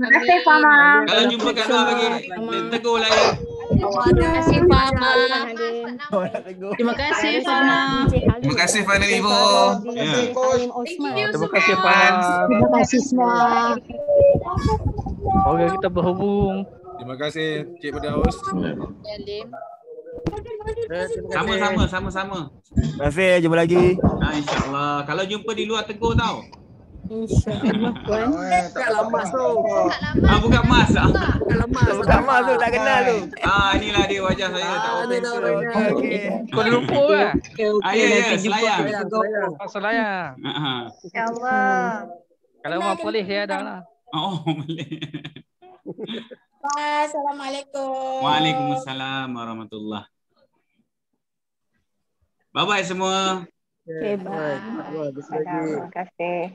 Terima kasih Fama. Kalau jumpa Kak Noah lagi, tegur kasih ya. Terima kasih Fama. Terima kasih Fama. Terima kasih Terima kasih Ibu. Terima kasih Fan. Terima kasih semua. Okey kita berhubung. Terima kasih Cik Pedaus. Sama-sama, sama-sama. Terima kasih, jumpa lagi. Nah, InsyaAllah. Kalau jumpa di luar tegur tau. InsyaAllah ah, puan. Eh, tak lama tu. Tak lama. Ah bukan mas Tak lama. Tak lama tak kenal tu. Ah inilah dia wajah saya tak ah, open. Okey. Kau lupa ke? Ayo ah, ya, selayang. Selayang. Ha. insya Kalau mau boleh saya dah lah. Oh, boleh. Assalamualaikum. Waalaikumsalam warahmatullahi. Bye bye semua. Okay, bye. Terima kasih.